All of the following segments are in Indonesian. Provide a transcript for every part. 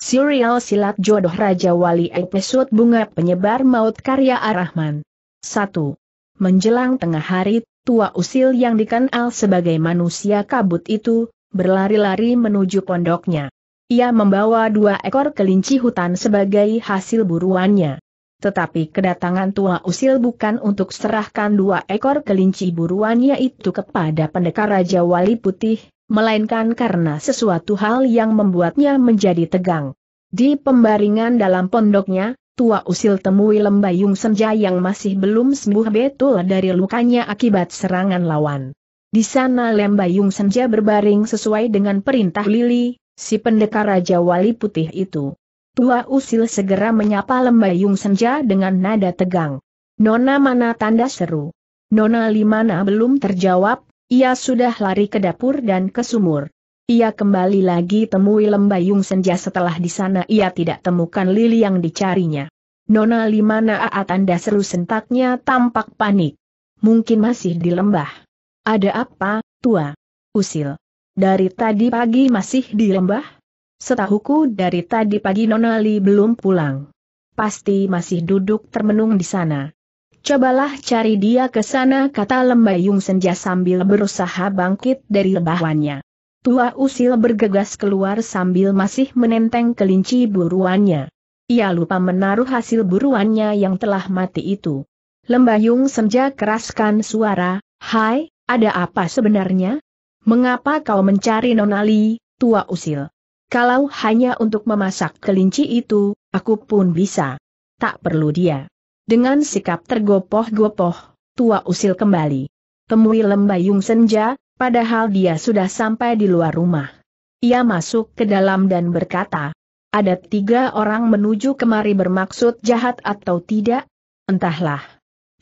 Serial Silat Jodoh Raja Wali Episode Bunga Penyebar Maut Karya Arahman 1. Menjelang tengah hari, tua usil yang dikenal sebagai manusia kabut itu, berlari-lari menuju pondoknya. Ia membawa dua ekor kelinci hutan sebagai hasil buruannya. Tetapi kedatangan tua usil bukan untuk serahkan dua ekor kelinci buruannya itu kepada pendekar Raja Wali Putih, melainkan karena sesuatu hal yang membuatnya menjadi tegang. Di pembaringan dalam pondoknya, Tua Usil temui Lembayung Senja yang masih belum sembuh betul dari lukanya akibat serangan lawan. Di sana Lembayung Senja berbaring sesuai dengan perintah Lili, si pendekar Raja Wali Putih itu. Tua Usil segera menyapa Lembayung Senja dengan nada tegang. Nona mana tanda seru? Nona Limana belum terjawab, ia sudah lari ke dapur dan ke sumur. Ia kembali lagi temui lembayung senja setelah di sana ia tidak temukan lili yang dicarinya. Nona Limana Aa tanda seru sentaknya tampak panik. Mungkin masih di lembah. Ada apa, tua? Usil. Dari tadi pagi masih di lembah? Setahuku dari tadi pagi Nona Li belum pulang. Pasti masih duduk termenung di sana. Cobalah cari dia ke sana kata lembayung senja sambil berusaha bangkit dari lebahannya. Tua usil bergegas keluar sambil masih menenteng kelinci buruannya. Ia lupa menaruh hasil buruannya yang telah mati itu. Lembayung senja keraskan suara, Hai, ada apa sebenarnya? Mengapa kau mencari Nonali, tua usil? Kalau hanya untuk memasak kelinci itu, aku pun bisa. Tak perlu dia. Dengan sikap tergopoh-gopoh, tua usil kembali. Temui lembayung senja, padahal dia sudah sampai di luar rumah. Ia masuk ke dalam dan berkata, ada tiga orang menuju kemari bermaksud jahat atau tidak? Entahlah.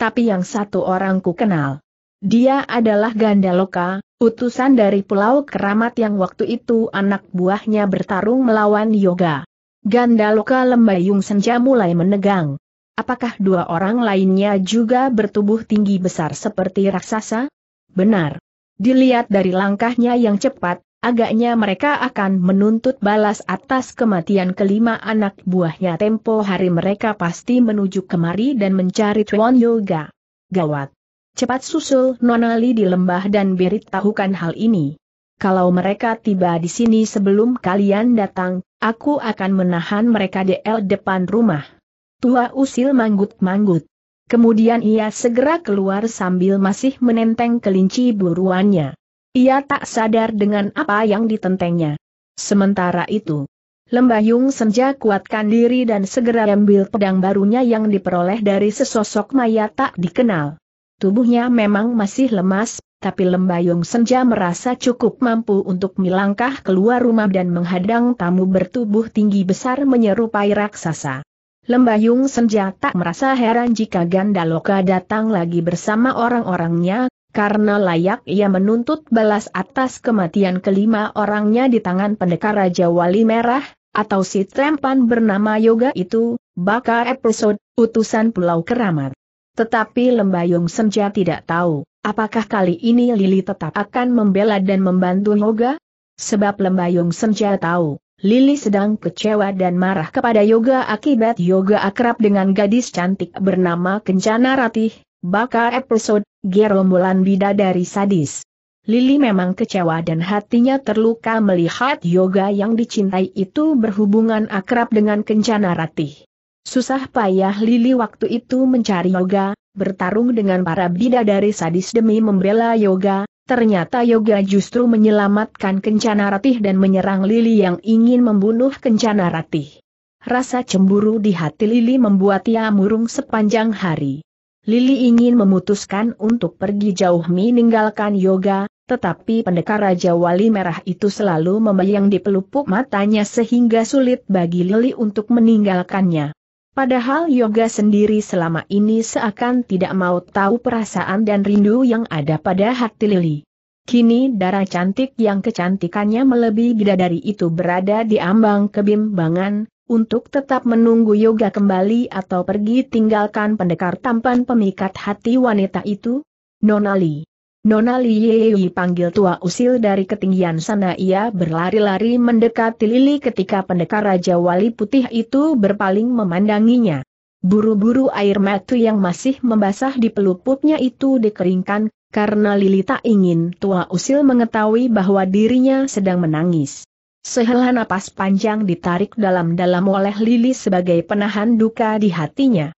Tapi yang satu orang ku kenal. Dia adalah Gandaloka, utusan dari Pulau Keramat yang waktu itu anak buahnya bertarung melawan Yoga. Gandaloka lembayung senja mulai menegang. Apakah dua orang lainnya juga bertubuh tinggi besar seperti raksasa? Benar. Dilihat dari langkahnya yang cepat, agaknya mereka akan menuntut balas atas kematian kelima anak buahnya tempo hari mereka pasti menuju kemari dan mencari Tuan Yoga. Gawat. Cepat susul Nonali di lembah dan beritahukan hal ini. Kalau mereka tiba di sini sebelum kalian datang, aku akan menahan mereka di el depan rumah. Tua usil manggut-manggut. Kemudian ia segera keluar sambil masih menenteng kelinci buruannya. Ia tak sadar dengan apa yang ditentengnya. Sementara itu, Lembayung Senja kuatkan diri dan segera ambil pedang barunya yang diperoleh dari sesosok mayat tak dikenal. Tubuhnya memang masih lemas, tapi Lembayung Senja merasa cukup mampu untuk melangkah keluar rumah dan menghadang tamu bertubuh tinggi besar menyerupai raksasa. Lembayung Senja tak merasa heran jika Gandaloka datang lagi bersama orang-orangnya, karena layak ia menuntut balas atas kematian kelima orangnya di tangan pendekar Raja Wali Merah, atau si trempan bernama Yoga itu, Bakar episode, utusan Pulau Keramat. Tetapi Lembayung Senja tidak tahu, apakah kali ini Lili tetap akan membela dan membantu Yoga? Sebab Lembayung Senja tahu, Lili sedang kecewa dan marah kepada Yoga akibat Yoga akrab dengan gadis cantik bernama Kencana Ratih, bakal episode Gerombolan Bidadari Sadis. Lili memang kecewa dan hatinya terluka melihat Yoga yang dicintai itu berhubungan akrab dengan Kencana Ratih. Susah payah Lili waktu itu mencari Yoga, bertarung dengan para bidadari sadis demi membela Yoga, Ternyata Yoga justru menyelamatkan Kencana Ratih dan menyerang Lili yang ingin membunuh Kencana Ratih. Rasa cemburu di hati Lili membuat ia murung sepanjang hari. Lili ingin memutuskan untuk pergi jauh meninggalkan Yoga, tetapi pendekar Raja Wali Merah itu selalu membayang di pelupuk matanya sehingga sulit bagi Lili untuk meninggalkannya. Padahal yoga sendiri selama ini seakan tidak mau tahu perasaan dan rindu yang ada pada hati Lili. Kini darah cantik yang kecantikannya melebihi dari itu berada di ambang kebimbangan, untuk tetap menunggu yoga kembali atau pergi tinggalkan pendekar tampan pemikat hati wanita itu? Nonali. Nona Liyei panggil tua usil dari ketinggian sana ia berlari-lari mendekati Lili ketika pendekar Raja Wali Putih itu berpaling memandanginya. Buru-buru air mata yang masih membasah di pelupuknya itu dikeringkan, karena Lili tak ingin tua usil mengetahui bahwa dirinya sedang menangis. Sehela napas panjang ditarik dalam-dalam oleh Lili sebagai penahan duka di hatinya.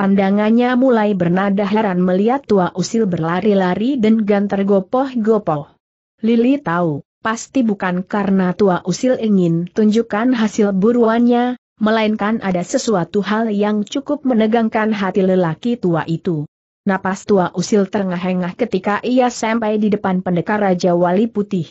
Pandangannya mulai bernada heran melihat tua usil berlari-lari dan ganter gopoh-gopoh. Lili tahu, pasti bukan karena tua usil ingin tunjukkan hasil buruannya, melainkan ada sesuatu hal yang cukup menegangkan hati lelaki tua itu. Napas tua usil terengah-engah ketika ia sampai di depan pendekar Raja Wali Putih.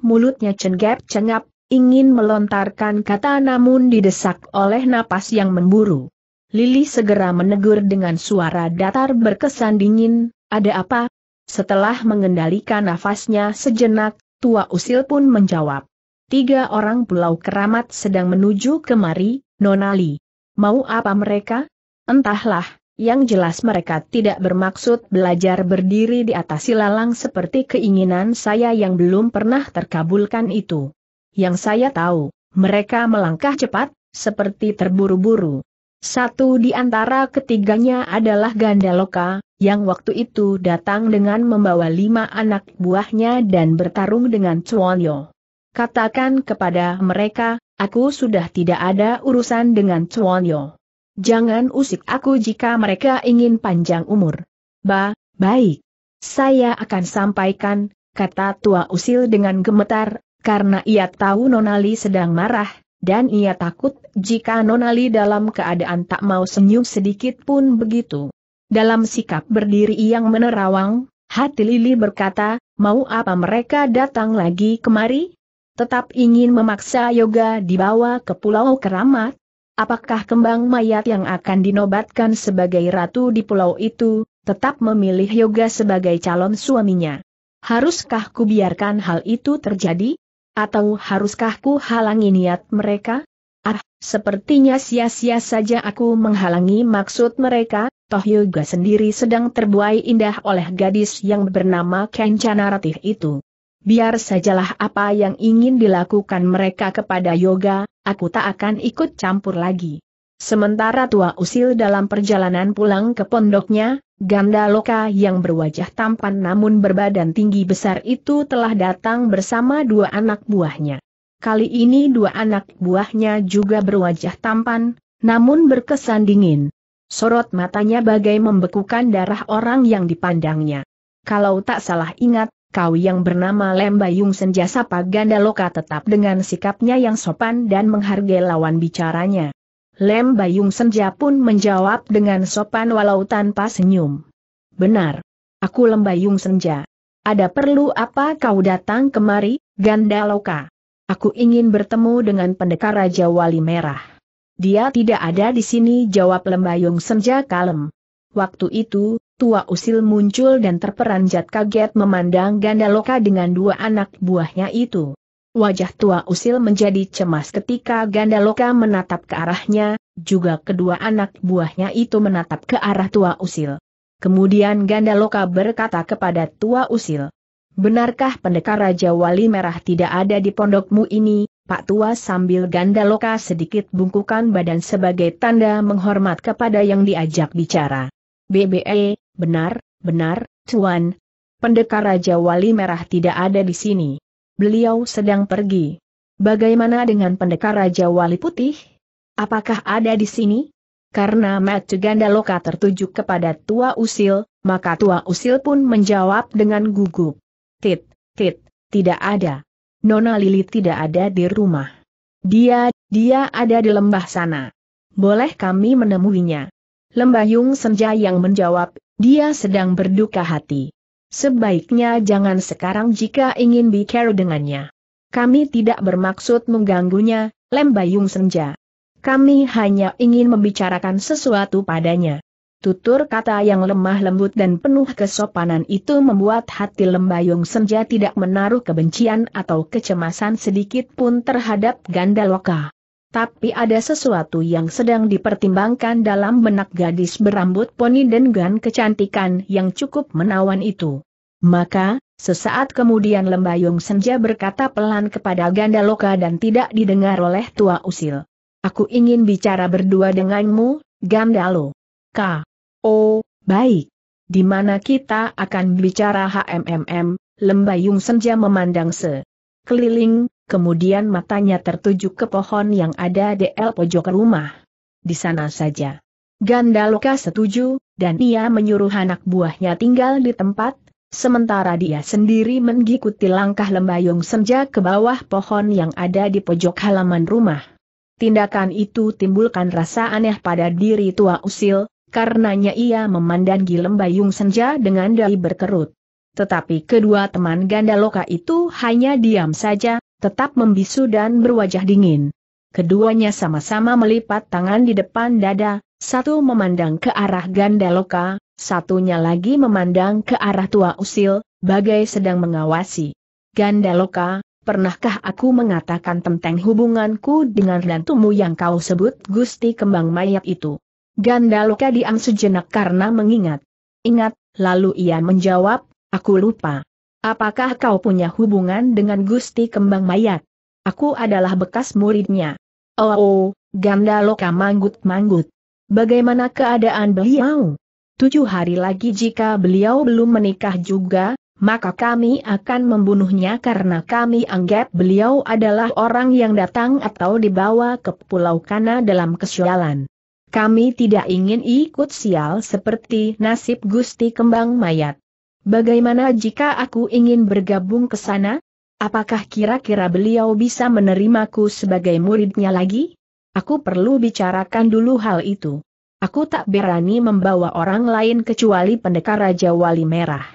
Mulutnya cenggap-cengap, ingin melontarkan kata namun didesak oleh napas yang memburu. Lili segera menegur dengan suara datar berkesan dingin, ada apa? Setelah mengendalikan nafasnya sejenak, tua usil pun menjawab. Tiga orang pulau keramat sedang menuju kemari, Nonali. Mau apa mereka? Entahlah, yang jelas mereka tidak bermaksud belajar berdiri di atas silalang seperti keinginan saya yang belum pernah terkabulkan itu. Yang saya tahu, mereka melangkah cepat, seperti terburu-buru. Satu di antara ketiganya adalah Gandaloka, yang waktu itu datang dengan membawa lima anak buahnya dan bertarung dengan Chuanyo. Katakan kepada mereka, aku sudah tidak ada urusan dengan Chuanyo. Jangan usik aku jika mereka ingin panjang umur. Ba, baik. Saya akan sampaikan, kata tua usil dengan gemetar, karena ia tahu Nonali sedang marah, dan ia takut jika Nonali dalam keadaan tak mau senyum sedikit pun begitu. Dalam sikap berdiri yang menerawang, hati Lili berkata, mau apa mereka datang lagi kemari? Tetap ingin memaksa Yoga dibawa ke Pulau Keramat? Apakah kembang mayat yang akan dinobatkan sebagai ratu di pulau itu, tetap memilih Yoga sebagai calon suaminya? Haruskah kubiarkan hal itu terjadi? Atau haruskah ku halangi niat mereka? Ah, sepertinya sia-sia saja aku menghalangi maksud mereka, toh Yoga sendiri sedang terbuai indah oleh gadis yang bernama Kencana Ratih itu. Biar sajalah apa yang ingin dilakukan mereka kepada Yoga, aku tak akan ikut campur lagi. Sementara tua usil dalam perjalanan pulang ke pondoknya, ganda loka yang berwajah tampan namun berbadan tinggi besar itu telah datang bersama dua anak buahnya. Kali ini dua anak buahnya juga berwajah tampan, namun berkesan dingin. Sorot matanya bagai membekukan darah orang yang dipandangnya. Kalau tak salah ingat, kau yang bernama Lembayung Senjasa Paganda Loka tetap dengan sikapnya yang sopan dan menghargai lawan bicaranya. Lem Bayung Senja pun menjawab dengan sopan walau tanpa senyum. Benar. Aku Lembayung Senja. Ada perlu apa kau datang kemari, Gandaloka? Aku ingin bertemu dengan pendekar Raja Wali Merah. Dia tidak ada di sini jawab Lembayung Senja kalem. Waktu itu, tua usil muncul dan terperanjat kaget memandang Gandaloka dengan dua anak buahnya itu. Wajah tua usil menjadi cemas ketika Gandaloka menatap ke arahnya, juga kedua anak buahnya itu menatap ke arah tua usil. Kemudian Gandaloka berkata kepada tua usil, Benarkah pendekar Raja Wali Merah tidak ada di pondokmu ini, Pak Tua sambil Gandaloka sedikit bungkukan badan sebagai tanda menghormat kepada yang diajak bicara. BBE, benar, benar, Tuan. Pendekar Raja Wali Merah tidak ada di sini. Beliau sedang pergi. Bagaimana dengan pendekar Raja Wali Putih? Apakah ada di sini? Karena Matu Gandaloka tertuju kepada Tua Usil, maka Tua Usil pun menjawab dengan gugup. Tit, tit, tidak ada. Nona Lili tidak ada di rumah. Dia, dia ada di lembah sana. Boleh kami menemuinya? Lembah Yung Senja yang menjawab, dia sedang berduka hati. Sebaiknya jangan sekarang jika ingin bicara dengannya. Kami tidak bermaksud mengganggunya, Lembayung Senja. Kami hanya ingin membicarakan sesuatu padanya. Tutur kata yang lemah lembut dan penuh kesopanan itu membuat hati Lembayung Senja tidak menaruh kebencian atau kecemasan sedikit pun terhadap Gandaloka tapi ada sesuatu yang sedang dipertimbangkan dalam benak gadis berambut poni dengan kecantikan yang cukup menawan itu. Maka, sesaat kemudian Lembayung Senja berkata pelan kepada Gandaloka dan tidak didengar oleh Tua Usil. Aku ingin bicara berdua denganmu, Gandalo. K. Oh, baik. Di mana kita akan bicara HMMM, Lembayung Senja memandang se. Keliling, kemudian matanya tertuju ke pohon yang ada di el pojok rumah. Di sana saja. Gandaloka setuju, dan ia menyuruh anak buahnya tinggal di tempat, sementara dia sendiri mengikuti langkah lembayung senja ke bawah pohon yang ada di pojok halaman rumah. Tindakan itu timbulkan rasa aneh pada diri tua usil, karenanya ia memandangi lembayung senja dengan dai berkerut. Tetapi kedua teman Gandaloka itu hanya diam saja, tetap membisu dan berwajah dingin. Keduanya sama-sama melipat tangan di depan dada, satu memandang ke arah Gandaloka, satunya lagi memandang ke arah tua usil, bagai sedang mengawasi. Gandaloka, pernahkah aku mengatakan tentang hubunganku dengan rantumu yang kau sebut Gusti Kembang Mayat itu? Gandaloka diam sejenak karena mengingat. Ingat, lalu ia menjawab, aku lupa. Apakah kau punya hubungan dengan Gusti Kembang Mayat? Aku adalah bekas muridnya. Oh, oh loka manggut-manggut. Bagaimana keadaan beliau? Tujuh hari lagi jika beliau belum menikah juga, maka kami akan membunuhnya karena kami anggap beliau adalah orang yang datang atau dibawa ke Pulau Kana dalam kesialan. Kami tidak ingin ikut sial seperti nasib Gusti Kembang Mayat. Bagaimana jika aku ingin bergabung ke sana? Apakah kira-kira beliau bisa menerimaku sebagai muridnya lagi? Aku perlu bicarakan dulu hal itu. Aku tak berani membawa orang lain kecuali pendekar Raja Wali Merah.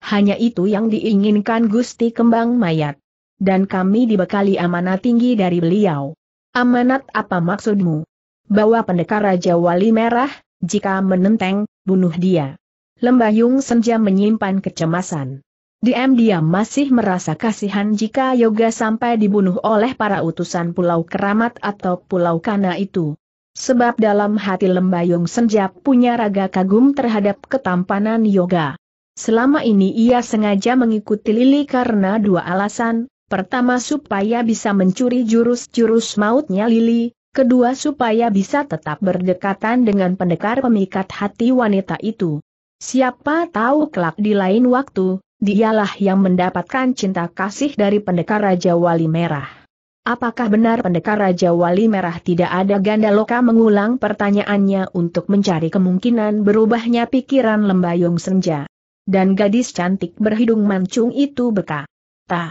Hanya itu yang diinginkan Gusti Kembang Mayat. Dan kami dibekali amanat tinggi dari beliau. Amanat apa maksudmu? Bawa pendekar Raja Wali Merah, jika menenteng, bunuh dia. Lembayung Senja menyimpan kecemasan. Diam-diam masih merasa kasihan jika Yoga sampai dibunuh oleh para utusan Pulau Keramat atau Pulau Kana itu. Sebab dalam hati Lembayung Senja punya raga kagum terhadap ketampanan Yoga. Selama ini ia sengaja mengikuti Lili karena dua alasan, pertama supaya bisa mencuri jurus-jurus mautnya Lili, kedua supaya bisa tetap berdekatan dengan pendekar pemikat hati wanita itu. Siapa tahu kelak di lain waktu, dialah yang mendapatkan cinta kasih dari pendekar Raja Wali Merah. Apakah benar pendekar Raja Wali Merah tidak ada ganda loka mengulang pertanyaannya untuk mencari kemungkinan berubahnya pikiran lembayung senja? Dan gadis cantik berhidung mancung itu beka. berkata,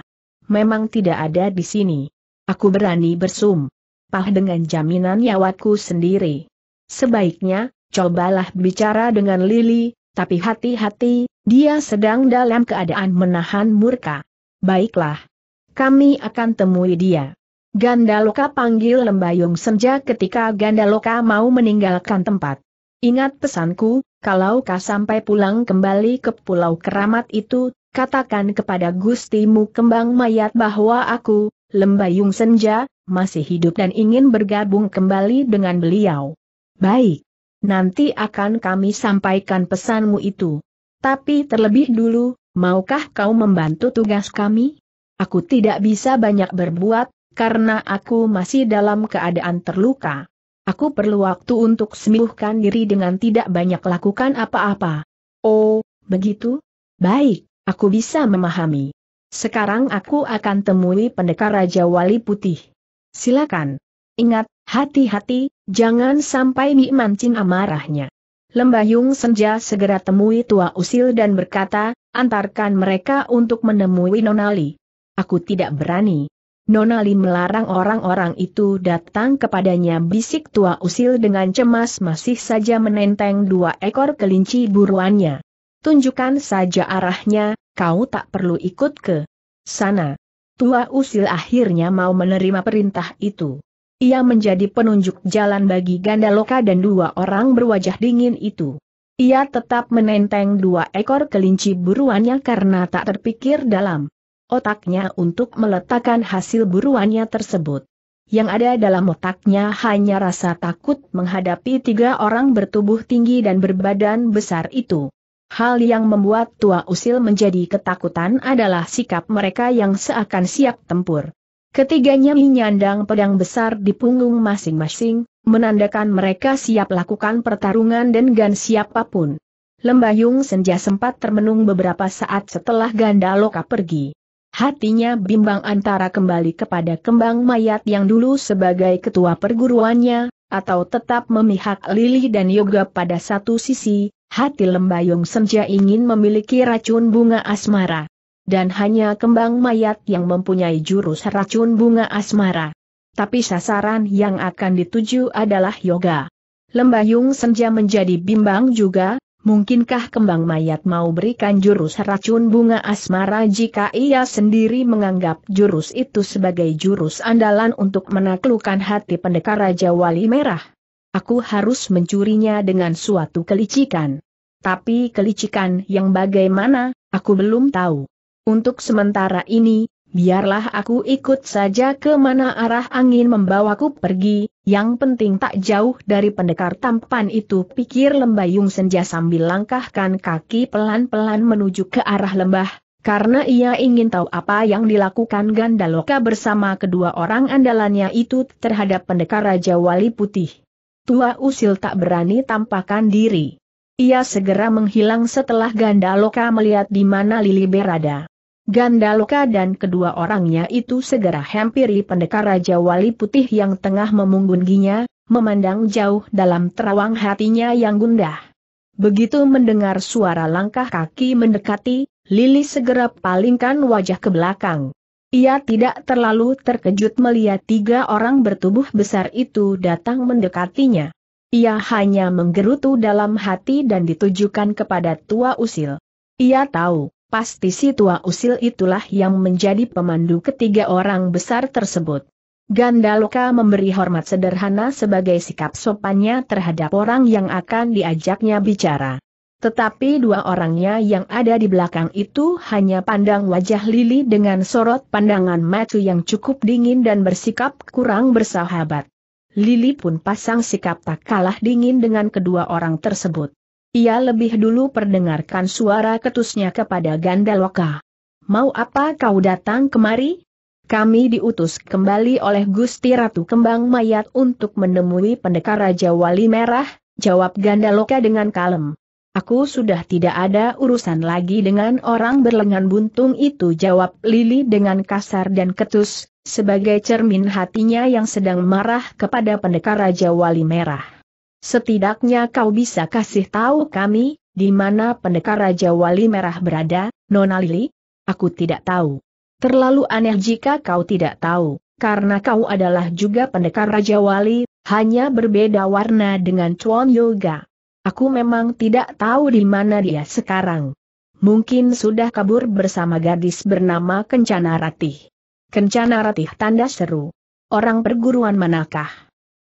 memang tidak ada di sini. Aku berani bersum. Pah dengan jaminan nyawaku sendiri. Sebaiknya, cobalah bicara dengan Lily tapi hati-hati, dia sedang dalam keadaan menahan murka. Baiklah. Kami akan temui dia. Gandaloka panggil Lembayung Senja ketika Gandaloka mau meninggalkan tempat. Ingat pesanku, kalau kau sampai pulang kembali ke pulau keramat itu, katakan kepada Gustimu kembang mayat bahwa aku, Lembayung Senja, masih hidup dan ingin bergabung kembali dengan beliau. Baik nanti akan kami sampaikan pesanmu itu. Tapi terlebih dulu, maukah kau membantu tugas kami? Aku tidak bisa banyak berbuat, karena aku masih dalam keadaan terluka. Aku perlu waktu untuk sembuhkan diri dengan tidak banyak lakukan apa-apa. Oh, begitu? Baik, aku bisa memahami. Sekarang aku akan temui pendekar Raja Wali Putih. Silakan. Ingat, hati-hati, jangan sampai Mi mancing amarahnya. Lembayung Senja segera temui Tua Usil dan berkata, antarkan mereka untuk menemui Nonali. Aku tidak berani. Nonali melarang orang-orang itu datang kepadanya bisik Tua Usil dengan cemas masih saja menenteng dua ekor kelinci buruannya. Tunjukkan saja arahnya, kau tak perlu ikut ke sana. Tua Usil akhirnya mau menerima perintah itu. Ia menjadi penunjuk jalan bagi Gandaloka dan dua orang berwajah dingin itu. Ia tetap menenteng dua ekor kelinci buruannya karena tak terpikir dalam otaknya untuk meletakkan hasil buruannya tersebut. Yang ada dalam otaknya hanya rasa takut menghadapi tiga orang bertubuh tinggi dan berbadan besar itu. Hal yang membuat tua usil menjadi ketakutan adalah sikap mereka yang seakan siap tempur. Ketiganya menyandang pedang besar di punggung masing-masing, menandakan mereka siap lakukan pertarungan dengan siapapun. Lembayung Senja sempat termenung beberapa saat setelah Gandaloka pergi. Hatinya bimbang antara kembali kepada kembang mayat yang dulu sebagai ketua perguruannya, atau tetap memihak Lili dan Yoga pada satu sisi, hati Lembayung Senja ingin memiliki racun bunga asmara dan hanya kembang mayat yang mempunyai jurus racun bunga asmara. Tapi sasaran yang akan dituju adalah yoga. Lembayung Senja menjadi bimbang juga, mungkinkah kembang mayat mau berikan jurus racun bunga asmara jika ia sendiri menganggap jurus itu sebagai jurus andalan untuk menaklukkan hati pendekar Raja Wali Merah? Aku harus mencurinya dengan suatu kelicikan. Tapi kelicikan yang bagaimana, aku belum tahu. Untuk sementara ini, biarlah aku ikut saja ke mana arah angin membawaku pergi, yang penting tak jauh dari pendekar tampan itu pikir lembayung senja sambil langkahkan kaki pelan-pelan menuju ke arah lembah, karena ia ingin tahu apa yang dilakukan Gandaloka bersama kedua orang andalannya itu terhadap pendekar Raja Wali Putih. Tua usil tak berani tampakkan diri. Ia segera menghilang setelah Gandaloka melihat di mana Lili berada. Gandaloka dan kedua orangnya itu segera hampiri pendekar Raja Wali Putih yang tengah memunggunginya, memandang jauh dalam terawang hatinya yang gundah. Begitu mendengar suara langkah kaki mendekati, Lili segera palingkan wajah ke belakang. Ia tidak terlalu terkejut melihat tiga orang bertubuh besar itu datang mendekatinya. Ia hanya menggerutu dalam hati dan ditujukan kepada tua usil. Ia tahu, pasti si tua usil itulah yang menjadi pemandu ketiga orang besar tersebut. Gandaloka memberi hormat sederhana sebagai sikap sopannya terhadap orang yang akan diajaknya bicara. Tetapi dua orangnya yang ada di belakang itu hanya pandang wajah Lili dengan sorot pandangan macu yang cukup dingin dan bersikap kurang bersahabat. Lili pun pasang sikap tak kalah dingin dengan kedua orang tersebut. Ia lebih dulu perdengarkan suara ketusnya kepada Gandaloka. Mau apa kau datang kemari? Kami diutus kembali oleh Gusti Ratu Kembang Mayat untuk menemui pendekar Raja Wali Merah, jawab Gandaloka dengan kalem. Aku sudah tidak ada urusan lagi dengan orang berlengan buntung itu jawab Lili dengan kasar dan ketus, sebagai cermin hatinya yang sedang marah kepada pendekar Raja Wali Merah. Setidaknya kau bisa kasih tahu kami, di mana pendekar Raja Wali Merah berada, Nona Lili? Aku tidak tahu. Terlalu aneh jika kau tidak tahu, karena kau adalah juga pendekar Raja Wali, hanya berbeda warna dengan Chuan Yoga. Aku memang tidak tahu di mana dia sekarang. Mungkin sudah kabur bersama gadis bernama Kencana Ratih. Kencana Ratih tanda seru. Orang perguruan manakah?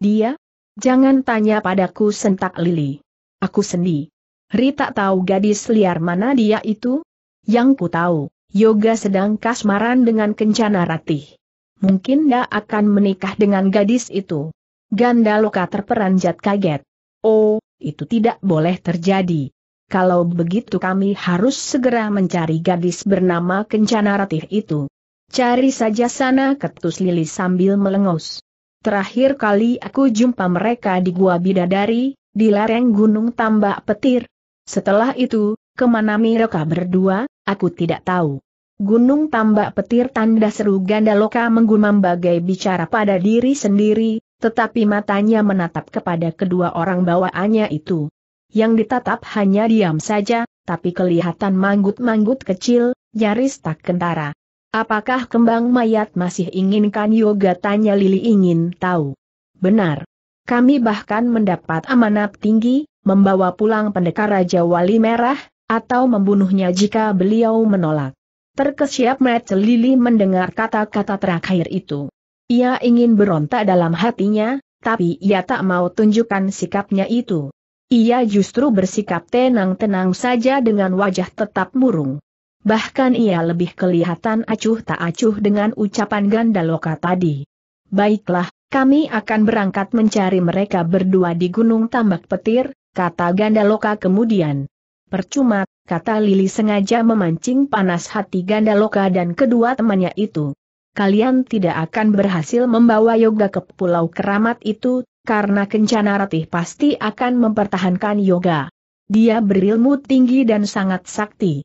Dia, Jangan tanya padaku sentak Lili. Aku sendi. Rita tahu gadis liar mana dia itu? Yang ku tahu, Yoga sedang kasmaran dengan kencana ratih. Mungkin dia akan menikah dengan gadis itu. Gandaloka terperanjat kaget. Oh, itu tidak boleh terjadi. Kalau begitu kami harus segera mencari gadis bernama Kencana Ratih itu. Cari saja sana ketus Lili sambil melengus. Terakhir kali aku jumpa mereka di Gua Bidadari, di lereng Gunung Tambak Petir. Setelah itu, kemana mereka berdua, aku tidak tahu. Gunung Tambak Petir tanda seru Gandaloka menggumam bagai bicara pada diri sendiri, tetapi matanya menatap kepada kedua orang bawaannya itu. Yang ditatap hanya diam saja, tapi kelihatan manggut-manggut kecil, nyaris tak kentara. Apakah kembang mayat masih inginkan yoga tanya Lili ingin tahu. Benar. Kami bahkan mendapat amanat tinggi, membawa pulang pendekar Raja Wali Merah, atau membunuhnya jika beliau menolak. Terkesiap Matt Lili mendengar kata-kata terakhir itu. Ia ingin berontak dalam hatinya, tapi ia tak mau tunjukkan sikapnya itu. Ia justru bersikap tenang-tenang saja dengan wajah tetap murung. Bahkan ia lebih kelihatan acuh tak acuh dengan ucapan Ganda Loka tadi. Baiklah, kami akan berangkat mencari mereka berdua di Gunung Tambak Petir, kata Ganda Loka kemudian. Percuma, kata Lili sengaja memancing panas hati Ganda Loka dan kedua temannya itu. Kalian tidak akan berhasil membawa Yoga ke pulau keramat itu, karena Kencana Ratih pasti akan mempertahankan yoga. Dia berilmu tinggi dan sangat sakti.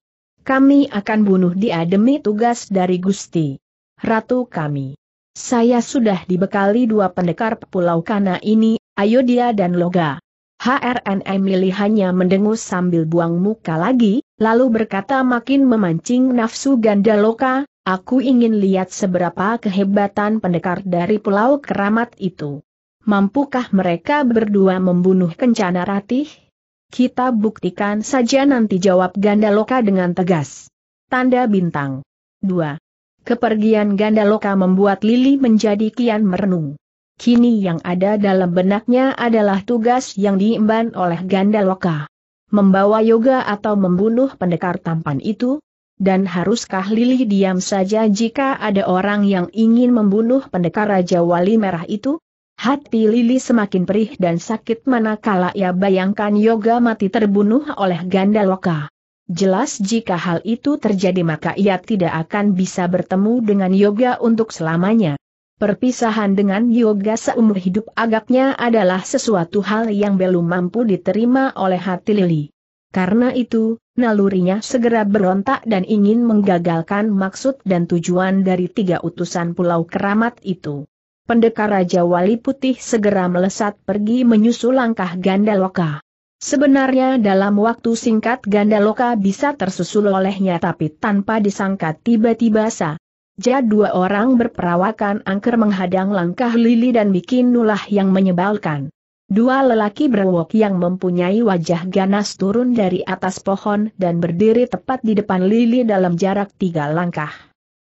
Kami akan bunuh dia demi tugas dari Gusti. Ratu kami. Saya sudah dibekali dua pendekar Pulau Kana ini, Ayodia dan Loga. HRN Emily hanya mendengus sambil buang muka lagi, lalu berkata makin memancing nafsu ganda Loka. aku ingin lihat seberapa kehebatan pendekar dari Pulau Keramat itu. Mampukah mereka berdua membunuh Kencana Ratih? Kita buktikan saja nanti jawab Gandaloka dengan tegas. Tanda bintang. 2. Kepergian Gandaloka membuat Lili menjadi kian merenung. Kini yang ada dalam benaknya adalah tugas yang diemban oleh Gandaloka. Membawa yoga atau membunuh pendekar tampan itu, dan haruskah Lili diam saja jika ada orang yang ingin membunuh pendekar Raja Wali Merah itu? Hati Lili semakin perih dan sakit manakala ia bayangkan Yoga mati terbunuh oleh Gandaloka. Jelas jika hal itu terjadi maka ia tidak akan bisa bertemu dengan Yoga untuk selamanya. Perpisahan dengan Yoga seumur hidup agaknya adalah sesuatu hal yang belum mampu diterima oleh hati Lili. Karena itu, nalurinya segera berontak dan ingin menggagalkan maksud dan tujuan dari tiga utusan pulau keramat itu pendekar Raja Wali Putih segera melesat pergi menyusul langkah Gandaloka. Sebenarnya dalam waktu singkat Gandaloka bisa tersusul olehnya tapi tanpa disangka tiba-tiba sa. dua orang berperawakan angker menghadang langkah Lili dan bikin nulah yang menyebalkan. Dua lelaki berwok yang mempunyai wajah ganas turun dari atas pohon dan berdiri tepat di depan Lili dalam jarak tiga langkah.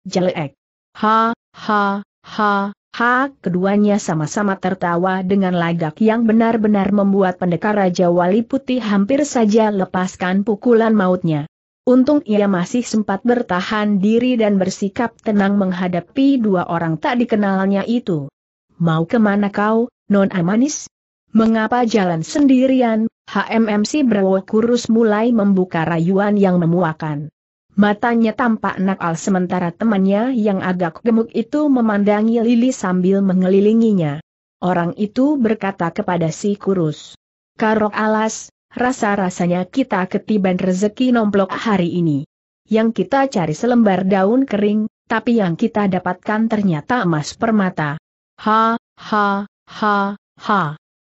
Jelek. Ha, ha, ha, Ha, keduanya sama-sama tertawa dengan lagak yang benar-benar membuat pendekar Raja Wali Putih hampir saja lepaskan pukulan mautnya. Untung ia masih sempat bertahan diri dan bersikap tenang menghadapi dua orang tak dikenalnya itu. Mau kemana kau, Non Amanis? Mengapa jalan sendirian? HMMC Browo Kurus mulai membuka rayuan yang memuakan. Matanya tampak nakal sementara temannya yang agak gemuk itu memandangi Lili sambil mengelilinginya. Orang itu berkata kepada si kurus. Karok alas, rasa-rasanya kita ketiban rezeki nomplok hari ini. Yang kita cari selembar daun kering, tapi yang kita dapatkan ternyata emas permata. Ha, ha, ha, ha.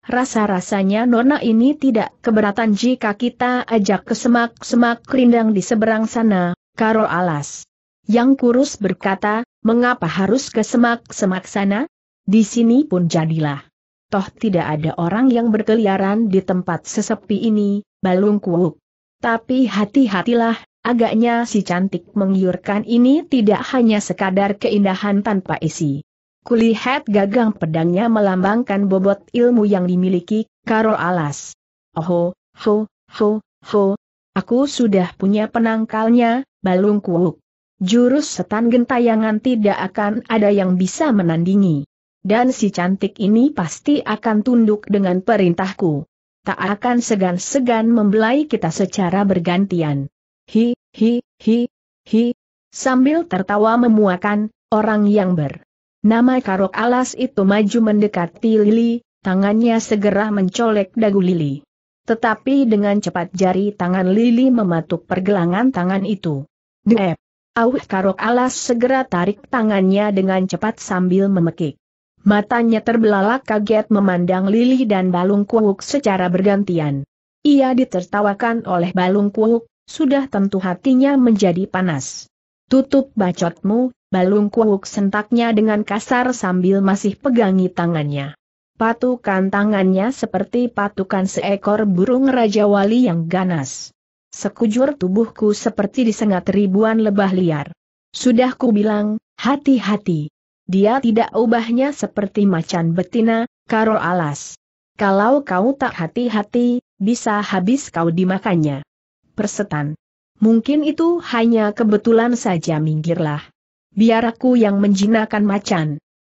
Rasa-rasanya Nona ini tidak keberatan jika kita ajak ke semak-semak kerindang di seberang sana, Karo Alas. Yang kurus berkata, mengapa harus ke semak-semak sana? Di sini pun jadilah. Toh tidak ada orang yang berkeliaran di tempat sesepi ini, balung kuuk. Tapi hati-hatilah, agaknya si cantik menggiurkan ini tidak hanya sekadar keindahan tanpa isi. Kulihat gagang pedangnya melambangkan bobot ilmu yang dimiliki, Karo Alas. Oho, ho, ho, ho, aku sudah punya penangkalnya, balung kuuk. Jurus setan gentayangan tidak akan ada yang bisa menandingi. Dan si cantik ini pasti akan tunduk dengan perintahku. Tak akan segan-segan membelai kita secara bergantian. Hi, hi, hi, hi. Sambil tertawa memuakan, orang yang ber Nama karok alas itu maju mendekati Lili, tangannya segera mencolek dagu Lili. Tetapi dengan cepat jari tangan Lili mematuk pergelangan tangan itu. Dep! Auh karok alas segera tarik tangannya dengan cepat sambil memekik. Matanya terbelalak kaget memandang Lili dan Balung Kuhuk secara bergantian. Ia ditertawakan oleh Balung Kuhuk, sudah tentu hatinya menjadi panas. Tutup bacotmu, balung kuwuk sentaknya dengan kasar sambil masih pegangi tangannya. Patukan tangannya seperti patukan seekor burung Raja Wali yang ganas. Sekujur tubuhku seperti disengat ribuan lebah liar. Sudah ku bilang, hati-hati. Dia tidak ubahnya seperti macan betina, karo alas. Kalau kau tak hati-hati, bisa habis kau dimakannya. Persetan. Mungkin itu hanya kebetulan saja minggirlah. Biar aku yang menjinakan macan.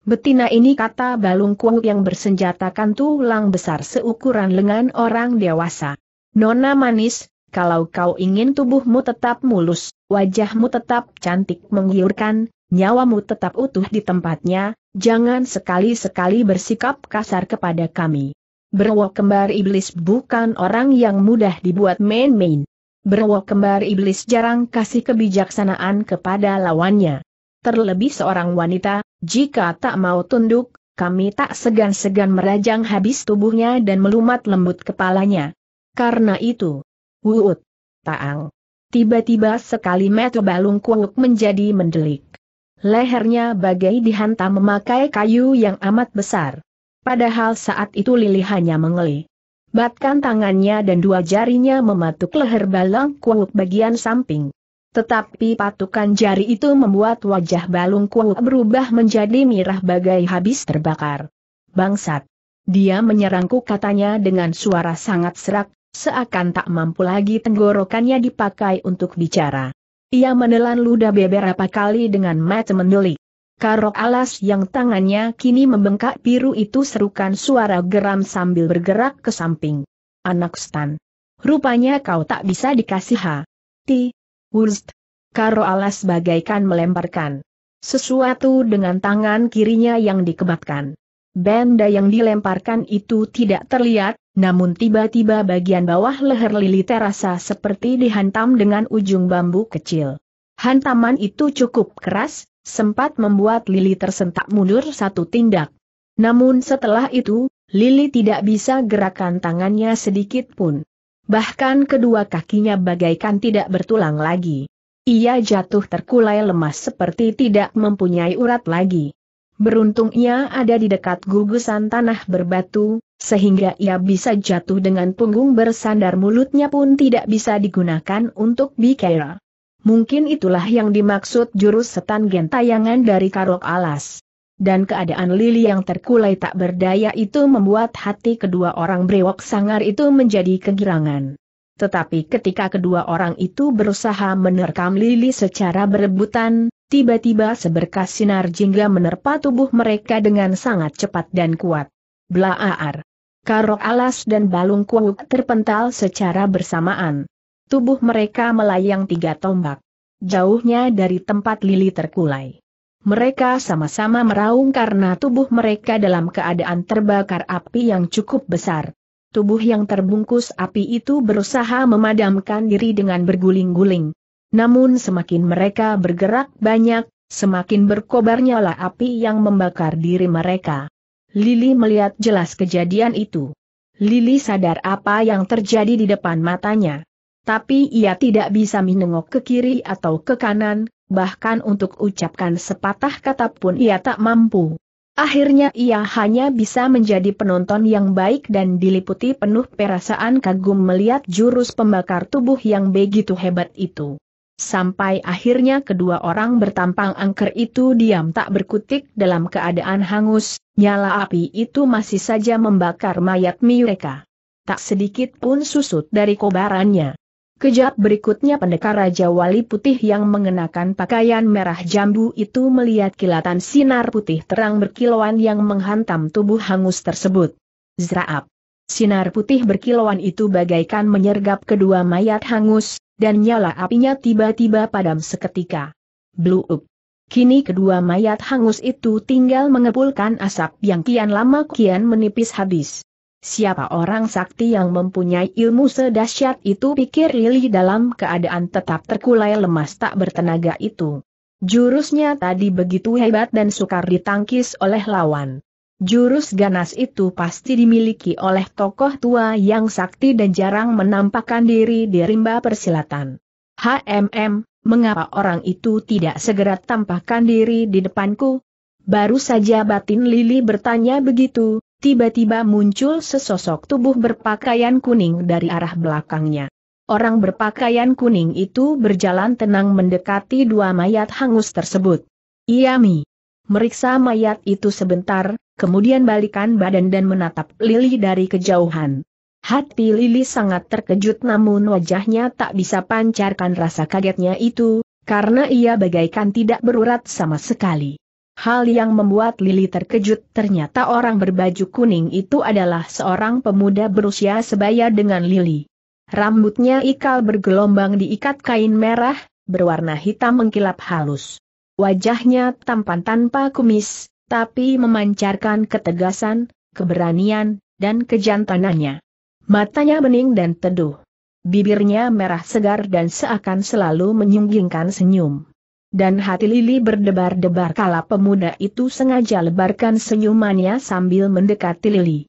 Betina ini kata balung kuang yang bersenjatakan tulang besar seukuran lengan orang dewasa. Nona manis, kalau kau ingin tubuhmu tetap mulus, wajahmu tetap cantik menggiurkan, nyawamu tetap utuh di tempatnya, jangan sekali-sekali bersikap kasar kepada kami. Berwok kembar iblis bukan orang yang mudah dibuat main-main. Berwok kembar iblis jarang kasih kebijaksanaan kepada lawannya. Terlebih seorang wanita, jika tak mau tunduk, kami tak segan-segan merajang habis tubuhnya dan melumat lembut kepalanya. Karena itu, wuut, taang. Tiba-tiba sekali metu balung kuuk menjadi mendelik. Lehernya bagai dihantam memakai kayu yang amat besar. Padahal saat itu Lili hanya mengelih. Batkan tangannya dan dua jarinya mematuk leher Balung Kuuk bagian samping. Tetapi patukan jari itu membuat wajah Balung Kuuk berubah menjadi mirah bagai habis terbakar. Bangsat! Dia menyerangku katanya dengan suara sangat serak, seakan tak mampu lagi tenggorokannya dipakai untuk bicara. Ia menelan ludah beberapa kali dengan mata mendelik. Karok alas yang tangannya kini membengkak biru itu serukan suara geram sambil bergerak ke samping. Anak Stan. Rupanya kau tak bisa dikasih ha. Ti. Wurst. Karo alas bagaikan melemparkan sesuatu dengan tangan kirinya yang dikebatkan. Benda yang dilemparkan itu tidak terlihat, namun tiba-tiba bagian bawah leher Lili terasa seperti dihantam dengan ujung bambu kecil. Hantaman itu cukup keras, sempat membuat Lili tersentak mundur satu tindak. Namun setelah itu, Lili tidak bisa gerakan tangannya sedikit pun. Bahkan kedua kakinya bagaikan tidak bertulang lagi. Ia jatuh terkulai lemas seperti tidak mempunyai urat lagi. Beruntungnya ada di dekat gugusan tanah berbatu, sehingga ia bisa jatuh dengan punggung bersandar mulutnya pun tidak bisa digunakan untuk bicara. Mungkin itulah yang dimaksud jurus setan gentayangan dari karok alas. Dan keadaan Lili yang terkulai tak berdaya itu membuat hati kedua orang brewok sangar itu menjadi kegirangan. Tetapi ketika kedua orang itu berusaha menerkam Lili secara berebutan, tiba-tiba seberkas sinar jingga menerpa tubuh mereka dengan sangat cepat dan kuat. Blaar! Karok alas dan balung kuwuk terpental secara bersamaan tubuh mereka melayang tiga tombak. Jauhnya dari tempat Lili terkulai. Mereka sama-sama meraung karena tubuh mereka dalam keadaan terbakar api yang cukup besar. Tubuh yang terbungkus api itu berusaha memadamkan diri dengan berguling-guling. Namun semakin mereka bergerak banyak, semakin berkobarnya lah api yang membakar diri mereka. Lili melihat jelas kejadian itu. Lili sadar apa yang terjadi di depan matanya tapi ia tidak bisa menengok ke kiri atau ke kanan, bahkan untuk ucapkan sepatah kata pun ia tak mampu. Akhirnya ia hanya bisa menjadi penonton yang baik dan diliputi penuh perasaan kagum melihat jurus pembakar tubuh yang begitu hebat itu. Sampai akhirnya kedua orang bertampang angker itu diam tak berkutik dalam keadaan hangus, nyala api itu masih saja membakar mayat mereka. Tak sedikit pun susut dari kobarannya. Kejap berikutnya pendekar Raja Wali Putih yang mengenakan pakaian merah jambu itu melihat kilatan sinar putih terang berkilauan yang menghantam tubuh hangus tersebut. Zraap. Sinar putih berkilauan itu bagaikan menyergap kedua mayat hangus, dan nyala apinya tiba-tiba padam seketika. Blue up. Kini kedua mayat hangus itu tinggal mengepulkan asap yang kian lama kian menipis habis. Siapa orang sakti yang mempunyai ilmu sedahsyat itu pikir Lili dalam keadaan tetap terkulai lemas tak bertenaga itu. Jurusnya tadi begitu hebat dan sukar ditangkis oleh lawan. Jurus ganas itu pasti dimiliki oleh tokoh tua yang sakti dan jarang menampakkan diri di rimba persilatan. HMM, mengapa orang itu tidak segera tampakkan diri di depanku? Baru saja batin Lili bertanya begitu, tiba-tiba muncul sesosok tubuh berpakaian kuning dari arah belakangnya. Orang berpakaian kuning itu berjalan tenang mendekati dua mayat hangus tersebut. Iami. Meriksa mayat itu sebentar, kemudian balikan badan dan menatap Lili dari kejauhan. Hati Lili sangat terkejut namun wajahnya tak bisa pancarkan rasa kagetnya itu, karena ia bagaikan tidak berurat sama sekali. Hal yang membuat Lili terkejut ternyata orang berbaju kuning itu adalah seorang pemuda berusia sebaya dengan Lili. Rambutnya ikal bergelombang diikat kain merah, berwarna hitam mengkilap halus. Wajahnya tampan tanpa kumis, tapi memancarkan ketegasan, keberanian, dan kejantanannya. Matanya bening dan teduh. Bibirnya merah segar dan seakan selalu menyunggingkan senyum. Dan hati Lili berdebar-debar kala pemuda itu sengaja lebarkan senyumannya sambil mendekati Lili.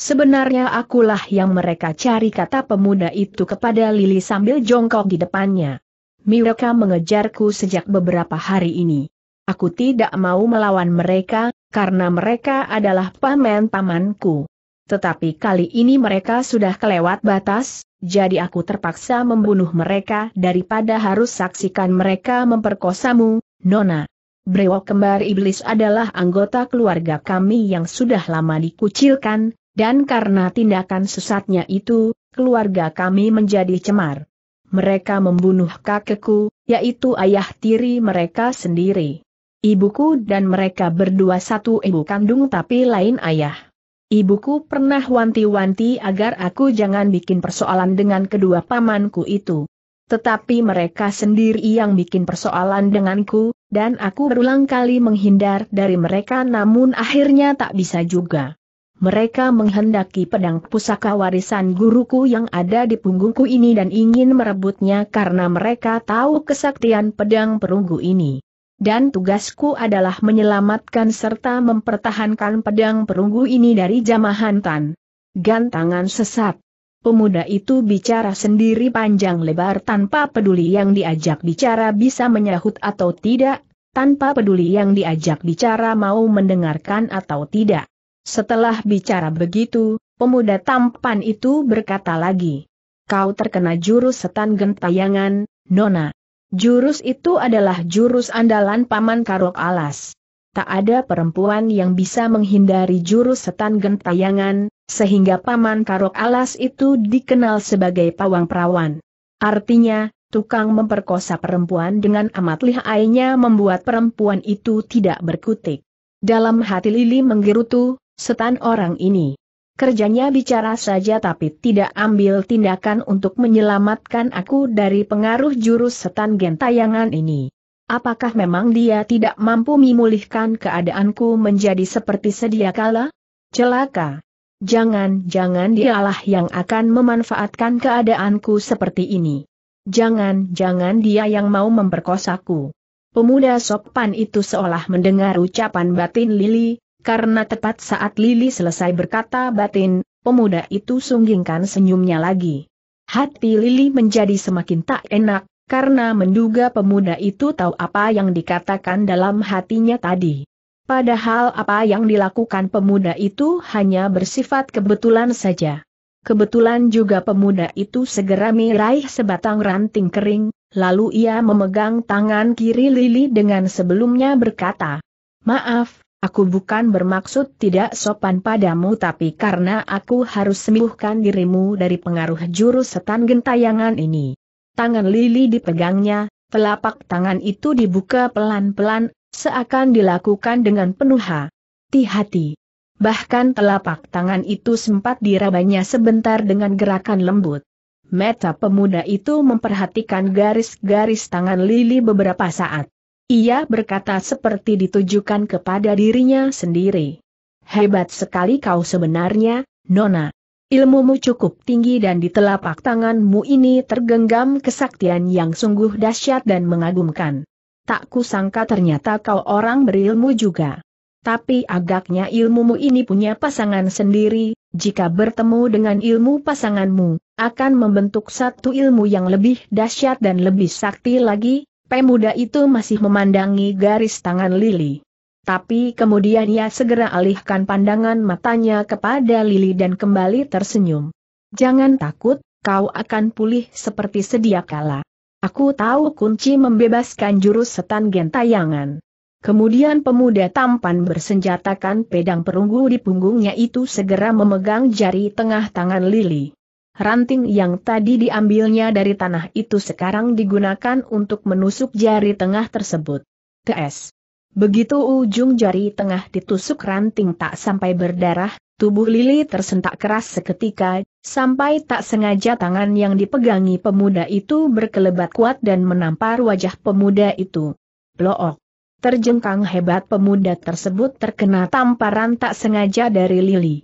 Sebenarnya akulah yang mereka cari kata pemuda itu kepada Lili sambil jongkok di depannya. Mereka mengejarku sejak beberapa hari ini. Aku tidak mau melawan mereka, karena mereka adalah paman-pamanku. Tetapi kali ini mereka sudah kelewat batas, jadi aku terpaksa membunuh mereka daripada harus saksikan mereka memperkosamu, Nona. Brewok kembar iblis adalah anggota keluarga kami yang sudah lama dikucilkan, dan karena tindakan sesatnya itu, keluarga kami menjadi cemar. Mereka membunuh kakekku, yaitu ayah tiri mereka sendiri. Ibuku dan mereka berdua satu ibu kandung tapi lain ayah. Ibuku pernah wanti-wanti agar aku jangan bikin persoalan dengan kedua pamanku itu. Tetapi mereka sendiri yang bikin persoalan denganku, dan aku berulang kali menghindar dari mereka namun akhirnya tak bisa juga. Mereka menghendaki pedang pusaka warisan guruku yang ada di punggungku ini dan ingin merebutnya karena mereka tahu kesaktian pedang perunggu ini dan tugasku adalah menyelamatkan serta mempertahankan pedang perunggu ini dari jamahan Tan. Gantangan sesat. Pemuda itu bicara sendiri panjang lebar tanpa peduli yang diajak bicara bisa menyahut atau tidak, tanpa peduli yang diajak bicara mau mendengarkan atau tidak. Setelah bicara begitu, pemuda tampan itu berkata lagi. Kau terkena jurus setan gentayangan, Nona. Jurus itu adalah jurus andalan Paman Karok Alas. Tak ada perempuan yang bisa menghindari jurus setan gentayangan, sehingga Paman Karok Alas itu dikenal sebagai pawang perawan. Artinya, tukang memperkosa perempuan dengan amat lihainya membuat perempuan itu tidak berkutik. Dalam hati Lili menggerutu, setan orang ini. Kerjanya bicara saja tapi tidak ambil tindakan untuk menyelamatkan aku dari pengaruh jurus setan gentayangan ini. Apakah memang dia tidak mampu memulihkan keadaanku menjadi seperti sedia kala? Celaka. Jangan-jangan dialah yang akan memanfaatkan keadaanku seperti ini. Jangan-jangan dia yang mau memperkosaku. Pemuda sopan itu seolah mendengar ucapan batin Lili, karena tepat saat Lili selesai berkata batin, pemuda itu sunggingkan senyumnya lagi. Hati Lili menjadi semakin tak enak, karena menduga pemuda itu tahu apa yang dikatakan dalam hatinya tadi. Padahal apa yang dilakukan pemuda itu hanya bersifat kebetulan saja. Kebetulan juga pemuda itu segera meraih sebatang ranting kering, lalu ia memegang tangan kiri Lili dengan sebelumnya berkata, Maaf, Aku bukan bermaksud tidak sopan padamu tapi karena aku harus sembuhkan dirimu dari pengaruh jurus setan gentayangan ini. Tangan Lili dipegangnya, telapak tangan itu dibuka pelan-pelan, seakan dilakukan dengan penuh hati-hati. Bahkan telapak tangan itu sempat dirabanya sebentar dengan gerakan lembut. Meta pemuda itu memperhatikan garis-garis tangan Lili beberapa saat. Ia berkata seperti ditujukan kepada dirinya sendiri. Hebat sekali kau sebenarnya, Nona. Ilmumu cukup tinggi dan di telapak tanganmu ini tergenggam kesaktian yang sungguh dahsyat dan mengagumkan. Tak kusangka ternyata kau orang berilmu juga. Tapi agaknya ilmumu ini punya pasangan sendiri, jika bertemu dengan ilmu pasanganmu, akan membentuk satu ilmu yang lebih dahsyat dan lebih sakti lagi, Pemuda itu masih memandangi garis tangan Lili. Tapi kemudian ia segera alihkan pandangan matanya kepada Lili dan kembali tersenyum. Jangan takut, kau akan pulih seperti sedia kala. Aku tahu kunci membebaskan jurus setan gentayangan. Kemudian pemuda tampan bersenjatakan pedang perunggu di punggungnya itu segera memegang jari tengah tangan Lili ranting yang tadi diambilnya dari tanah itu sekarang digunakan untuk menusuk jari tengah tersebut. TS. Begitu ujung jari tengah ditusuk ranting tak sampai berdarah, tubuh Lili tersentak keras seketika, sampai tak sengaja tangan yang dipegangi pemuda itu berkelebat kuat dan menampar wajah pemuda itu. Blook. Terjengkang hebat pemuda tersebut terkena tamparan tak sengaja dari Lili.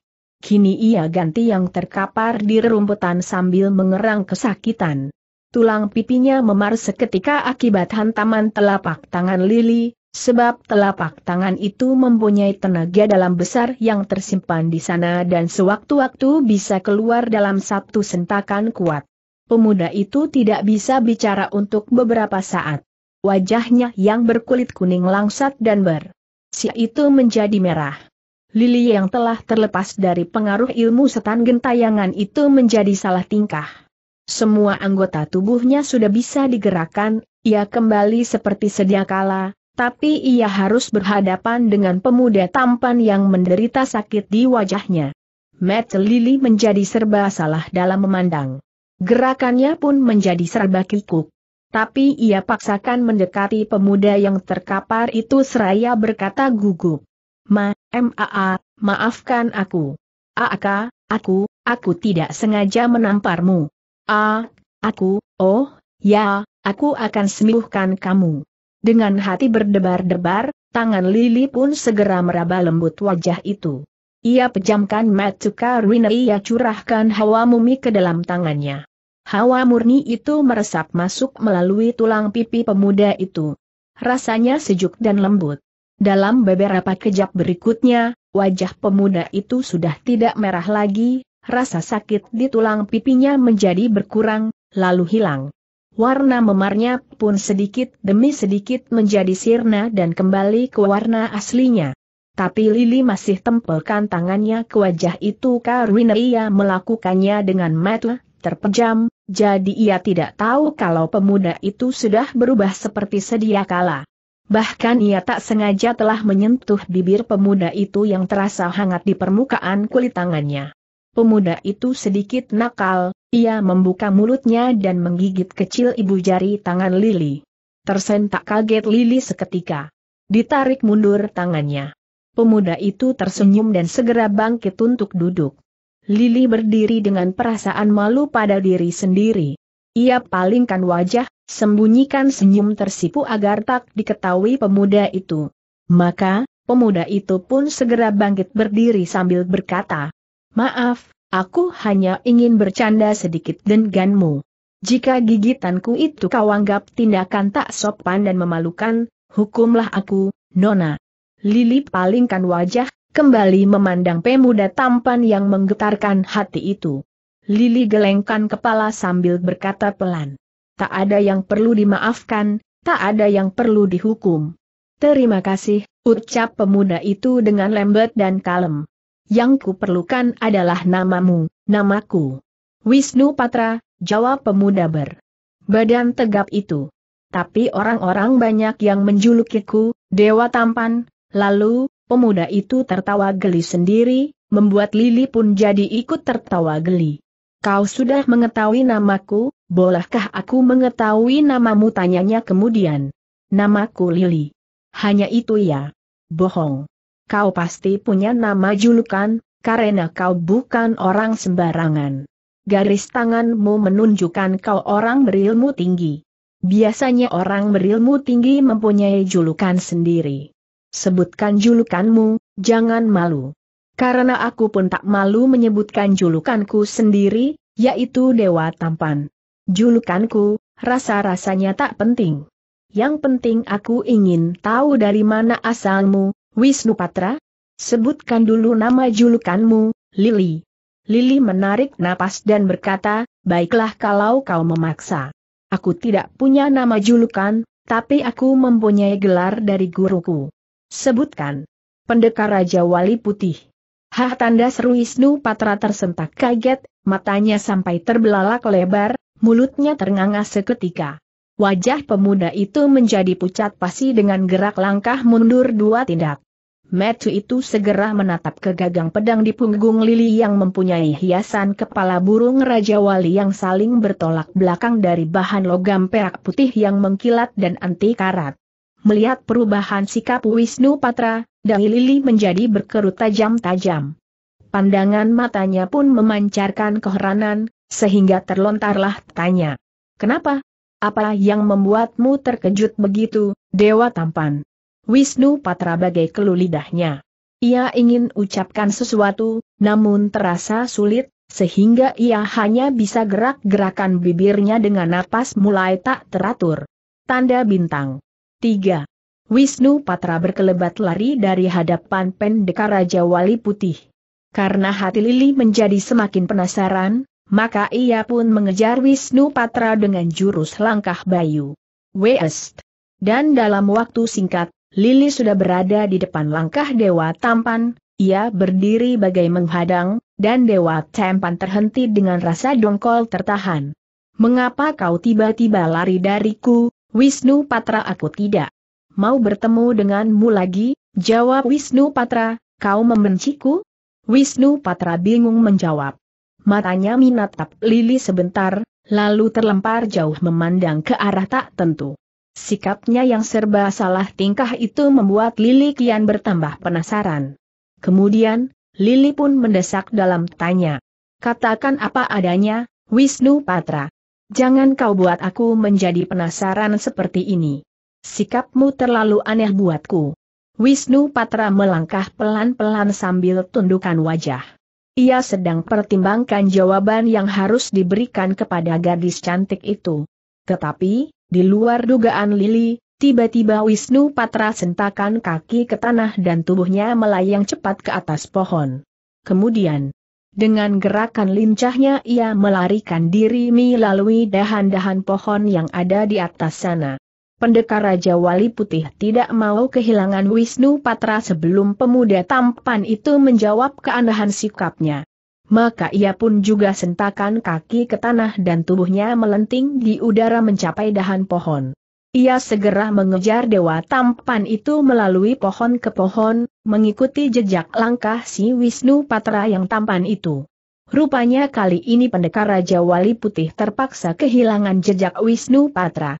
Kini ia ganti yang terkapar di rerumputan sambil mengerang kesakitan. Tulang pipinya memar seketika akibat hantaman telapak tangan Lili, sebab telapak tangan itu mempunyai tenaga dalam besar yang tersimpan di sana dan sewaktu-waktu bisa keluar dalam satu sentakan kuat. Pemuda itu tidak bisa bicara untuk beberapa saat. Wajahnya yang berkulit kuning langsat dan ber. Si itu menjadi merah. Lili yang telah terlepas dari pengaruh ilmu setan gentayangan itu menjadi salah tingkah. Semua anggota tubuhnya sudah bisa digerakkan, ia kembali seperti sedia kala, tapi ia harus berhadapan dengan pemuda tampan yang menderita sakit di wajahnya. Matt Lili menjadi serba salah dalam memandang. Gerakannya pun menjadi serba kikuk. Tapi ia paksakan mendekati pemuda yang terkapar itu seraya berkata gugup. Ma, MAA, maafkan aku. Aka, aku, aku tidak sengaja menamparmu. A, aku, oh, ya, aku akan sembuhkan kamu. Dengan hati berdebar-debar, tangan Lili pun segera meraba lembut wajah itu. Ia pejamkan Matsuka Rina ia curahkan hawa mumi ke dalam tangannya. Hawa murni itu meresap masuk melalui tulang pipi pemuda itu. Rasanya sejuk dan lembut. Dalam beberapa kejap berikutnya, wajah pemuda itu sudah tidak merah lagi, rasa sakit di tulang pipinya menjadi berkurang, lalu hilang. Warna memarnya pun sedikit demi sedikit menjadi sirna dan kembali ke warna aslinya. Tapi Lili masih tempelkan tangannya ke wajah itu karena ia melakukannya dengan mata terpejam, jadi ia tidak tahu kalau pemuda itu sudah berubah seperti sedia kala. Bahkan ia tak sengaja telah menyentuh bibir pemuda itu yang terasa hangat di permukaan kulit tangannya. Pemuda itu sedikit nakal, ia membuka mulutnya dan menggigit kecil ibu jari tangan Lili. Tersentak kaget Lili seketika. Ditarik mundur tangannya. Pemuda itu tersenyum dan segera bangkit untuk duduk. Lili berdiri dengan perasaan malu pada diri sendiri. Ia palingkan wajah, Sembunyikan senyum tersipu agar tak diketahui pemuda itu. Maka, pemuda itu pun segera bangkit berdiri sambil berkata, Maaf, aku hanya ingin bercanda sedikit denganmu. Jika gigitanku itu kau anggap tindakan tak sopan dan memalukan, hukumlah aku, Nona. Lili palingkan wajah, kembali memandang pemuda tampan yang menggetarkan hati itu. Lili gelengkan kepala sambil berkata pelan tak ada yang perlu dimaafkan, tak ada yang perlu dihukum. Terima kasih, ucap pemuda itu dengan lembut dan kalem. Yang ku perlukan adalah namamu, namaku. Wisnu Patra, jawab pemuda ber. Badan tegap itu. Tapi orang-orang banyak yang menjulukiku, Dewa Tampan, lalu, pemuda itu tertawa geli sendiri, membuat Lili pun jadi ikut tertawa geli. Kau sudah mengetahui namaku, bolehkah aku mengetahui namamu tanyanya kemudian. Namaku Lili. Hanya itu ya. Bohong. Kau pasti punya nama julukan, karena kau bukan orang sembarangan. Garis tanganmu menunjukkan kau orang berilmu tinggi. Biasanya orang berilmu tinggi mempunyai julukan sendiri. Sebutkan julukanmu, jangan malu. Karena aku pun tak malu menyebutkan julukanku sendiri, yaitu Dewa Tampan. Julukanku, rasa-rasanya tak penting. Yang penting aku ingin tahu dari mana asalmu, Wisnu Patra. Sebutkan dulu nama julukanmu, Lili. Lili menarik napas dan berkata, baiklah kalau kau memaksa. Aku tidak punya nama julukan, tapi aku mempunyai gelar dari guruku. Sebutkan. Pendekar Raja Wali Putih. Hah tanda seru Wisnu Patra tersentak kaget, matanya sampai terbelalak lebar, mulutnya ternganga seketika. Wajah pemuda itu menjadi pucat pasi dengan gerak langkah mundur dua tindak. Metu itu segera menatap ke gagang pedang di punggung Lili yang mempunyai hiasan kepala burung Raja Wali yang saling bertolak belakang dari bahan logam perak putih yang mengkilat dan anti karat. Melihat perubahan sikap Wisnu Patra, dahi Lili menjadi berkerut tajam-tajam. Pandangan matanya pun memancarkan keheranan, sehingga terlontarlah tanya. Kenapa? Apa yang membuatmu terkejut begitu, Dewa Tampan? Wisnu Patra bagai kelulidahnya. Ia ingin ucapkan sesuatu, namun terasa sulit, sehingga ia hanya bisa gerak-gerakan bibirnya dengan napas mulai tak teratur. Tanda bintang. 3. Wisnu Patra berkelebat lari dari hadapan pendekar Raja Wali Putih. Karena hati Lili menjadi semakin penasaran, maka ia pun mengejar Wisnu Patra dengan jurus langkah bayu. West. Dan dalam waktu singkat, Lili sudah berada di depan langkah Dewa Tampan, ia berdiri bagai menghadang, dan Dewa Tampan terhenti dengan rasa dongkol tertahan. Mengapa kau tiba-tiba lari dariku, Wisnu Patra aku tidak mau bertemu denganmu lagi, jawab Wisnu Patra, kau membenciku? Wisnu Patra bingung menjawab. Matanya menatap Lili sebentar, lalu terlempar jauh memandang ke arah tak tentu. Sikapnya yang serba salah tingkah itu membuat Lili kian bertambah penasaran. Kemudian, Lili pun mendesak dalam tanya. Katakan apa adanya, Wisnu Patra. Jangan kau buat aku menjadi penasaran seperti ini. Sikapmu terlalu aneh buatku. Wisnu Patra melangkah pelan-pelan sambil tundukan wajah. Ia sedang pertimbangkan jawaban yang harus diberikan kepada gadis cantik itu. Tetapi, di luar dugaan Lili, tiba-tiba Wisnu Patra sentakan kaki ke tanah dan tubuhnya melayang cepat ke atas pohon. Kemudian, dengan gerakan lincahnya ia melarikan diri melalui dahan-dahan pohon yang ada di atas sana. Pendekar Raja Wali Putih tidak mau kehilangan Wisnu Patra sebelum pemuda tampan itu menjawab keanehan sikapnya. Maka ia pun juga sentakan kaki ke tanah dan tubuhnya melenting di udara mencapai dahan pohon. Ia segera mengejar dewa tampan itu melalui pohon ke pohon, mengikuti jejak langkah si Wisnu Patra yang tampan itu. Rupanya kali ini pendekar Raja Wali Putih terpaksa kehilangan jejak Wisnu Patra.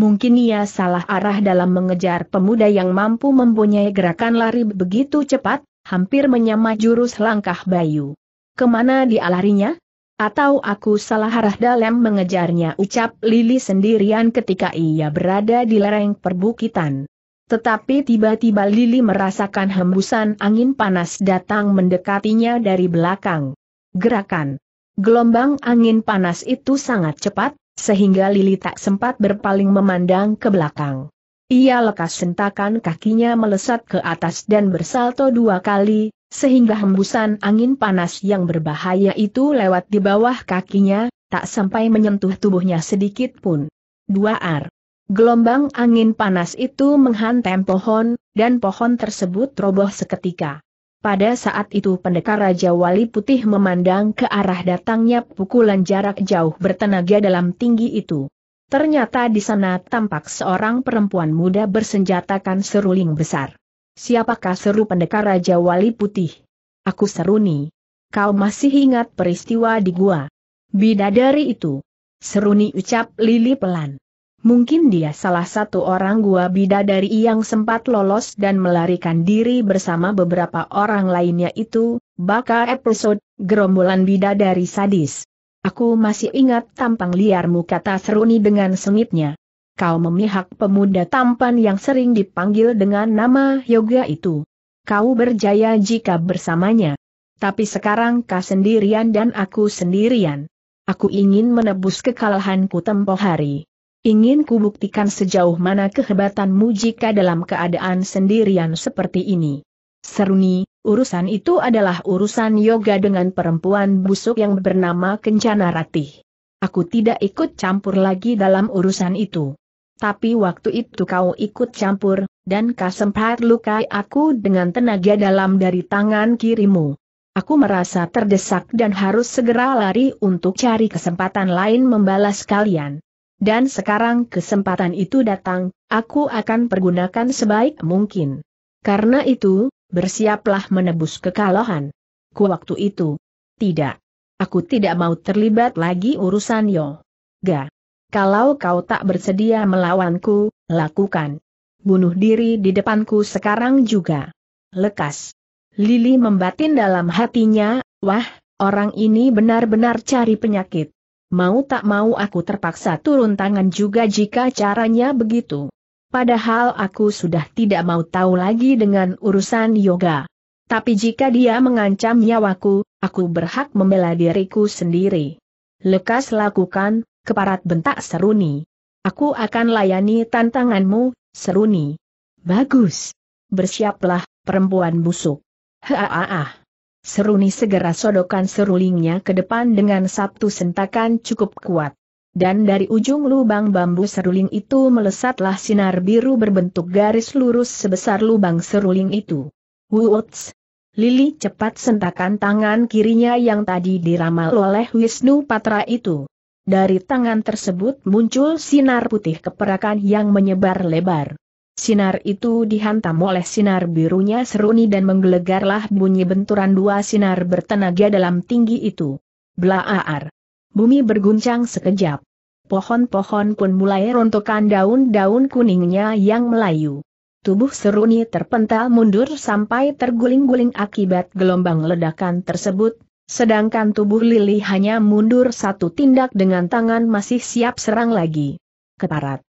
Mungkin ia salah arah dalam mengejar pemuda yang mampu mempunyai gerakan lari begitu cepat, hampir menyamai jurus langkah Bayu. Kemana dia larinya? Atau aku salah arah dalam mengejarnya ucap Lili sendirian ketika ia berada di lereng perbukitan. Tetapi tiba-tiba Lili merasakan hembusan angin panas datang mendekatinya dari belakang. Gerakan. Gelombang angin panas itu sangat cepat, sehingga Lili tak sempat berpaling memandang ke belakang. Ia lekas sentakan kakinya melesat ke atas dan bersalto dua kali, sehingga hembusan angin panas yang berbahaya itu lewat di bawah kakinya, tak sampai menyentuh tubuhnya sedikit pun. 2 Ar. Gelombang angin panas itu menghantam pohon, dan pohon tersebut roboh seketika. Pada saat itu pendekar Raja Wali Putih memandang ke arah datangnya pukulan jarak jauh bertenaga dalam tinggi itu. Ternyata di sana tampak seorang perempuan muda bersenjatakan seruling besar. Siapakah seru pendekar Raja Wali Putih? Aku seruni. Kau masih ingat peristiwa di gua. Bidadari itu. Seruni ucap Lili pelan. Mungkin dia salah satu orang gua bidadari yang sempat lolos dan melarikan diri bersama beberapa orang lainnya itu, bakal episode, gerombolan bidadari sadis. Aku masih ingat tampang liarmu kata Seruni dengan sengitnya. Kau memihak pemuda tampan yang sering dipanggil dengan nama Yoga itu. Kau berjaya jika bersamanya. Tapi sekarang kau sendirian dan aku sendirian. Aku ingin menebus kekalahanku tempo hari. Ingin kubuktikan sejauh mana kehebatanmu jika dalam keadaan sendirian seperti ini. Seruni, urusan itu adalah urusan yoga dengan perempuan busuk yang bernama Kencana Ratih. Aku tidak ikut campur lagi dalam urusan itu. Tapi waktu itu kau ikut campur, dan kau sempat lukai aku dengan tenaga dalam dari tangan kirimu. Aku merasa terdesak dan harus segera lari untuk cari kesempatan lain membalas kalian dan sekarang kesempatan itu datang, aku akan pergunakan sebaik mungkin. Karena itu, bersiaplah menebus kekalahan. Ku waktu itu. Tidak. Aku tidak mau terlibat lagi urusan Yo. Ga. Kalau kau tak bersedia melawanku, lakukan. Bunuh diri di depanku sekarang juga. Lekas. Lili membatin dalam hatinya, wah, orang ini benar-benar cari penyakit mau tak mau aku terpaksa turun tangan juga jika caranya begitu. Padahal aku sudah tidak mau tahu lagi dengan urusan yoga. Tapi jika dia mengancam nyawaku, aku berhak membela diriku sendiri. Lekas lakukan, keparat bentak Seruni. Aku akan layani tantanganmu, Seruni. Bagus. Bersiaplah, perempuan busuk. Haaah. Seruni segera sodokan serulingnya ke depan dengan satu sentakan cukup kuat. Dan dari ujung lubang bambu seruling itu melesatlah sinar biru berbentuk garis lurus sebesar lubang seruling itu. Wuts! Lili cepat sentakan tangan kirinya yang tadi diramal oleh Wisnu Patra itu. Dari tangan tersebut muncul sinar putih keperakan yang menyebar lebar. Sinar itu dihantam oleh sinar birunya seruni dan menggelegarlah bunyi benturan dua sinar bertenaga dalam tinggi itu. Blaaar. Bumi berguncang sekejap. Pohon-pohon pun mulai rontokan daun-daun kuningnya yang melayu. Tubuh seruni terpental mundur sampai terguling-guling akibat gelombang ledakan tersebut, sedangkan tubuh Lili hanya mundur satu tindak dengan tangan masih siap serang lagi. Keparat.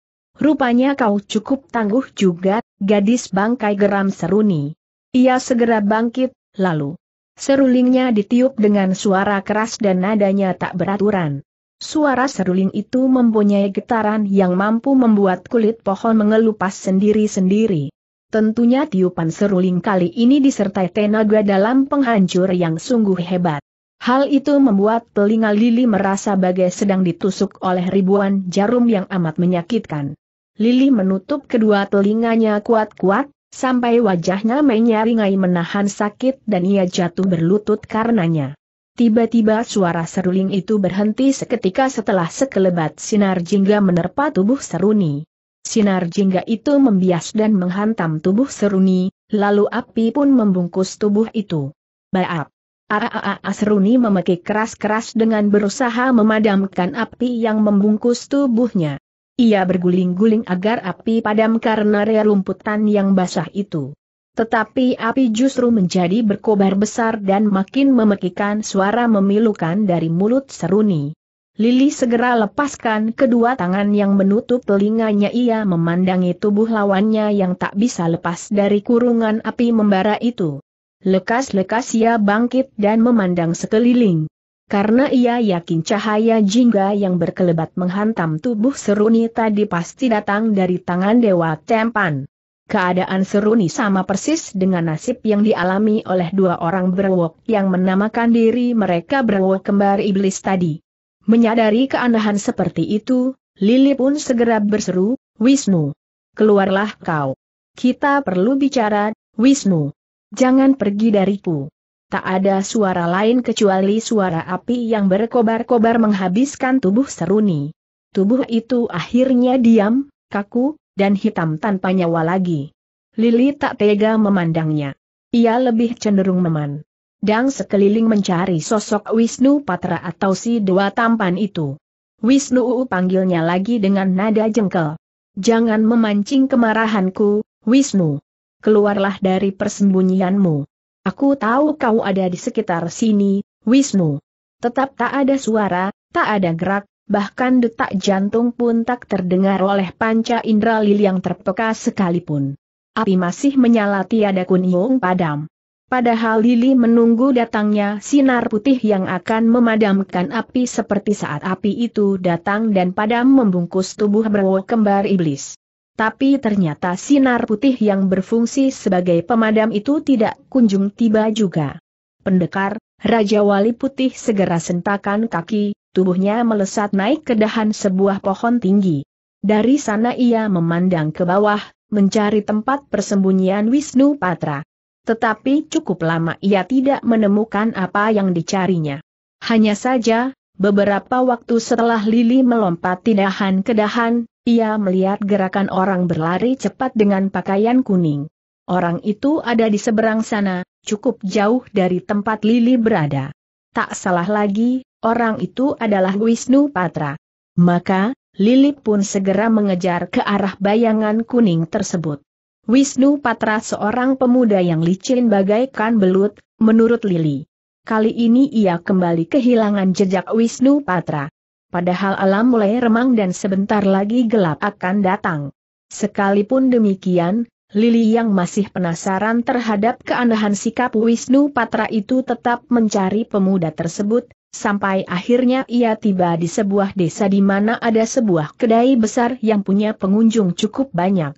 Rupanya kau cukup tangguh juga, gadis bangkai geram seruni. Ia segera bangkit, lalu. Serulingnya ditiup dengan suara keras dan nadanya tak beraturan. Suara seruling itu mempunyai getaran yang mampu membuat kulit pohon mengelupas sendiri-sendiri. Tentunya tiupan seruling kali ini disertai tenaga dalam penghancur yang sungguh hebat. Hal itu membuat telinga Lili merasa bagai sedang ditusuk oleh ribuan jarum yang amat menyakitkan. Lili menutup kedua telinganya kuat-kuat, sampai wajahnya menyaringai menahan sakit dan ia jatuh berlutut karenanya. Tiba-tiba suara seruling itu berhenti seketika setelah sekelebat sinar jingga menerpa tubuh Seruni. Sinar jingga itu membias dan menghantam tubuh Seruni, lalu api pun membungkus tubuh itu. Baap! Aaaa Seruni memekik keras-keras dengan berusaha memadamkan api yang membungkus tubuhnya. Ia berguling-guling agar api padam karena rerumputan yang basah itu. Tetapi api justru menjadi berkobar besar dan makin memekikan suara memilukan dari mulut seruni. Lili segera lepaskan kedua tangan yang menutup telinganya ia memandangi tubuh lawannya yang tak bisa lepas dari kurungan api membara itu. Lekas-lekas ia bangkit dan memandang sekeliling. Karena ia yakin cahaya jingga yang berkelebat menghantam tubuh Seruni tadi pasti datang dari tangan Dewa Tempan. Keadaan Seruni sama persis dengan nasib yang dialami oleh dua orang berwok yang menamakan diri mereka berwok kembar iblis tadi. Menyadari keanehan seperti itu, Lili pun segera berseru, Wisnu, keluarlah kau. Kita perlu bicara, Wisnu. Jangan pergi dariku. Tak ada suara lain kecuali suara api yang berkobar-kobar menghabiskan tubuh Seruni. Tubuh itu akhirnya diam, kaku, dan hitam tanpa nyawa lagi. Lili tak tega memandangnya. Ia lebih cenderung meman. Dang sekeliling mencari sosok Wisnu Patra atau si dua tampan itu. Wisnu Uu panggilnya lagi dengan nada jengkel. Jangan memancing kemarahanku, Wisnu. Keluarlah dari persembunyianmu. Aku tahu kau ada di sekitar sini, Wisnu. Tetap tak ada suara, tak ada gerak, bahkan detak jantung pun tak terdengar oleh panca indera lil yang terpeka sekalipun. Api masih menyala tiada kunyung padam. Padahal Lili menunggu datangnya sinar putih yang akan memadamkan api seperti saat api itu datang dan padam membungkus tubuh berwo kembar iblis tapi ternyata sinar putih yang berfungsi sebagai pemadam itu tidak kunjung tiba juga. Pendekar, Raja Wali Putih segera sentakan kaki, tubuhnya melesat naik ke dahan sebuah pohon tinggi. Dari sana ia memandang ke bawah, mencari tempat persembunyian Wisnu Patra. Tetapi cukup lama ia tidak menemukan apa yang dicarinya. Hanya saja, beberapa waktu setelah Lili melompat dahan ke dahan, ia melihat gerakan orang berlari cepat dengan pakaian kuning. Orang itu ada di seberang sana, cukup jauh dari tempat Lili berada. Tak salah lagi, orang itu adalah Wisnu Patra. Maka, Lili pun segera mengejar ke arah bayangan kuning tersebut. Wisnu Patra seorang pemuda yang licin bagaikan belut, menurut Lili. Kali ini ia kembali kehilangan jejak Wisnu Patra. Padahal alam mulai remang dan sebentar lagi gelap akan datang. Sekalipun demikian, Lili yang masih penasaran terhadap keanehan sikap Wisnu Patra itu tetap mencari pemuda tersebut, sampai akhirnya ia tiba di sebuah desa di mana ada sebuah kedai besar yang punya pengunjung cukup banyak.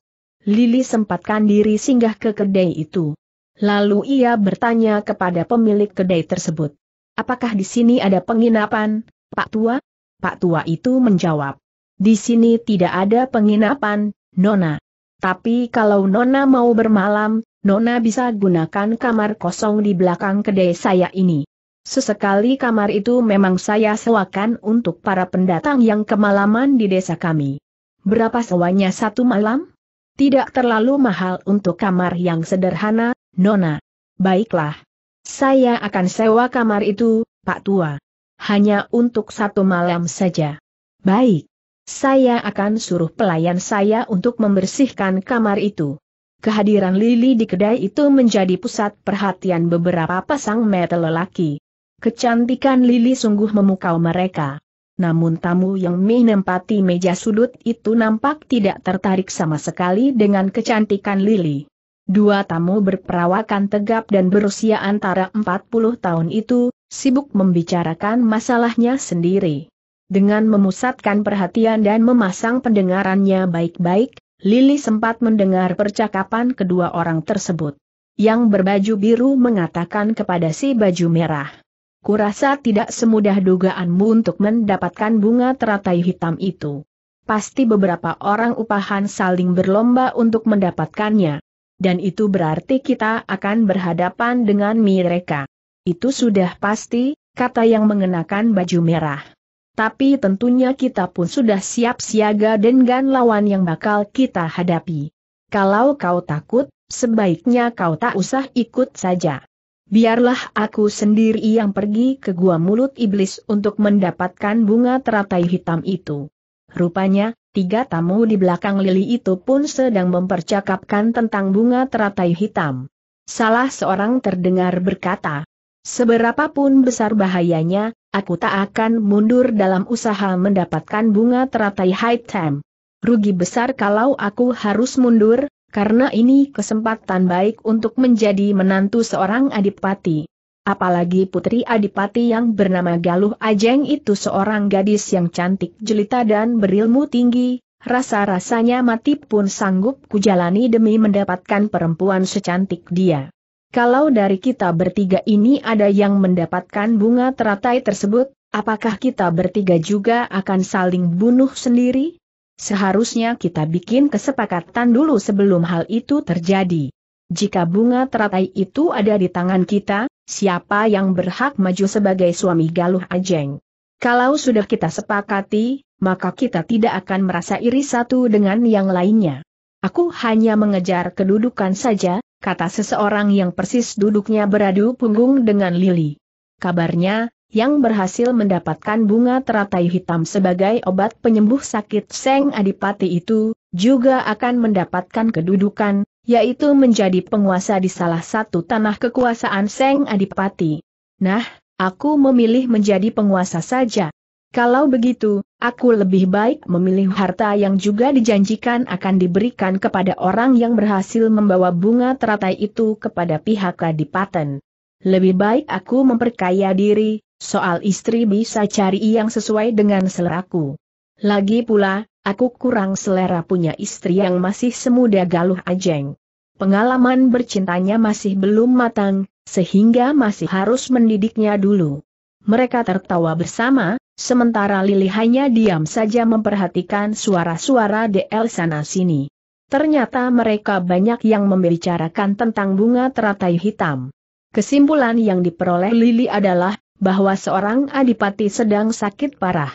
Lili sempatkan diri singgah ke kedai itu. Lalu ia bertanya kepada pemilik kedai tersebut, "Apakah di sini ada penginapan, Pak Tua?" Pak Tua itu menjawab. Di sini tidak ada penginapan, Nona. Tapi kalau Nona mau bermalam, Nona bisa gunakan kamar kosong di belakang kedai saya ini. Sesekali kamar itu memang saya sewakan untuk para pendatang yang kemalaman di desa kami. Berapa sewanya satu malam? Tidak terlalu mahal untuk kamar yang sederhana, Nona. Baiklah. Saya akan sewa kamar itu, Pak Tua hanya untuk satu malam saja. Baik. Saya akan suruh pelayan saya untuk membersihkan kamar itu. Kehadiran Lili di kedai itu menjadi pusat perhatian beberapa pasang metal lelaki. Kecantikan Lili sungguh memukau mereka. Namun tamu yang menempati meja sudut itu nampak tidak tertarik sama sekali dengan kecantikan Lili. Dua tamu berperawakan tegap dan berusia antara 40 tahun itu, sibuk membicarakan masalahnya sendiri. Dengan memusatkan perhatian dan memasang pendengarannya baik-baik, Lili sempat mendengar percakapan kedua orang tersebut. Yang berbaju biru mengatakan kepada si baju merah. Kurasa tidak semudah dugaanmu untuk mendapatkan bunga teratai hitam itu. Pasti beberapa orang upahan saling berlomba untuk mendapatkannya. Dan itu berarti kita akan berhadapan dengan mereka. Itu sudah pasti, kata yang mengenakan baju merah. Tapi tentunya kita pun sudah siap siaga dengan lawan yang bakal kita hadapi. Kalau kau takut, sebaiknya kau tak usah ikut saja. Biarlah aku sendiri yang pergi ke gua mulut iblis untuk mendapatkan bunga teratai hitam itu. Rupanya, Tiga tamu di belakang Lili itu pun sedang mempercakapkan tentang bunga teratai hitam. Salah seorang terdengar berkata, Seberapapun besar bahayanya, aku tak akan mundur dalam usaha mendapatkan bunga teratai high time. Rugi besar kalau aku harus mundur, karena ini kesempatan baik untuk menjadi menantu seorang adipati. Apalagi putri adipati yang bernama Galuh Ajeng itu seorang gadis yang cantik jelita dan berilmu tinggi, rasa-rasanya mati pun sanggup kujalani demi mendapatkan perempuan secantik dia. Kalau dari kita bertiga ini ada yang mendapatkan bunga teratai tersebut, apakah kita bertiga juga akan saling bunuh sendiri? Seharusnya kita bikin kesepakatan dulu sebelum hal itu terjadi. Jika bunga teratai itu ada di tangan kita, siapa yang berhak maju sebagai suami Galuh Ajeng? Kalau sudah kita sepakati, maka kita tidak akan merasa iri satu dengan yang lainnya. Aku hanya mengejar kedudukan saja, kata seseorang yang persis duduknya beradu punggung dengan Lili. Kabarnya, yang berhasil mendapatkan bunga teratai hitam sebagai obat penyembuh sakit Seng Adipati itu, juga akan mendapatkan kedudukan, yaitu menjadi penguasa di salah satu tanah kekuasaan Seng Adipati. Nah, aku memilih menjadi penguasa saja, kalau begitu, aku lebih baik memilih harta yang juga dijanjikan akan diberikan kepada orang yang berhasil membawa bunga teratai itu kepada pihak kadipaten. Lebih baik aku memperkaya diri, soal istri bisa cari yang sesuai dengan seleraku. Lagi pula, aku kurang selera punya istri yang masih semuda galuh ajeng. Pengalaman bercintanya masih belum matang, sehingga masih harus mendidiknya dulu mereka tertawa bersama, sementara Lili hanya diam saja memperhatikan suara-suara DL sana-sini. Ternyata mereka banyak yang membicarakan tentang bunga teratai hitam. Kesimpulan yang diperoleh Lili adalah, bahwa seorang adipati sedang sakit parah.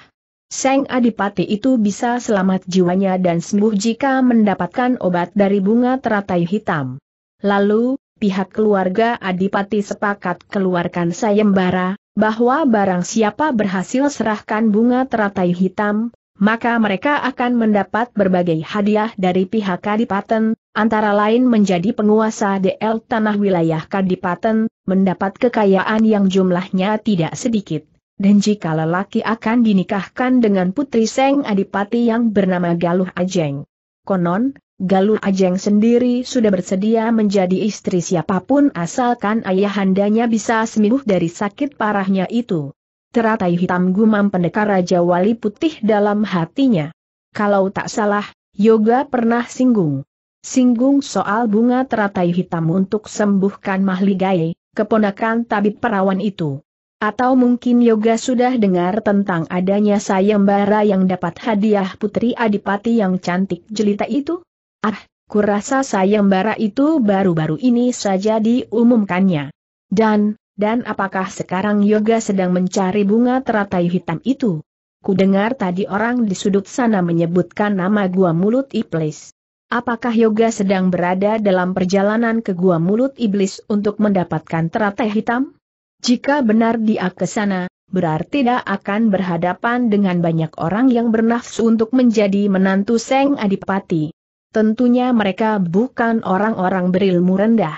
Seng Adipati itu bisa selamat jiwanya dan sembuh jika mendapatkan obat dari bunga teratai hitam. Lalu, pihak keluarga Adipati sepakat keluarkan sayembara, bahwa barang siapa berhasil serahkan bunga teratai hitam, maka mereka akan mendapat berbagai hadiah dari pihak Kadipaten, antara lain menjadi penguasa DL tanah wilayah Kadipaten, mendapat kekayaan yang jumlahnya tidak sedikit. Dan jika lelaki akan dinikahkan dengan putri Seng Adipati yang bernama Galuh Ajeng. Konon, Galuh Ajeng sendiri sudah bersedia menjadi istri siapapun asalkan ayahandanya bisa sembuh dari sakit parahnya itu. Teratai hitam gumam pendekar Raja Wali Putih dalam hatinya. Kalau tak salah, Yoga pernah singgung. Singgung soal bunga teratai hitam untuk sembuhkan mahligai, keponakan tabib perawan itu. Atau mungkin Yoga sudah dengar tentang adanya sayembara yang dapat hadiah putri adipati yang cantik jelita itu? Ah, kurasa sayembara itu baru-baru ini saja diumumkannya. Dan, dan apakah sekarang Yoga sedang mencari bunga teratai hitam itu? Kudengar tadi orang di sudut sana menyebutkan nama gua mulut iblis. Apakah Yoga sedang berada dalam perjalanan ke gua mulut iblis untuk mendapatkan teratai hitam? Jika benar dia ke sana, berarti dia akan berhadapan dengan banyak orang yang bernafsu untuk menjadi menantu Seng Adipati. Tentunya mereka bukan orang-orang berilmu rendah.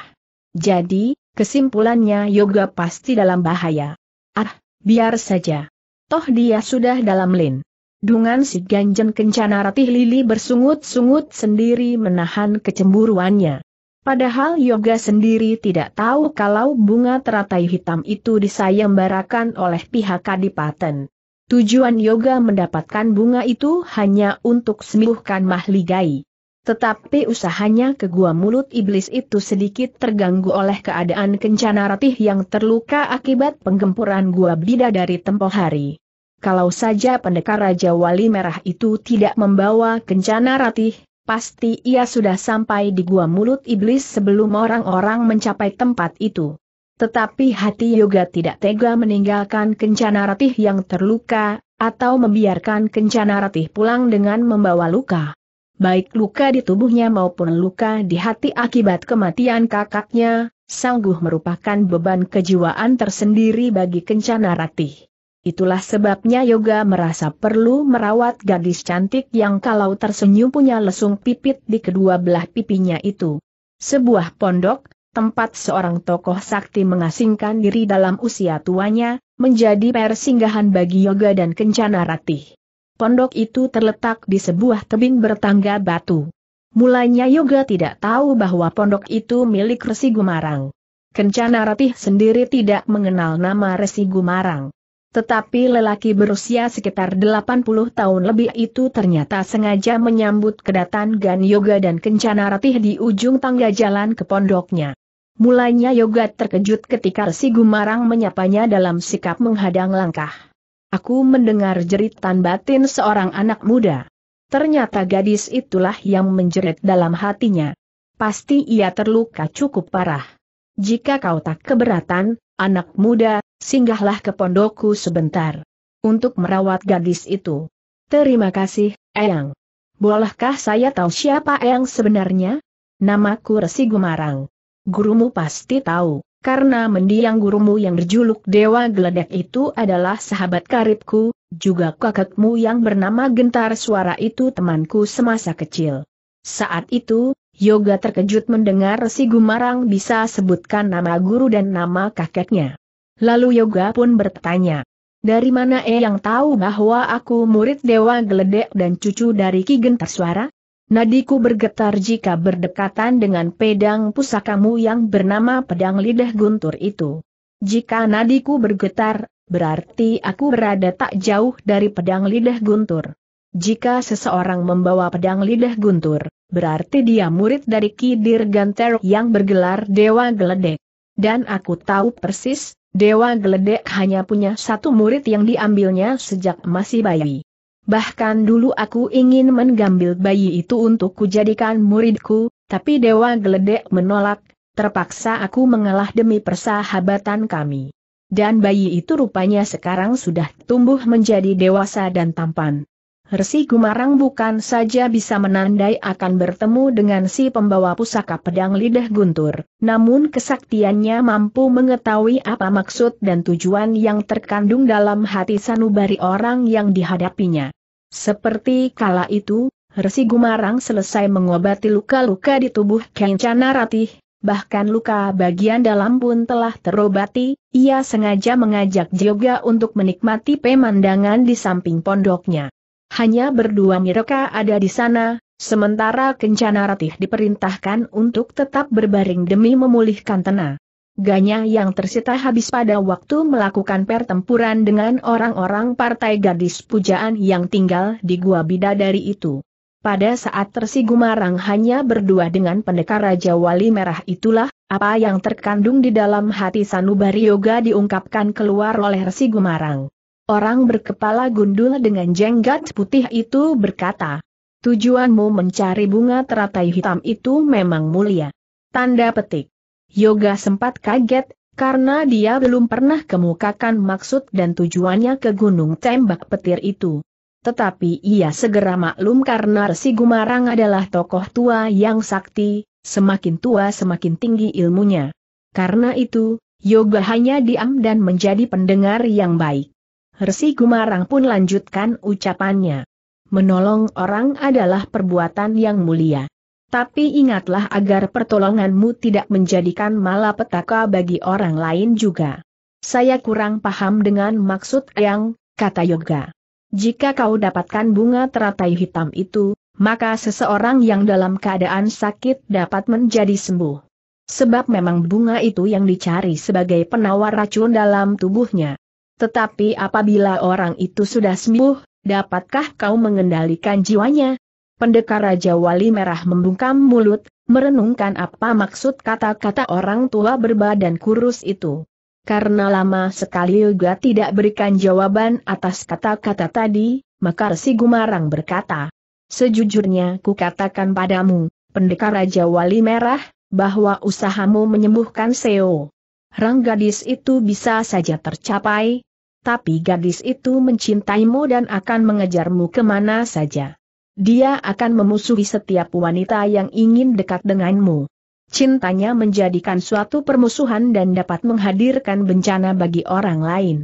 Jadi, kesimpulannya yoga pasti dalam bahaya. Ah, biar saja. Toh dia sudah dalam lin. Dungan si Ganjen Kencana Ratih Lili bersungut-sungut sendiri menahan kecemburuannya. Padahal Yoga sendiri tidak tahu kalau bunga teratai hitam itu disayembarakan oleh pihak kadipaten. Tujuan Yoga mendapatkan bunga itu hanya untuk sembuhkan Mahligai. Tetapi usahanya ke gua mulut iblis itu sedikit terganggu oleh keadaan kencana ratih yang terluka akibat penggempuran gua bida dari tempo hari. Kalau saja pendekar Raja Wali Merah itu tidak membawa kencana ratih, pasti ia sudah sampai di gua mulut iblis sebelum orang-orang mencapai tempat itu. Tetapi hati Yoga tidak tega meninggalkan kencana ratih yang terluka, atau membiarkan kencana ratih pulang dengan membawa luka baik luka di tubuhnya maupun luka di hati akibat kematian kakaknya, sangguh merupakan beban kejiwaan tersendiri bagi Kencana Ratih. Itulah sebabnya Yoga merasa perlu merawat gadis cantik yang kalau tersenyum punya lesung pipit di kedua belah pipinya itu. Sebuah pondok, tempat seorang tokoh sakti mengasingkan diri dalam usia tuanya, menjadi persinggahan bagi Yoga dan Kencana Ratih. Pondok itu terletak di sebuah tebing bertangga batu. Mulanya Yoga tidak tahu bahwa pondok itu milik Resi Gumarang. Kencana Ratih sendiri tidak mengenal nama Resi Gumarang. Tetapi lelaki berusia sekitar 80 tahun lebih itu ternyata sengaja menyambut kedatangan Yoga dan Kencana Ratih di ujung tangga jalan ke pondoknya. Mulanya Yoga terkejut ketika Resi Gumarang menyapanya dalam sikap menghadang langkah. Aku mendengar jeritan batin seorang anak muda. Ternyata gadis itulah yang menjerit dalam hatinya. Pasti ia terluka cukup parah. Jika kau tak keberatan, anak muda, singgahlah ke pondokku sebentar. Untuk merawat gadis itu. Terima kasih, Eyang. Bolehkah saya tahu siapa Eyang sebenarnya? Namaku Resi Gumarang. Gurumu pasti tahu karena mendiang gurumu yang berjuluk Dewa Geledek itu adalah sahabat karibku, juga kakakmu yang bernama Gentar Suara itu temanku semasa kecil. Saat itu, Yoga terkejut mendengar si Gumarang bisa sebutkan nama guru dan nama kakeknya. Lalu Yoga pun bertanya, dari mana eyang eh, yang tahu bahwa aku murid Dewa Geledek dan cucu dari Ki Gentar Suara? Nadiku bergetar jika berdekatan dengan pedang pusakamu yang bernama pedang lidah guntur itu. Jika nadiku bergetar, berarti aku berada tak jauh dari pedang lidah guntur. Jika seseorang membawa pedang lidah guntur, berarti dia murid dari Kidir Ganter yang bergelar Dewa Geledek. Dan aku tahu persis, Dewa Geledek hanya punya satu murid yang diambilnya sejak masih bayi. Bahkan dulu aku ingin mengambil bayi itu untuk kujadikan muridku, tapi Dewa Geledek menolak, terpaksa aku mengalah demi persahabatan kami. Dan bayi itu rupanya sekarang sudah tumbuh menjadi dewasa dan tampan. Resi Gumarang bukan saja bisa menandai akan bertemu dengan si pembawa pusaka pedang lidah guntur, namun kesaktiannya mampu mengetahui apa maksud dan tujuan yang terkandung dalam hati sanubari orang yang dihadapinya. Seperti kala itu, Resi Gumarang selesai mengobati luka-luka di tubuh Kencana Ratih, bahkan luka bagian dalam pun telah terobati, ia sengaja mengajak Joga untuk menikmati pemandangan di samping pondoknya. Hanya berdua mereka ada di sana, sementara Kencana Ratih diperintahkan untuk tetap berbaring demi memulihkan tenang. Ganya yang tersita habis pada waktu melakukan pertempuran dengan orang-orang partai gadis pujaan yang tinggal di gua bidadari itu. Pada saat Gumarang hanya berdua dengan pendekar Raja Wali Merah itulah, apa yang terkandung di dalam hati Sanubari Yoga diungkapkan keluar oleh Tersi Gumarang. Orang berkepala gundul dengan jenggot putih itu berkata, Tujuanmu mencari bunga teratai hitam itu memang mulia. Tanda petik. Yoga sempat kaget, karena dia belum pernah kemukakan maksud dan tujuannya ke gunung tembak petir itu. Tetapi ia segera maklum karena Resi Gumarang adalah tokoh tua yang sakti, semakin tua semakin tinggi ilmunya. Karena itu, Yoga hanya diam dan menjadi pendengar yang baik. Resi Gumarang pun lanjutkan ucapannya. Menolong orang adalah perbuatan yang mulia. Tapi ingatlah agar pertolonganmu tidak menjadikan malapetaka bagi orang lain juga. Saya kurang paham dengan maksud yang, kata Yoga. Jika kau dapatkan bunga teratai hitam itu, maka seseorang yang dalam keadaan sakit dapat menjadi sembuh. Sebab memang bunga itu yang dicari sebagai penawar racun dalam tubuhnya. Tetapi apabila orang itu sudah sembuh, dapatkah kau mengendalikan jiwanya? Pendekar Raja Wali Merah membungkam mulut, merenungkan apa maksud kata-kata orang tua berbadan kurus itu. Karena lama sekali juga tidak berikan jawaban atas kata-kata tadi, maka Resi Gumarang berkata, Sejujurnya ku katakan padamu, pendekar Raja Wali Merah, bahwa usahamu menyembuhkan Seo. Rang gadis itu bisa saja tercapai, tapi gadis itu mencintaimu dan akan mengejarmu kemana saja. Dia akan memusuhi setiap wanita yang ingin dekat denganmu. Cintanya menjadikan suatu permusuhan dan dapat menghadirkan bencana bagi orang lain.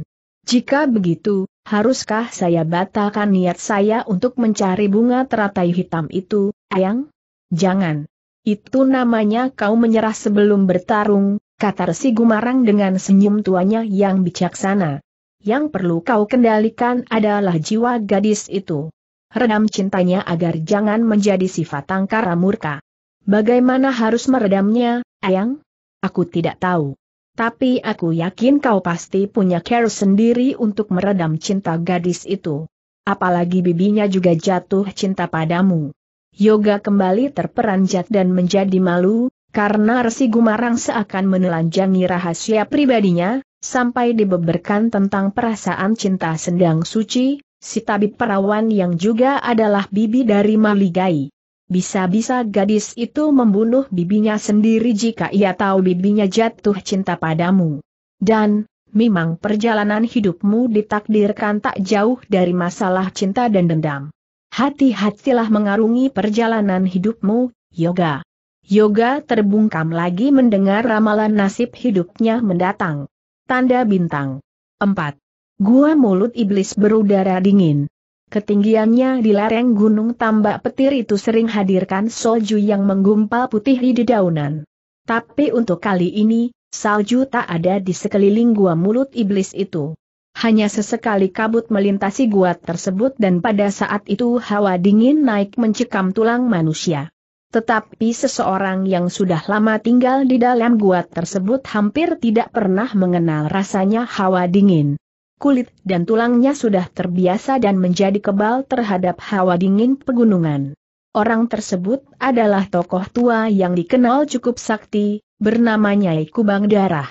Jika begitu, haruskah saya batalkan niat saya untuk mencari bunga teratai hitam itu, Ayang? Jangan. Itu namanya kau menyerah sebelum bertarung, kata Resi Gumarang dengan senyum tuanya yang bijaksana yang perlu kau kendalikan adalah jiwa gadis itu. Redam cintanya agar jangan menjadi sifat tangkara murka. Bagaimana harus meredamnya, Ayang? Aku tidak tahu. Tapi aku yakin kau pasti punya care sendiri untuk meredam cinta gadis itu. Apalagi bibinya juga jatuh cinta padamu. Yoga kembali terperanjat dan menjadi malu, karena Resi Gumarang seakan menelanjangi rahasia pribadinya, sampai dibeberkan tentang perasaan cinta sendang suci, si tabib perawan yang juga adalah bibi dari Maligai. Bisa-bisa gadis itu membunuh bibinya sendiri jika ia tahu bibinya jatuh cinta padamu. Dan, memang perjalanan hidupmu ditakdirkan tak jauh dari masalah cinta dan dendam. Hati-hatilah mengarungi perjalanan hidupmu, Yoga. Yoga terbungkam lagi mendengar ramalan nasib hidupnya mendatang. Tanda bintang. 4. Gua mulut iblis berudara dingin. Ketinggiannya di lereng gunung tambak petir itu sering hadirkan salju yang menggumpal putih di dedaunan. Tapi untuk kali ini, salju tak ada di sekeliling gua mulut iblis itu. Hanya sesekali kabut melintasi gua tersebut dan pada saat itu hawa dingin naik mencekam tulang manusia. Tetapi seseorang yang sudah lama tinggal di dalam gua tersebut hampir tidak pernah mengenal rasanya hawa dingin. Kulit dan tulangnya sudah terbiasa dan menjadi kebal terhadap hawa dingin pegunungan. Orang tersebut adalah tokoh tua yang dikenal cukup sakti, bernama Nyai Kubang Darah.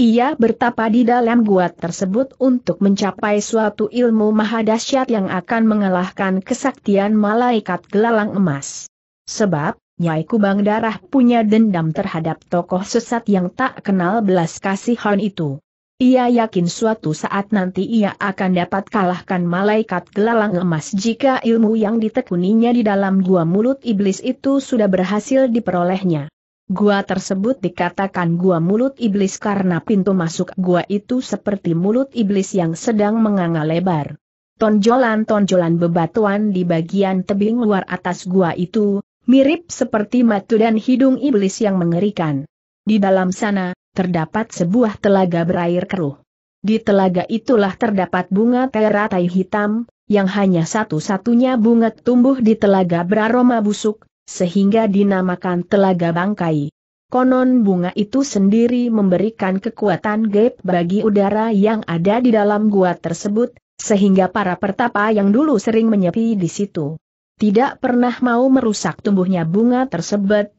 Ia bertapa di dalam gua tersebut untuk mencapai suatu ilmu mahadasyat yang akan mengalahkan kesaktian malaikat gelalang emas. Sebab, Nyai Kubang Darah punya dendam terhadap tokoh sesat yang tak kenal belas kasihan itu. Ia yakin suatu saat nanti ia akan dapat kalahkan malaikat gelalang emas jika ilmu yang ditekuninya di dalam gua mulut iblis itu sudah berhasil diperolehnya. Gua tersebut dikatakan gua mulut iblis karena pintu masuk gua itu seperti mulut iblis yang sedang menganga lebar. Tonjolan-tonjolan bebatuan di bagian tebing luar atas gua itu, mirip seperti matu dan hidung iblis yang mengerikan. Di dalam sana, terdapat sebuah telaga berair keruh. Di telaga itulah terdapat bunga teratai hitam, yang hanya satu-satunya bunga tumbuh di telaga beraroma busuk, sehingga dinamakan telaga bangkai. Konon bunga itu sendiri memberikan kekuatan gap bagi udara yang ada di dalam gua tersebut, sehingga para pertapa yang dulu sering menyepi di situ tidak pernah mau merusak tumbuhnya bunga tersebut.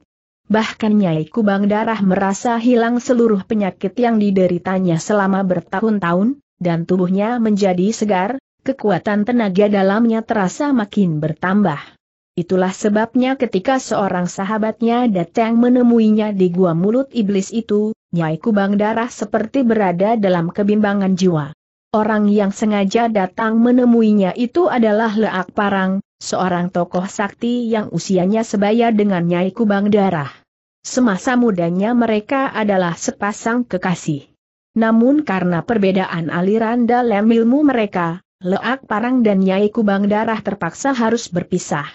Bahkan Nyai Kubang Darah merasa hilang seluruh penyakit yang dideritanya selama bertahun-tahun, dan tubuhnya menjadi segar, kekuatan tenaga dalamnya terasa makin bertambah. Itulah sebabnya ketika seorang sahabatnya datang menemuinya di gua mulut iblis itu, Nyai Kubang Darah seperti berada dalam kebimbangan jiwa. Orang yang sengaja datang menemuinya itu adalah Leak Parang, seorang tokoh sakti yang usianya sebaya dengan Nyai Kubang Darah. Semasa mudanya mereka adalah sepasang kekasih. Namun karena perbedaan aliran dalam ilmu mereka, Leak Parang dan Nyai Kubang Darah terpaksa harus berpisah.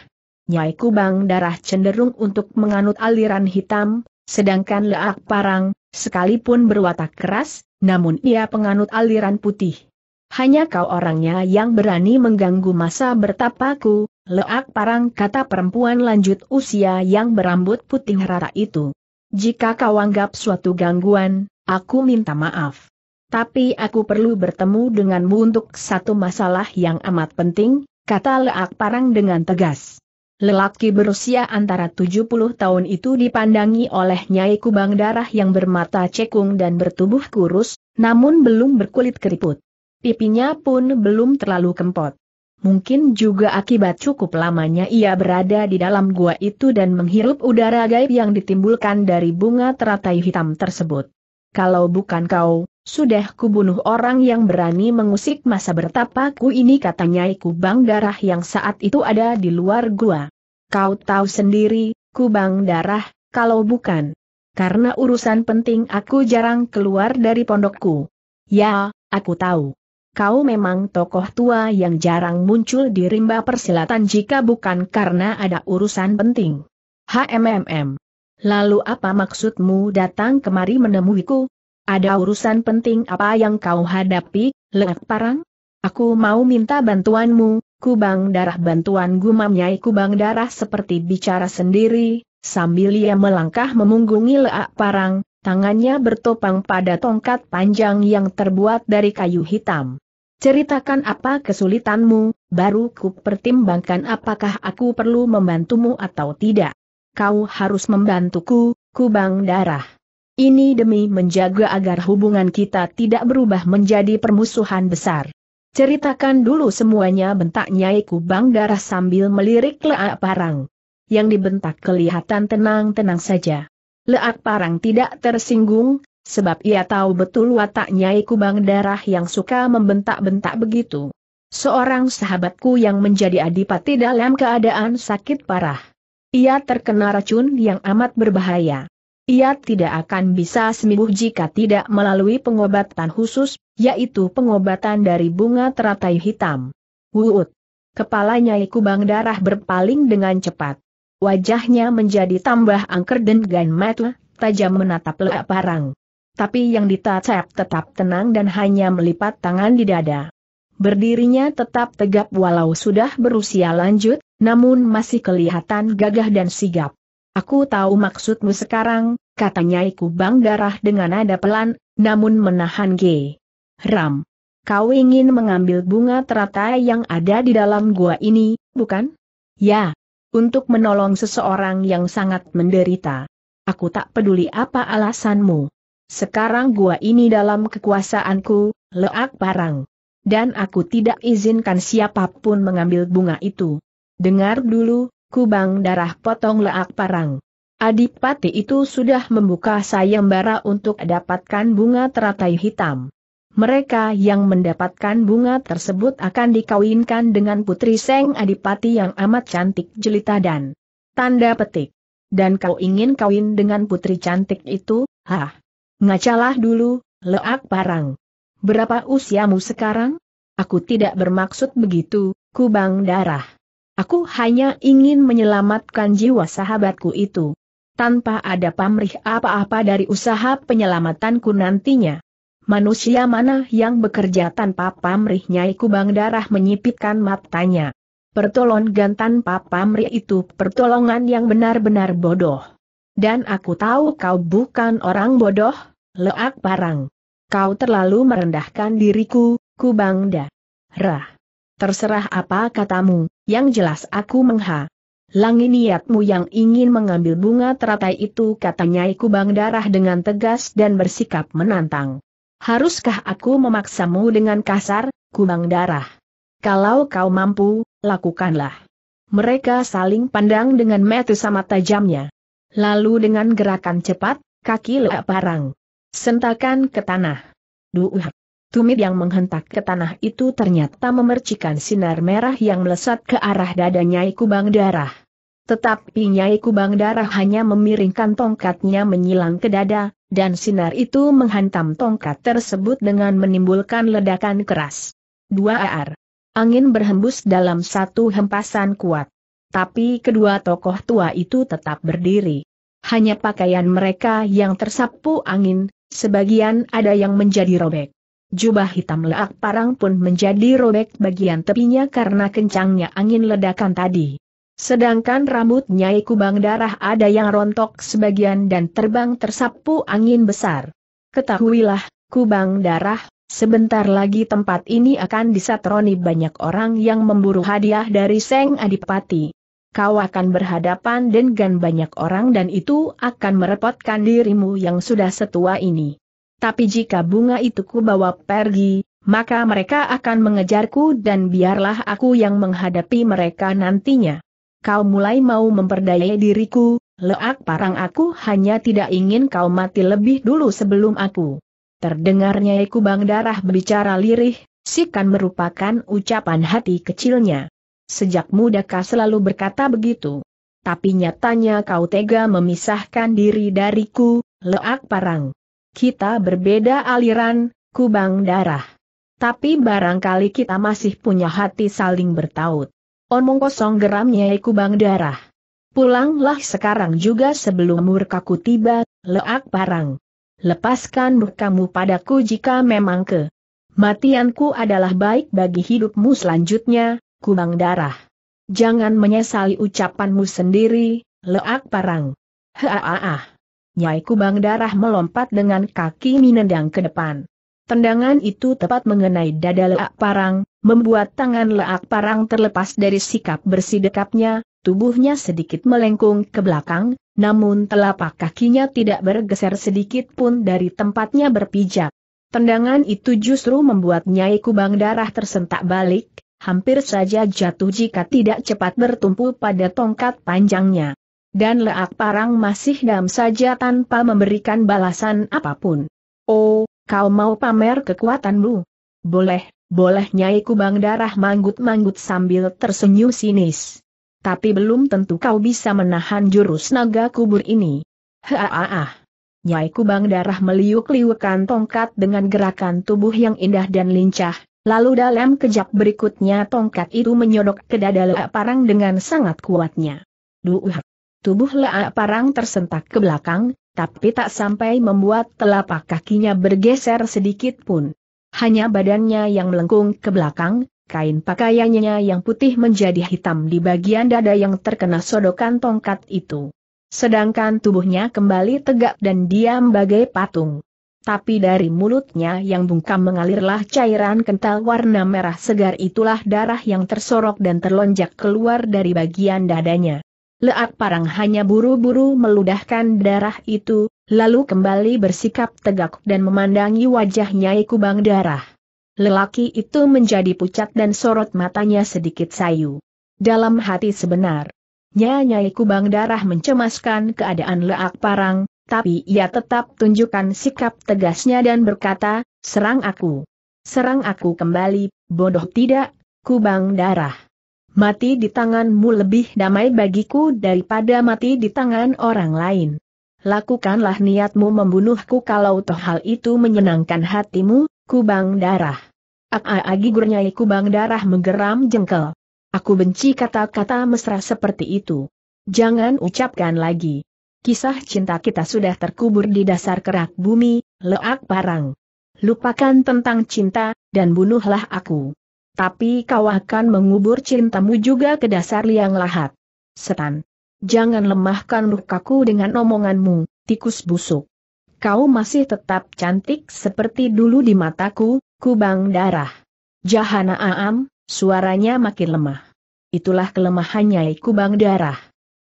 Nyai Kubang Darah cenderung untuk menganut aliran hitam, sedangkan Leak Parang, sekalipun berwatak keras, namun ia penganut aliran putih. Hanya kau orangnya yang berani mengganggu masa bertapaku, leak parang kata perempuan lanjut usia yang berambut putih rata itu. Jika kau anggap suatu gangguan, aku minta maaf. Tapi aku perlu bertemu denganmu untuk satu masalah yang amat penting, kata Leak Parang dengan tegas. Lelaki berusia antara 70 tahun itu dipandangi oleh Nyai Kubang Darah yang bermata cekung dan bertubuh kurus, namun belum berkulit keriput. Pipinya pun belum terlalu kempot. Mungkin juga akibat cukup lamanya ia berada di dalam gua itu dan menghirup udara gaib yang ditimbulkan dari bunga teratai hitam tersebut. Kalau bukan kau, sudah kubunuh orang yang berani mengusik masa bertapaku ini katanya bang darah yang saat itu ada di luar gua. Kau tahu sendiri, kubang darah, kalau bukan. Karena urusan penting aku jarang keluar dari pondokku. Ya, aku tahu kau memang tokoh tua yang jarang muncul di rimba persilatan jika bukan karena ada urusan penting. HMMM. Lalu apa maksudmu datang kemari menemuiku? Ada urusan penting apa yang kau hadapi, Lek Parang? Aku mau minta bantuanmu, kubang darah bantuan gumam nyai kubang darah seperti bicara sendiri, sambil ia melangkah memunggungi Leak Parang, tangannya bertopang pada tongkat panjang yang terbuat dari kayu hitam. Ceritakan apa kesulitanmu, baru ku pertimbangkan apakah aku perlu membantumu atau tidak. Kau harus membantuku, kubang darah. Ini demi menjaga agar hubungan kita tidak berubah menjadi permusuhan besar. Ceritakan dulu semuanya bentak Nyai Kubang Darah sambil melirik leak Parang. Yang dibentak kelihatan tenang-tenang saja. Leak Parang tidak tersinggung, sebab ia tahu betul watak Nyai Kubang Darah yang suka membentak-bentak begitu. Seorang sahabatku yang menjadi adipati dalam keadaan sakit parah. Ia terkena racun yang amat berbahaya. Ia tidak akan bisa sembuh jika tidak melalui pengobatan khusus, yaitu pengobatan dari bunga teratai hitam. Wuut. Kepala Nyai Kubang Darah berpaling dengan cepat. Wajahnya menjadi tambah angker dan mata, tajam menatap leak parang. Tapi yang ditacap tetap tenang dan hanya melipat tangan di dada. Berdirinya tetap tegap walau sudah berusia lanjut, namun masih kelihatan gagah dan sigap. Aku tahu maksudmu sekarang, katanya Iku Bang Darah dengan nada pelan, namun menahan G. Ram. Kau ingin mengambil bunga teratai yang ada di dalam gua ini, bukan? Ya, untuk menolong seseorang yang sangat menderita. Aku tak peduli apa alasanmu. Sekarang gua ini dalam kekuasaanku, leak parang. Dan aku tidak izinkan siapapun mengambil bunga itu. Dengar dulu, kubang darah potong leak parang. Adipati itu sudah membuka sayembara untuk dapatkan bunga teratai hitam mereka yang mendapatkan bunga tersebut akan dikawinkan dengan putri Seng Adipati yang amat cantik jelita dan tanda petik. Dan kau ingin kawin dengan putri cantik itu, hah? Ngacalah dulu, leak parang. Berapa usiamu sekarang? Aku tidak bermaksud begitu, kubang darah. Aku hanya ingin menyelamatkan jiwa sahabatku itu. Tanpa ada pamrih apa-apa dari usaha penyelamatanku nantinya manusia mana yang bekerja tanpa pamrihnya kubang darah menyipitkan matanya. Pertolongan tanpa pamrih itu pertolongan yang benar-benar bodoh. Dan aku tahu kau bukan orang bodoh, leak parang. Kau terlalu merendahkan diriku, Kubang Darah. Terserah apa katamu, yang jelas aku mengha. Langi niatmu yang ingin mengambil bunga teratai itu katanya Kubang Darah dengan tegas dan bersikap menantang. Haruskah aku memaksamu dengan kasar, kumang darah? Kalau kau mampu, lakukanlah. Mereka saling pandang dengan metu sama tajamnya. Lalu dengan gerakan cepat, kaki leak parang. Sentakan ke tanah. Duh. Tumit yang menghentak ke tanah itu ternyata memercikan sinar merah yang melesat ke arah dadanya Kubang Darah. Tetapi Nyai Kubang Darah hanya memiringkan tongkatnya menyilang ke dada, dan sinar itu menghantam tongkat tersebut dengan menimbulkan ledakan keras. 2 AR. Angin berhembus dalam satu hempasan kuat. Tapi kedua tokoh tua itu tetap berdiri. Hanya pakaian mereka yang tersapu angin, sebagian ada yang menjadi robek. Jubah hitam leak parang pun menjadi robek bagian tepinya karena kencangnya angin ledakan tadi. Sedangkan rambut Nyai Kubang Darah ada yang rontok sebagian dan terbang tersapu angin besar. Ketahuilah, Kubang Darah, sebentar lagi tempat ini akan disatroni banyak orang yang memburu hadiah dari Seng Adipati. Kau akan berhadapan dengan banyak orang dan itu akan merepotkan dirimu yang sudah setua ini. Tapi jika bunga itu kubawa pergi, maka mereka akan mengejarku dan biarlah aku yang menghadapi mereka nantinya kau mulai mau memperdaya diriku, leak parang aku hanya tidak ingin kau mati lebih dulu sebelum aku. Terdengarnya bang Darah berbicara lirih, sikan merupakan ucapan hati kecilnya. Sejak muda kau selalu berkata begitu. Tapi nyatanya kau tega memisahkan diri dariku, leak parang. Kita berbeda aliran, kubang darah. Tapi barangkali kita masih punya hati saling bertaut. Omong kosong geramnya Kubang Darah. Pulanglah sekarang juga sebelum murkaku tiba, leak parang. Lepaskan murkamu padaku jika memang ke. Matianku adalah baik bagi hidupmu selanjutnya, Kubang Darah. Jangan menyesali ucapanmu sendiri, leak parang. Haaah. Nyai Kubang Darah melompat dengan kaki minendang ke depan. Tendangan itu tepat mengenai dada Leak Parang, membuat tangan Leak Parang terlepas dari sikap bersidekapnya, tubuhnya sedikit melengkung ke belakang, namun telapak kakinya tidak bergeser sedikit pun dari tempatnya berpijak. Tendangan itu justru membuat Nyai Kubang darah tersentak balik, hampir saja jatuh jika tidak cepat bertumpu pada tongkat panjangnya. Dan Leak Parang masih dam saja tanpa memberikan balasan apapun. Oh, Kau mau pamer kekuatanmu? Boleh, boleh Nyai Kubang Darah manggut-manggut sambil tersenyum sinis. Tapi belum tentu kau bisa menahan jurus naga kubur ini. Haaah. Nyai Kubang Darah meliuk-liukan tongkat dengan gerakan tubuh yang indah dan lincah, lalu dalam kejap berikutnya tongkat itu menyodok ke dada lea Parang dengan sangat kuatnya. Duh! Tubuh lea Parang tersentak ke belakang, tapi tak sampai membuat telapak kakinya bergeser sedikit pun. Hanya badannya yang melengkung ke belakang, kain pakaiannya yang putih menjadi hitam di bagian dada yang terkena sodokan tongkat itu. Sedangkan tubuhnya kembali tegak dan diam bagai patung. Tapi dari mulutnya yang bungkam mengalirlah cairan kental warna merah segar itulah darah yang tersorok dan terlonjak keluar dari bagian dadanya. Leak Parang hanya buru-buru meludahkan darah itu, lalu kembali bersikap tegak dan memandangi wajah Nyai Kubang Darah. Lelaki itu menjadi pucat dan sorot matanya sedikit sayu. Dalam hati sebenar, Nyai Kubang Darah mencemaskan keadaan Leak Parang, tapi ia tetap tunjukkan sikap tegasnya dan berkata, serang aku. Serang aku kembali, bodoh tidak, Kubang Darah mati di tanganmu lebih damai bagiku daripada mati di tangan orang lain. Lakukanlah niatmu membunuhku kalau toh hal itu menyenangkan hatimu, kubang darah. Agi gurnyai kubang darah menggeram jengkel. Aku benci kata-kata mesra seperti itu. Jangan ucapkan lagi. Kisah cinta kita sudah terkubur di dasar kerak bumi, leak parang. Lupakan tentang cinta, dan bunuhlah aku tapi kau akan mengubur cintamu juga ke dasar liang lahat. Setan. Jangan lemahkan lukaku dengan omonganmu, tikus busuk. Kau masih tetap cantik seperti dulu di mataku, kubang darah. Jahana Aam, suaranya makin lemah. Itulah kelemahannya kubang darah.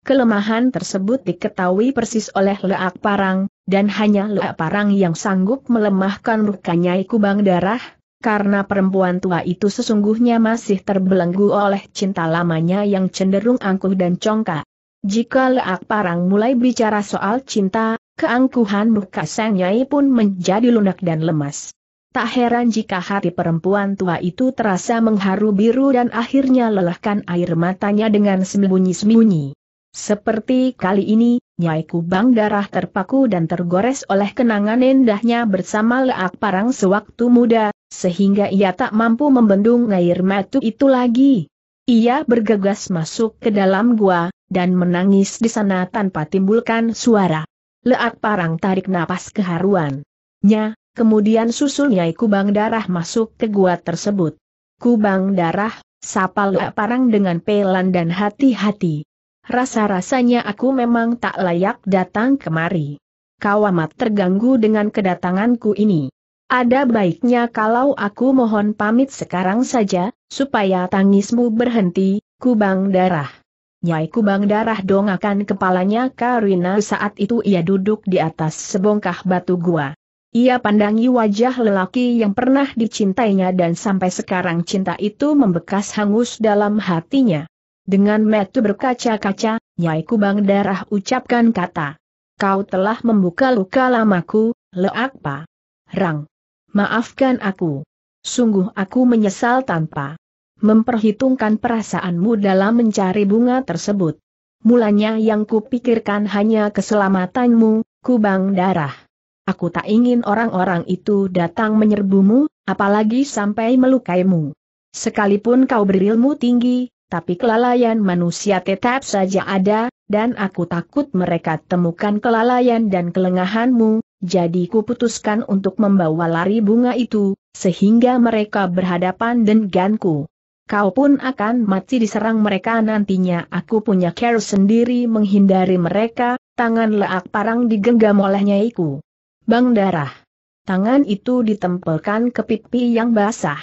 Kelemahan tersebut diketahui persis oleh Leak Parang, dan hanya Leak Parang yang sanggup melemahkan rukanya kubang darah, karena perempuan tua itu sesungguhnya masih terbelenggu oleh cinta lamanya yang cenderung angkuh dan congkak. Jika Leak Parang mulai bicara soal cinta, keangkuhan muka Sang Nyai pun menjadi lunak dan lemas. Tak heran jika hati perempuan tua itu terasa mengharu biru dan akhirnya lelahkan air matanya dengan sembunyi-sembunyi. Seperti kali ini, Nyai Kubang darah terpaku dan tergores oleh kenangan indahnya bersama Leak Parang sewaktu muda, sehingga ia tak mampu membendung air mata itu lagi. Ia bergegas masuk ke dalam gua, dan menangis di sana tanpa timbulkan suara. Leak Parang tarik napas keharuan. Nya, kemudian susul Nyai Kubang darah masuk ke gua tersebut. Kubang darah, sapal Leak Parang dengan pelan dan hati-hati rasa-rasanya aku memang tak layak datang kemari. Kau amat terganggu dengan kedatanganku ini. Ada baiknya kalau aku mohon pamit sekarang saja, supaya tangismu berhenti, kubang darah. Nyai kubang darah dongakan kepalanya Karina saat itu ia duduk di atas sebongkah batu gua. Ia pandangi wajah lelaki yang pernah dicintainya dan sampai sekarang cinta itu membekas hangus dalam hatinya. Dengan metu berkaca-kaca, Nyai Kubang Darah ucapkan kata. Kau telah membuka luka lamaku, leakpa. apa, Rang. Maafkan aku. Sungguh aku menyesal tanpa memperhitungkan perasaanmu dalam mencari bunga tersebut. Mulanya yang kupikirkan hanya keselamatanmu, Kubang Darah. Aku tak ingin orang-orang itu datang menyerbumu, apalagi sampai melukaimu. Sekalipun kau berilmu tinggi, tapi kelalaian manusia tetap saja ada, dan aku takut mereka temukan kelalaian dan kelengahanmu, jadi kuputuskan untuk membawa lari bunga itu, sehingga mereka berhadapan denganku. Kau pun akan mati diserang mereka nantinya aku punya care sendiri menghindari mereka, tangan leak parang digenggam oleh nyaiku. Bang darah. Tangan itu ditempelkan ke pipi yang basah.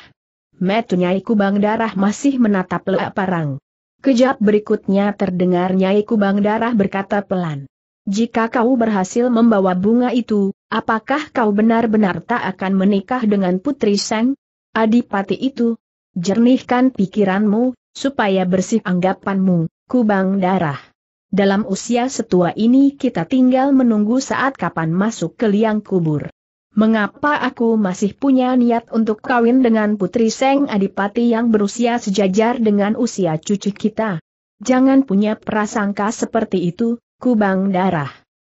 Metu Nyai Kubang Darah masih menatap Leak Parang. Kejap berikutnya terdengar Nyai Kubang Darah berkata pelan. Jika kau berhasil membawa bunga itu, apakah kau benar-benar tak akan menikah dengan Putri Seng? Adipati itu, jernihkan pikiranmu, supaya bersih anggapanmu, kubang darah. Dalam usia setua ini kita tinggal menunggu saat kapan masuk ke liang kubur. Mengapa aku masih punya niat untuk kawin dengan putri Seng Adipati yang berusia sejajar dengan usia cucu kita? Jangan punya prasangka seperti itu, kubang darah.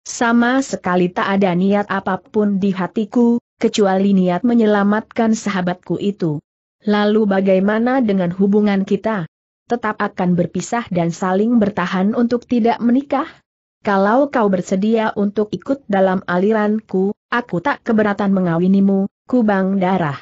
Sama sekali tak ada niat apapun di hatiku, kecuali niat menyelamatkan sahabatku itu. Lalu bagaimana dengan hubungan kita? Tetap akan berpisah dan saling bertahan untuk tidak menikah? Kalau kau bersedia untuk ikut dalam aliranku, Aku tak keberatan mengawinimu, kubang darah.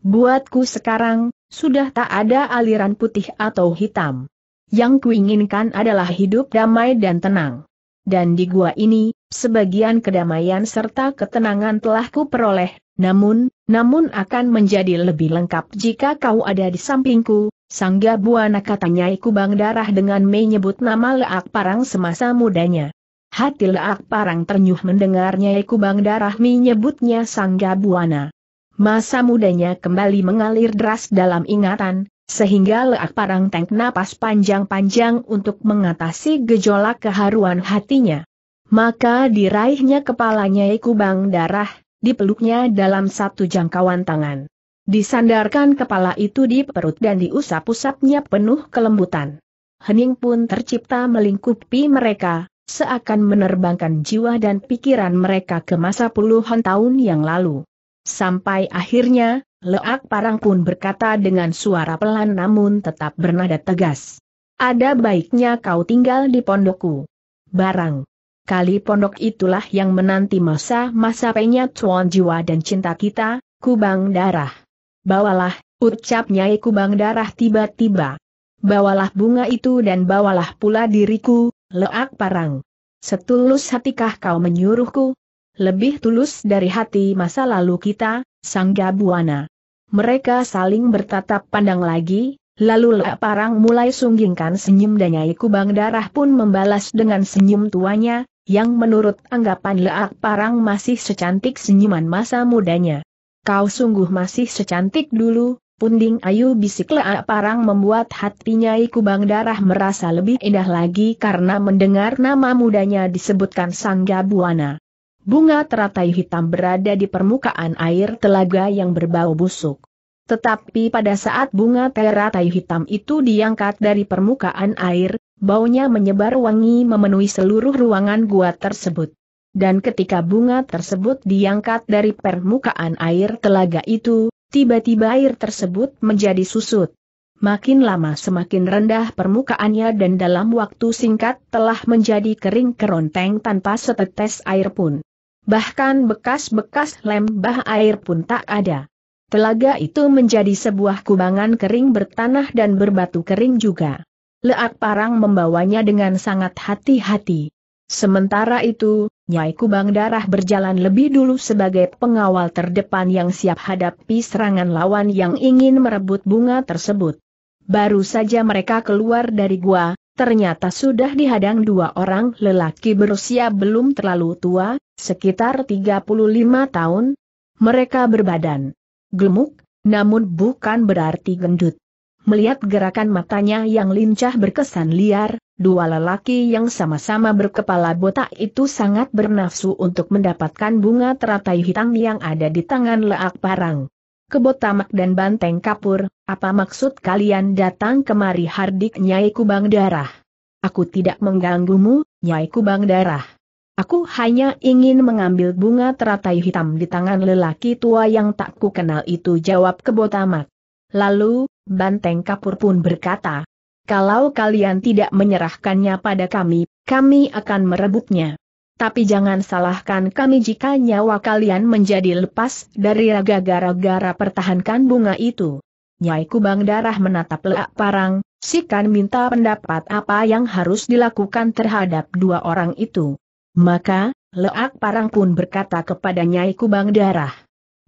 Buatku sekarang, sudah tak ada aliran putih atau hitam. Yang kuinginkan adalah hidup damai dan tenang. Dan di gua ini, sebagian kedamaian serta ketenangan telah kuperoleh, namun, namun akan menjadi lebih lengkap jika kau ada di sampingku, Sangga Buana katanya Kubang Darah dengan menyebut nama Leak Parang semasa mudanya. Hati leak Parang ternyuh mendengarnya Kubang Darah menyebutnya Sangga Buana. Masa mudanya kembali mengalir deras dalam ingatan, sehingga leak Parang tank napas panjang-panjang untuk mengatasi gejolak keharuan hatinya. Maka diraihnya kepalanya Kubang Darah, dipeluknya dalam satu jangkauan tangan. Disandarkan kepala itu di perut dan diusap-usapnya penuh kelembutan. Hening pun tercipta melingkupi mereka, seakan menerbangkan jiwa dan pikiran mereka ke masa puluhan tahun yang lalu. Sampai akhirnya, Leak Parang pun berkata dengan suara pelan namun tetap bernada tegas. Ada baiknya kau tinggal di pondokku. Barang. Kali pondok itulah yang menanti masa-masa penyatuan jiwa dan cinta kita, kubang darah. Bawalah, ucapnya, Nyai kubang darah tiba-tiba. Bawalah bunga itu dan bawalah pula diriku, Leak parang. Setulus hatikah kau menyuruhku? Lebih tulus dari hati masa lalu kita, Sangga Buana. Mereka saling bertatap pandang lagi, lalu Leak Parang mulai sunggingkan senyum dan Nyai Kubang Darah pun membalas dengan senyum tuanya, yang menurut anggapan Leak Parang masih secantik senyuman masa mudanya. Kau sungguh masih secantik dulu, Punding Ayu bisik lea Parang membuat hatinya iku bang Darah merasa lebih indah lagi karena mendengar nama mudanya disebutkan Sangga Buana. Bunga teratai hitam berada di permukaan air telaga yang berbau busuk. Tetapi pada saat bunga teratai hitam itu diangkat dari permukaan air, baunya menyebar wangi memenuhi seluruh ruangan gua tersebut. Dan ketika bunga tersebut diangkat dari permukaan air telaga itu, Tiba-tiba air tersebut menjadi susut. Makin lama semakin rendah permukaannya dan dalam waktu singkat telah menjadi kering keronteng tanpa setetes air pun. Bahkan bekas-bekas lembah air pun tak ada. Telaga itu menjadi sebuah kubangan kering bertanah dan berbatu kering juga. Leak parang membawanya dengan sangat hati-hati. Sementara itu, Nyai Kubang Darah berjalan lebih dulu sebagai pengawal terdepan yang siap hadapi serangan lawan yang ingin merebut bunga tersebut. Baru saja mereka keluar dari gua, ternyata sudah dihadang dua orang lelaki berusia belum terlalu tua, sekitar 35 tahun. Mereka berbadan gemuk, namun bukan berarti gendut melihat gerakan matanya yang lincah berkesan liar, dua lelaki yang sama-sama berkepala botak itu sangat bernafsu untuk mendapatkan bunga teratai hitam yang ada di tangan leak parang. Kebotamak dan banteng kapur, apa maksud kalian datang kemari hardik Nyai Kubang Darah? Aku tidak mengganggumu, Nyai Kubang Darah. Aku hanya ingin mengambil bunga teratai hitam di tangan lelaki tua yang tak kukenal itu jawab kebotamak. Lalu, Banteng Kapur pun berkata, kalau kalian tidak menyerahkannya pada kami, kami akan merebutnya. Tapi jangan salahkan kami jika nyawa kalian menjadi lepas dari raga gara-gara pertahankan bunga itu. Nyai Kubang Darah menatap leak parang, Sikan minta pendapat apa yang harus dilakukan terhadap dua orang itu. Maka, leak parang pun berkata kepada Nyai Kubang Darah.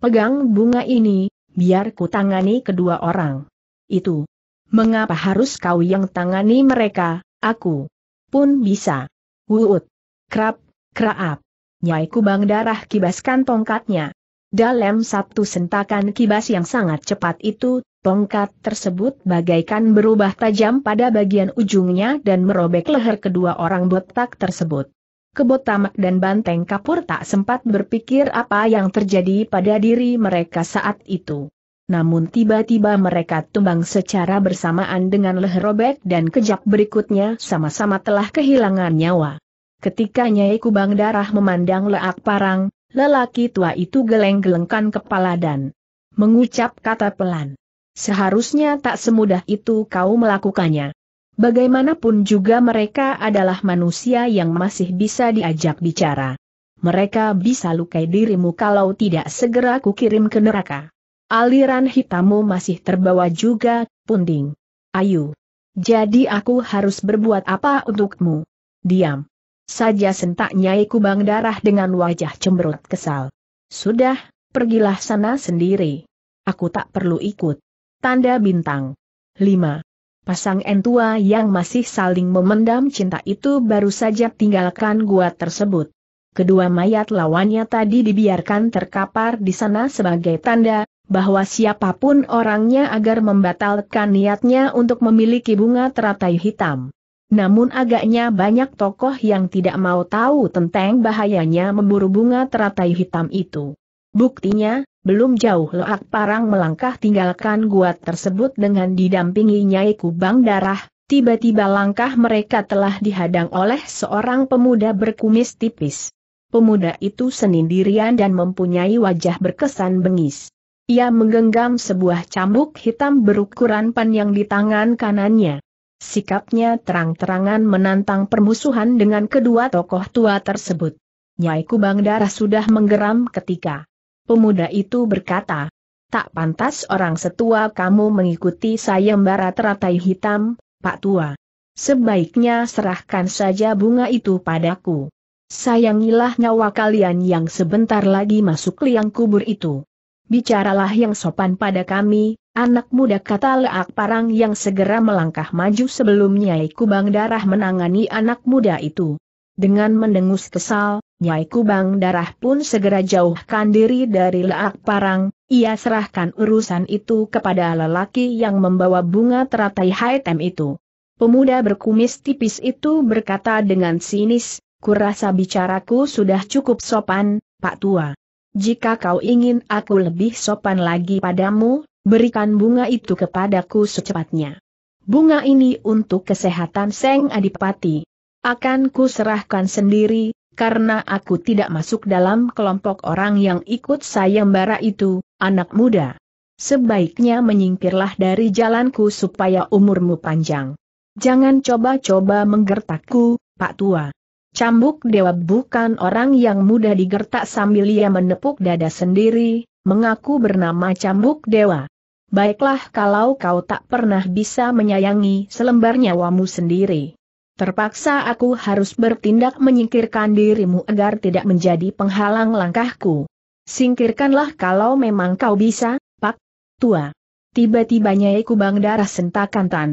Pegang bunga ini, biar ku tangani kedua orang. Itu. Mengapa harus kau yang tangani mereka, aku pun bisa. Wuut. Krap, kraap. Nyai Kubang Darah kibaskan tongkatnya. Dalam satu sentakan kibas yang sangat cepat itu, tongkat tersebut bagaikan berubah tajam pada bagian ujungnya dan merobek leher kedua orang botak tersebut kebot dan banteng kapur tak sempat berpikir apa yang terjadi pada diri mereka saat itu. Namun tiba-tiba mereka tumbang secara bersamaan dengan leher robek dan kejap berikutnya sama-sama telah kehilangan nyawa. Ketika Nyai Kubang Darah memandang leak parang, lelaki tua itu geleng-gelengkan kepala dan mengucap kata pelan. Seharusnya tak semudah itu kau melakukannya. Bagaimanapun juga mereka adalah manusia yang masih bisa diajak bicara. Mereka bisa lukai dirimu kalau tidak segera kukirim ke neraka. Aliran hitammu masih terbawa juga, punding. Ayu. Jadi aku harus berbuat apa untukmu? Diam. Saja sentak Nyai Kubang Darah dengan wajah cemberut kesal. Sudah, pergilah sana sendiri. Aku tak perlu ikut. Tanda bintang. 5 pasang entua yang masih saling memendam cinta itu baru saja tinggalkan gua tersebut. Kedua mayat lawannya tadi dibiarkan terkapar di sana sebagai tanda bahwa siapapun orangnya agar membatalkan niatnya untuk memiliki bunga teratai hitam. Namun agaknya banyak tokoh yang tidak mau tahu tentang bahayanya memburu bunga teratai hitam itu. Buktinya, belum jauh Loak Parang melangkah tinggalkan gua tersebut dengan didampingi Nyai Kubang Darah, tiba-tiba langkah mereka telah dihadang oleh seorang pemuda berkumis tipis. Pemuda itu senindirian dan mempunyai wajah berkesan bengis. Ia menggenggam sebuah cambuk hitam berukuran panjang di tangan kanannya. Sikapnya terang-terangan menantang permusuhan dengan kedua tokoh tua tersebut. Nyai Kubang Darah sudah menggeram ketika Pemuda itu berkata, tak pantas orang setua kamu mengikuti sayembara teratai hitam, Pak Tua. Sebaiknya serahkan saja bunga itu padaku. Sayangilah nyawa kalian yang sebentar lagi masuk liang kubur itu. Bicaralah yang sopan pada kami, anak muda kata Leak Parang yang segera melangkah maju sebelum Nyai Kubang Darah menangani anak muda itu. Dengan mendengus kesal, Nyai Kubang Darah pun segera jauhkan diri dari leak parang, ia serahkan urusan itu kepada lelaki yang membawa bunga teratai haitem itu. Pemuda berkumis tipis itu berkata dengan sinis, kurasa bicaraku sudah cukup sopan, Pak Tua. Jika kau ingin aku lebih sopan lagi padamu, berikan bunga itu kepadaku secepatnya. Bunga ini untuk kesehatan Seng Adipati. Akan ku serahkan sendiri, karena aku tidak masuk dalam kelompok orang yang ikut sayembara itu, anak muda. Sebaiknya menyingkirlah dari jalanku supaya umurmu panjang. Jangan coba-coba menggertakku, Pak Tua. Cambuk Dewa bukan orang yang mudah digertak sambil ia menepuk dada sendiri, mengaku bernama Cambuk Dewa. Baiklah kalau kau tak pernah bisa menyayangi selembar nyawamu sendiri. Terpaksa aku harus bertindak menyingkirkan dirimu agar tidak menjadi penghalang langkahku. Singkirkanlah kalau memang kau bisa, Pak. Tua. Tiba-tiba Nyai Kubang darah sentakan tan.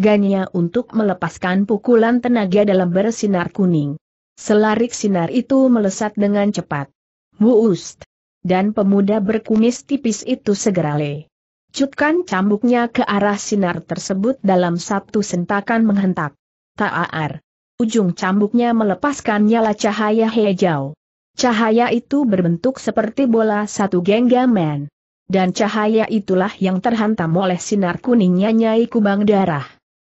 Ganya untuk melepaskan pukulan tenaga dalam bersinar kuning. Selarik sinar itu melesat dengan cepat. Muust. Dan pemuda berkumis tipis itu segera le. Cutkan cambuknya ke arah sinar tersebut dalam satu sentakan menghentak. Taar. Ujung cambuknya melepaskan nyala cahaya hijau. Cahaya itu berbentuk seperti bola satu genggaman. Dan cahaya itulah yang terhantam oleh sinar kuningnya Nyai Kubang Darah.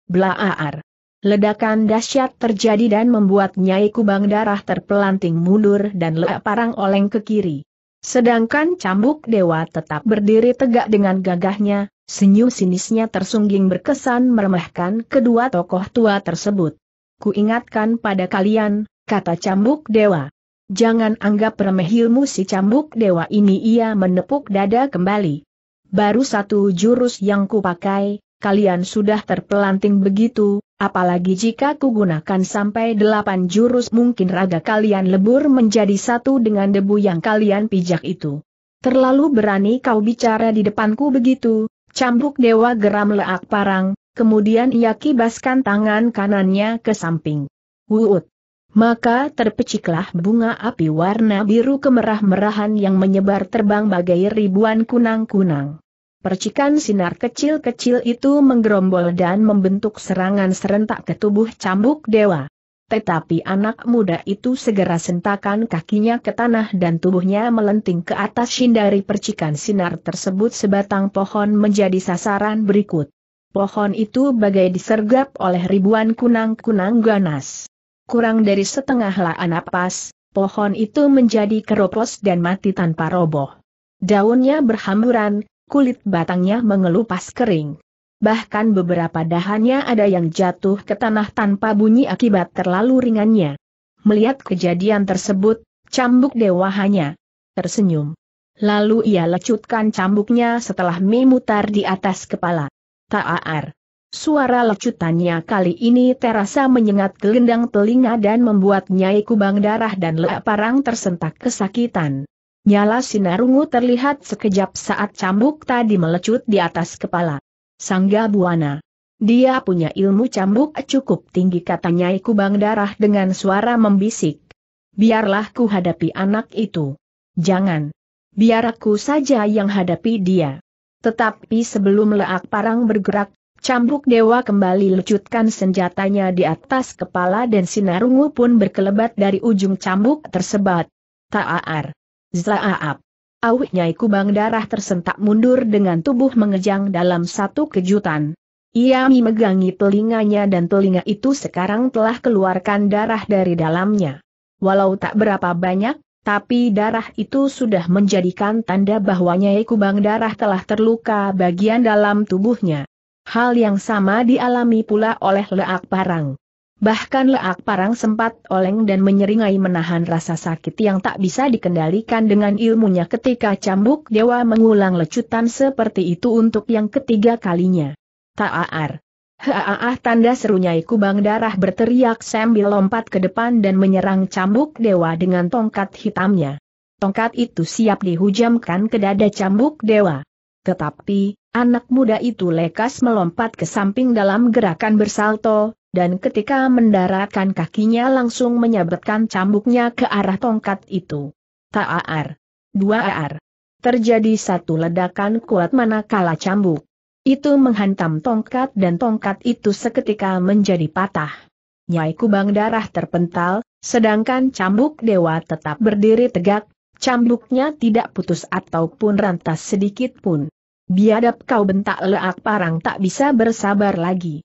Blaar. Ledakan dahsyat terjadi dan membuat Nyai Kubang Darah terpelanting mundur dan leak parang oleng ke kiri. Sedangkan cambuk dewa tetap berdiri tegak dengan gagahnya, senyum sinisnya tersungging berkesan meremehkan kedua tokoh tua tersebut. Kuingatkan pada kalian, kata cambuk dewa. Jangan anggap remeh ilmu si cambuk dewa ini ia menepuk dada kembali. Baru satu jurus yang kupakai, kalian sudah terpelanting begitu, apalagi jika kugunakan sampai delapan jurus mungkin raga kalian lebur menjadi satu dengan debu yang kalian pijak itu. Terlalu berani kau bicara di depanku begitu, cambuk dewa geram leak parang, kemudian ia kibaskan tangan kanannya ke samping. Wuut! Maka terpeciklah bunga api warna biru kemerah-merahan yang menyebar terbang bagai ribuan kunang-kunang. Percikan sinar kecil-kecil itu menggerombol dan membentuk serangan serentak ke tubuh cambuk dewa. Tetapi anak muda itu segera sentakan kakinya ke tanah dan tubuhnya melenting ke atas hindari percikan sinar tersebut sebatang pohon menjadi sasaran berikut. Pohon itu bagai disergap oleh ribuan kunang-kunang ganas. Kurang dari setengah laan napas, pohon itu menjadi keropos dan mati tanpa roboh. Daunnya berhamburan, kulit batangnya mengelupas kering. Bahkan beberapa dahannya ada yang jatuh ke tanah tanpa bunyi akibat terlalu ringannya. Melihat kejadian tersebut, cambuk dewa hanya tersenyum. Lalu ia lecutkan cambuknya setelah memutar di atas kepala. Ta'ar. Suara lecutannya kali ini terasa menyengat gelendang telinga dan membuat Nyai Kubang darah dan leak parang tersentak kesakitan. Nyala sinarungu terlihat sekejap saat cambuk tadi melecut di atas kepala. Sangga Buana. Dia punya ilmu cambuk cukup tinggi katanya kubang Darah dengan suara membisik. Biarlah ku hadapi anak itu. Jangan. Biar aku saja yang hadapi dia. Tetapi sebelum leak parang bergerak, cambuk dewa kembali lecutkan senjatanya di atas kepala dan sinarungu pun berkelebat dari ujung cambuk tersebut. Ta'ar. Zlaaap, Awik Nyai Kubang darah tersentak mundur dengan tubuh mengejang dalam satu kejutan. Ia memegangi telinganya dan telinga itu sekarang telah keluarkan darah dari dalamnya. Walau tak berapa banyak, tapi darah itu sudah menjadikan tanda bahwa Nyai Kubang Darah telah terluka bagian dalam tubuhnya. Hal yang sama dialami pula oleh Leak Parang. Bahkan leak parang sempat oleng dan menyeringai menahan rasa sakit yang tak bisa dikendalikan dengan ilmunya ketika cambuk dewa mengulang lecutan seperti itu untuk yang ketiga kalinya. Ta'ar. Haaah tanda serunya kubang darah berteriak sambil lompat ke depan dan menyerang cambuk dewa dengan tongkat hitamnya. Tongkat itu siap dihujamkan ke dada cambuk dewa. Tetapi, anak muda itu lekas melompat ke samping dalam gerakan bersalto, dan ketika mendaratkan kakinya langsung menyabetkan cambuknya ke arah tongkat itu. Ta'ar. Dua ar. Terjadi satu ledakan kuat manakala cambuk. Itu menghantam tongkat dan tongkat itu seketika menjadi patah. Nyai Kubang darah terpental, sedangkan cambuk dewa tetap berdiri tegak, cambuknya tidak putus ataupun rantas sedikit pun. Biadab kau bentak leak parang tak bisa bersabar lagi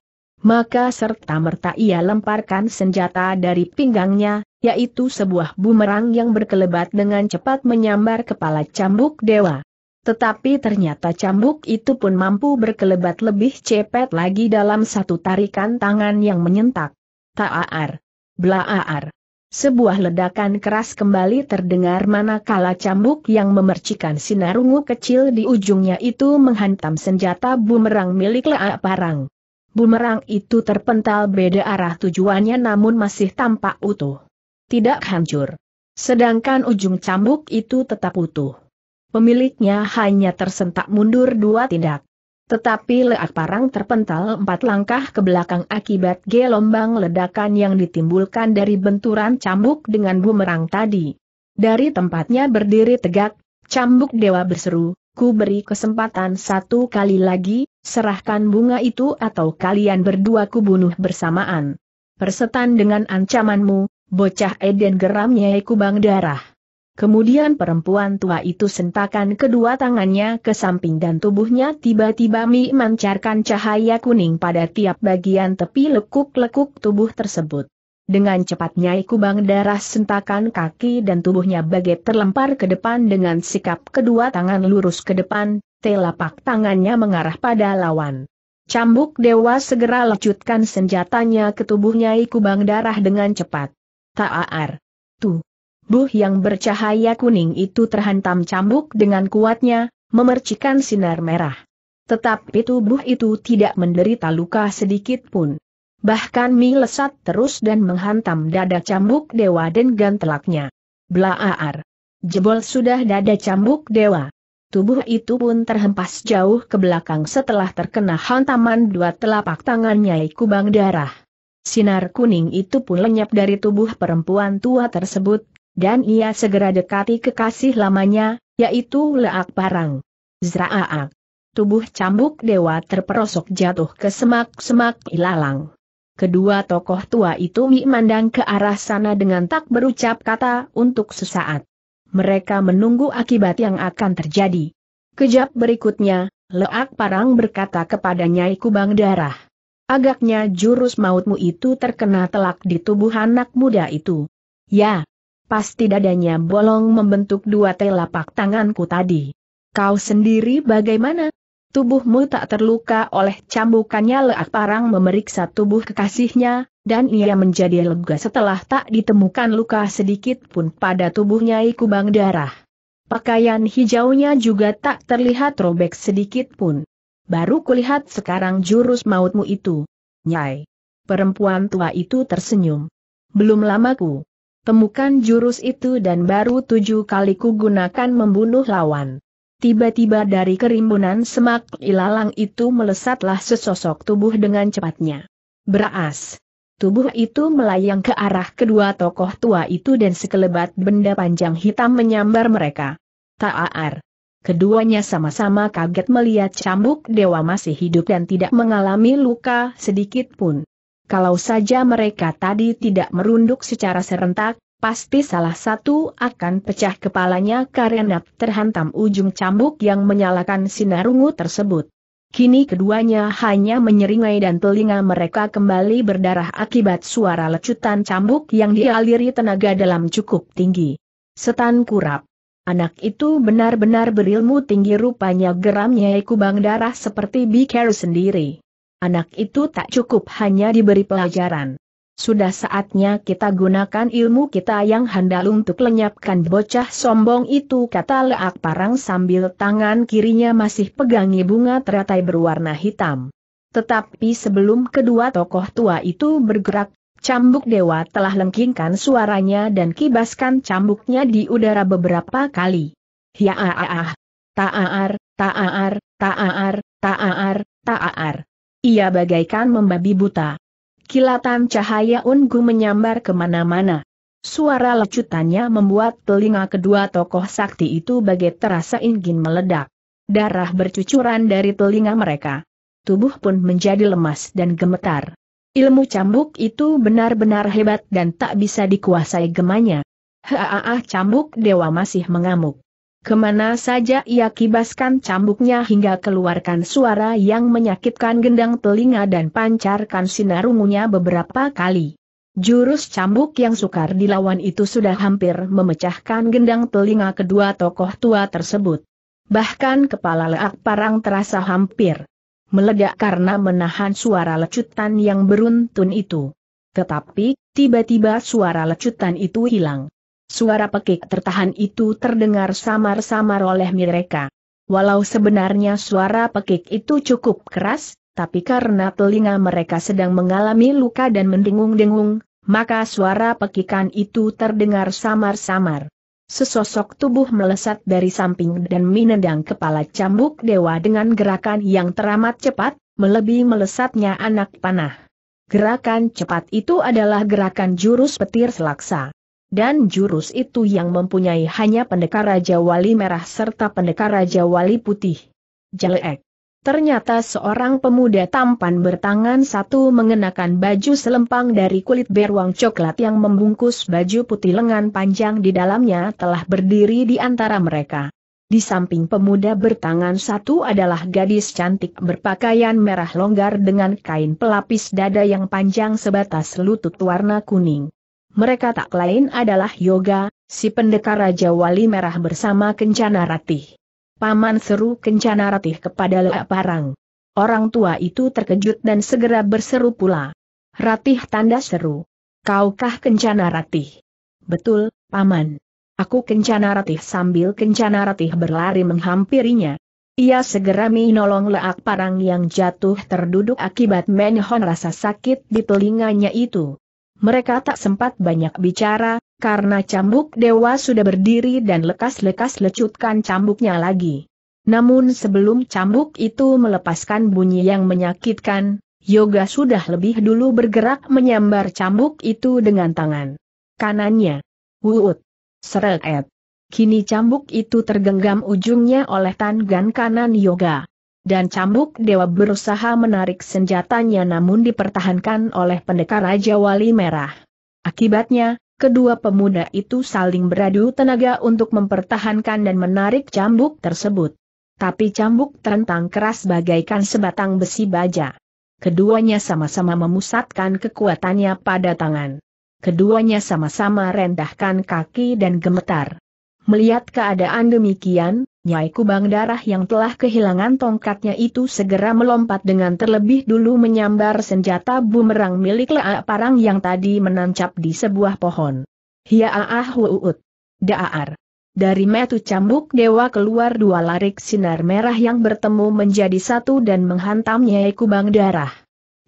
maka serta-merta ia lemparkan senjata dari pinggangnya, yaitu sebuah bumerang yang berkelebat dengan cepat menyambar kepala cambuk dewa. Tetapi ternyata cambuk itu pun mampu berkelebat lebih cepat lagi dalam satu tarikan tangan yang menyentak. Ta'ar. Bla'ar. Sebuah ledakan keras kembali terdengar manakala cambuk yang memercikan sinar ungu kecil di ujungnya itu menghantam senjata bumerang milik Lea Parang bumerang itu terpental beda arah tujuannya namun masih tampak utuh. Tidak hancur. Sedangkan ujung cambuk itu tetap utuh. Pemiliknya hanya tersentak mundur dua tindak. Tetapi leak parang terpental empat langkah ke belakang akibat gelombang ledakan yang ditimbulkan dari benturan cambuk dengan bumerang tadi. Dari tempatnya berdiri tegak, cambuk dewa berseru, Ku beri kesempatan satu kali lagi, serahkan bunga itu atau kalian berdua ku bunuh bersamaan. Persetan dengan ancamanmu, bocah Eden geramnya kubang darah. Kemudian perempuan tua itu sentakan kedua tangannya ke samping dan tubuhnya tiba-tiba memancarkan cahaya kuning pada tiap bagian tepi lekuk-lekuk tubuh tersebut. Dengan cepat Nyai Kubang darah sentakan kaki dan tubuhnya bagai terlempar ke depan dengan sikap kedua tangan lurus ke depan, telapak tangannya mengarah pada lawan. Cambuk dewa segera lecutkan senjatanya ke tubuh Nyai Kubang darah dengan cepat. Ta'ar. tuh, Buh yang bercahaya kuning itu terhantam cambuk dengan kuatnya, memercikan sinar merah. Tetapi tubuh itu tidak menderita luka sedikit pun. Bahkan Mi lesat terus dan menghantam dada cambuk dewa dengan telaknya. Blaaar. Jebol sudah dada cambuk dewa. Tubuh itu pun terhempas jauh ke belakang setelah terkena hantaman dua telapak tangannya kubang darah. Sinar kuning itu pun lenyap dari tubuh perempuan tua tersebut, dan ia segera dekati kekasih lamanya, yaitu Leak Parang. Zraaak. Tubuh cambuk dewa terperosok jatuh ke semak-semak ilalang. Kedua tokoh tua itu memandang ke arah sana dengan tak berucap kata untuk sesaat. Mereka menunggu akibat yang akan terjadi. Kejap berikutnya, Leak Parang berkata kepada Nyai Kubang Darah. Agaknya jurus mautmu itu terkena telak di tubuh anak muda itu. Ya, pasti dadanya bolong membentuk dua telapak tanganku tadi. Kau sendiri bagaimana? Tubuhmu tak terluka oleh cambukannya leak Parang memeriksa tubuh kekasihnya, dan ia menjadi lega setelah tak ditemukan luka sedikit pun pada tubuhnya ikubang darah. Pakaian hijaunya juga tak terlihat robek sedikit pun. Baru kulihat sekarang jurus mautmu itu. Nyai. Perempuan tua itu tersenyum. Belum lama ku temukan jurus itu dan baru tujuh kali ku gunakan membunuh lawan. Tiba-tiba dari kerimbunan semak ilalang itu melesatlah sesosok tubuh dengan cepatnya. Beras. Tubuh itu melayang ke arah kedua tokoh tua itu dan sekelebat benda panjang hitam menyambar mereka. Ta'ar. Keduanya sama-sama kaget melihat cambuk dewa masih hidup dan tidak mengalami luka sedikit pun. Kalau saja mereka tadi tidak merunduk secara serentak, pasti salah satu akan pecah kepalanya karena terhantam ujung cambuk yang menyalakan sinar ungu tersebut. Kini keduanya hanya menyeringai dan telinga mereka kembali berdarah akibat suara lecutan cambuk yang dialiri tenaga dalam cukup tinggi. Setan kurap. Anak itu benar-benar berilmu tinggi rupanya geramnya kubang darah seperti bikaru sendiri. Anak itu tak cukup hanya diberi pelajaran. Sudah saatnya kita gunakan ilmu kita yang handal untuk lenyapkan bocah sombong itu kata Leak Parang sambil tangan kirinya masih pegangi bunga teratai berwarna hitam. Tetapi sebelum kedua tokoh tua itu bergerak, cambuk dewa telah lengkingkan suaranya dan kibaskan cambuknya di udara beberapa kali. Ya ah ah ah, ta'aar, ta'aar, ta'aar, ta'aar, ta'aar. Ia bagaikan membabi buta. Kilatan cahaya ungu menyambar kemana-mana. Suara lecutannya membuat telinga kedua tokoh sakti itu bagai terasa ingin meledak. Darah bercucuran dari telinga mereka. Tubuh pun menjadi lemas dan gemetar. Ilmu cambuk itu benar-benar hebat dan tak bisa dikuasai gemanya. Haaah cambuk dewa masih mengamuk. Kemana saja ia kibaskan cambuknya hingga keluarkan suara yang menyakitkan gendang telinga dan pancarkan sinar ungunya beberapa kali. Jurus cambuk yang sukar dilawan itu sudah hampir memecahkan gendang telinga kedua tokoh tua tersebut. Bahkan kepala leak parang terasa hampir meledak karena menahan suara lecutan yang beruntun itu. Tetapi, tiba-tiba suara lecutan itu hilang. Suara pekik tertahan itu terdengar samar-samar oleh mereka. Walau sebenarnya suara pekik itu cukup keras, tapi karena telinga mereka sedang mengalami luka dan mendengung-dengung, maka suara pekikan itu terdengar samar-samar. Sesosok tubuh melesat dari samping dan menendang kepala cambuk dewa dengan gerakan yang teramat cepat, melebihi melesatnya anak panah. Gerakan cepat itu adalah gerakan jurus petir selaksa dan jurus itu yang mempunyai hanya pendekar Raja Wali Merah serta pendekar Raja Wali Putih. Jelek. Ternyata seorang pemuda tampan bertangan satu mengenakan baju selempang dari kulit beruang coklat yang membungkus baju putih lengan panjang di dalamnya telah berdiri di antara mereka. Di samping pemuda bertangan satu adalah gadis cantik berpakaian merah longgar dengan kain pelapis dada yang panjang sebatas lutut warna kuning. Mereka tak lain adalah Yoga, si pendekar Raja Wali Merah bersama Kencana Ratih. Paman seru Kencana Ratih kepada Lea Parang. Orang tua itu terkejut dan segera berseru pula. Ratih tanda seru. Kaukah Kencana Ratih? Betul, Paman. Aku Kencana Ratih sambil Kencana Ratih berlari menghampirinya. Ia segera menolong leak parang yang jatuh terduduk akibat menhon rasa sakit di telinganya itu. Mereka tak sempat banyak bicara, karena cambuk dewa sudah berdiri dan lekas-lekas lecutkan cambuknya lagi. Namun sebelum cambuk itu melepaskan bunyi yang menyakitkan, Yoga sudah lebih dulu bergerak menyambar cambuk itu dengan tangan kanannya. Wuut. Seret. Kini cambuk itu tergenggam ujungnya oleh tangan kanan Yoga dan cambuk dewa berusaha menarik senjatanya namun dipertahankan oleh pendekar Raja Wali Merah. Akibatnya, kedua pemuda itu saling beradu tenaga untuk mempertahankan dan menarik cambuk tersebut. Tapi cambuk terentang keras bagaikan sebatang besi baja. Keduanya sama-sama memusatkan kekuatannya pada tangan. Keduanya sama-sama rendahkan kaki dan gemetar. Melihat keadaan demikian, Nyai Kubang Darah yang telah kehilangan tongkatnya itu segera melompat dengan terlebih dulu menyambar senjata bumerang milik Lea Parang yang tadi menancap di sebuah pohon. ah huut. Daar. Dari metu cambuk dewa keluar dua larik sinar merah yang bertemu menjadi satu dan menghantam Nyai Kubang Darah.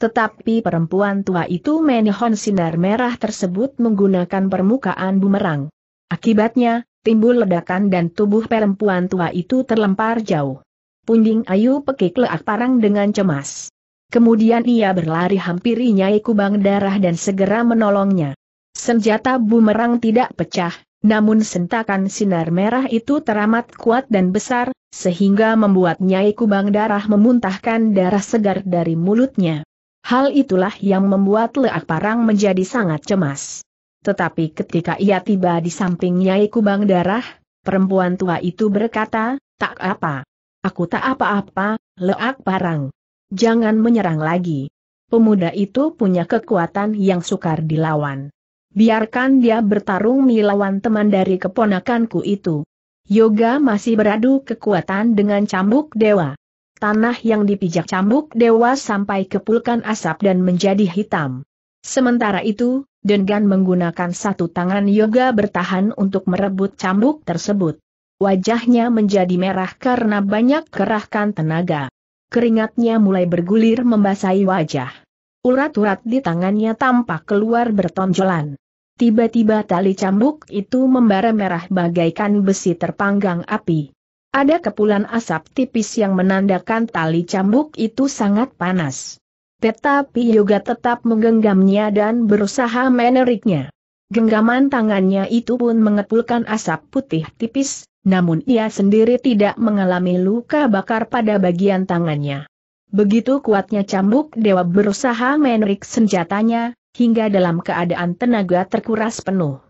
Tetapi perempuan tua itu menahan sinar merah tersebut menggunakan permukaan bumerang. Akibatnya, timbul ledakan dan tubuh perempuan tua itu terlempar jauh. Punding Ayu pekik leak parang dengan cemas. Kemudian ia berlari hampiri Nyai Kubang Darah dan segera menolongnya. Senjata bumerang tidak pecah, namun sentakan sinar merah itu teramat kuat dan besar, sehingga membuat Nyai Kubang Darah memuntahkan darah segar dari mulutnya. Hal itulah yang membuat Leak Parang menjadi sangat cemas. Tetapi ketika ia tiba di samping Nyai Kubang Darah, perempuan tua itu berkata, tak apa. Aku tak apa-apa, leak parang. Jangan menyerang lagi. Pemuda itu punya kekuatan yang sukar dilawan. Biarkan dia bertarung melawan teman dari keponakanku itu. Yoga masih beradu kekuatan dengan cambuk dewa. Tanah yang dipijak cambuk dewa sampai kepulkan asap dan menjadi hitam. Sementara itu, Dengan menggunakan satu tangan yoga bertahan untuk merebut cambuk tersebut. Wajahnya menjadi merah karena banyak kerahkan tenaga. Keringatnya mulai bergulir membasahi wajah. Urat-urat di tangannya tampak keluar bertonjolan. Tiba-tiba tali cambuk itu membara merah bagaikan besi terpanggang api. Ada kepulan asap tipis yang menandakan tali cambuk itu sangat panas tetapi Yoga tetap menggenggamnya dan berusaha meneriknya. Genggaman tangannya itu pun mengepulkan asap putih tipis, namun ia sendiri tidak mengalami luka bakar pada bagian tangannya. Begitu kuatnya cambuk dewa berusaha menerik senjatanya, hingga dalam keadaan tenaga terkuras penuh.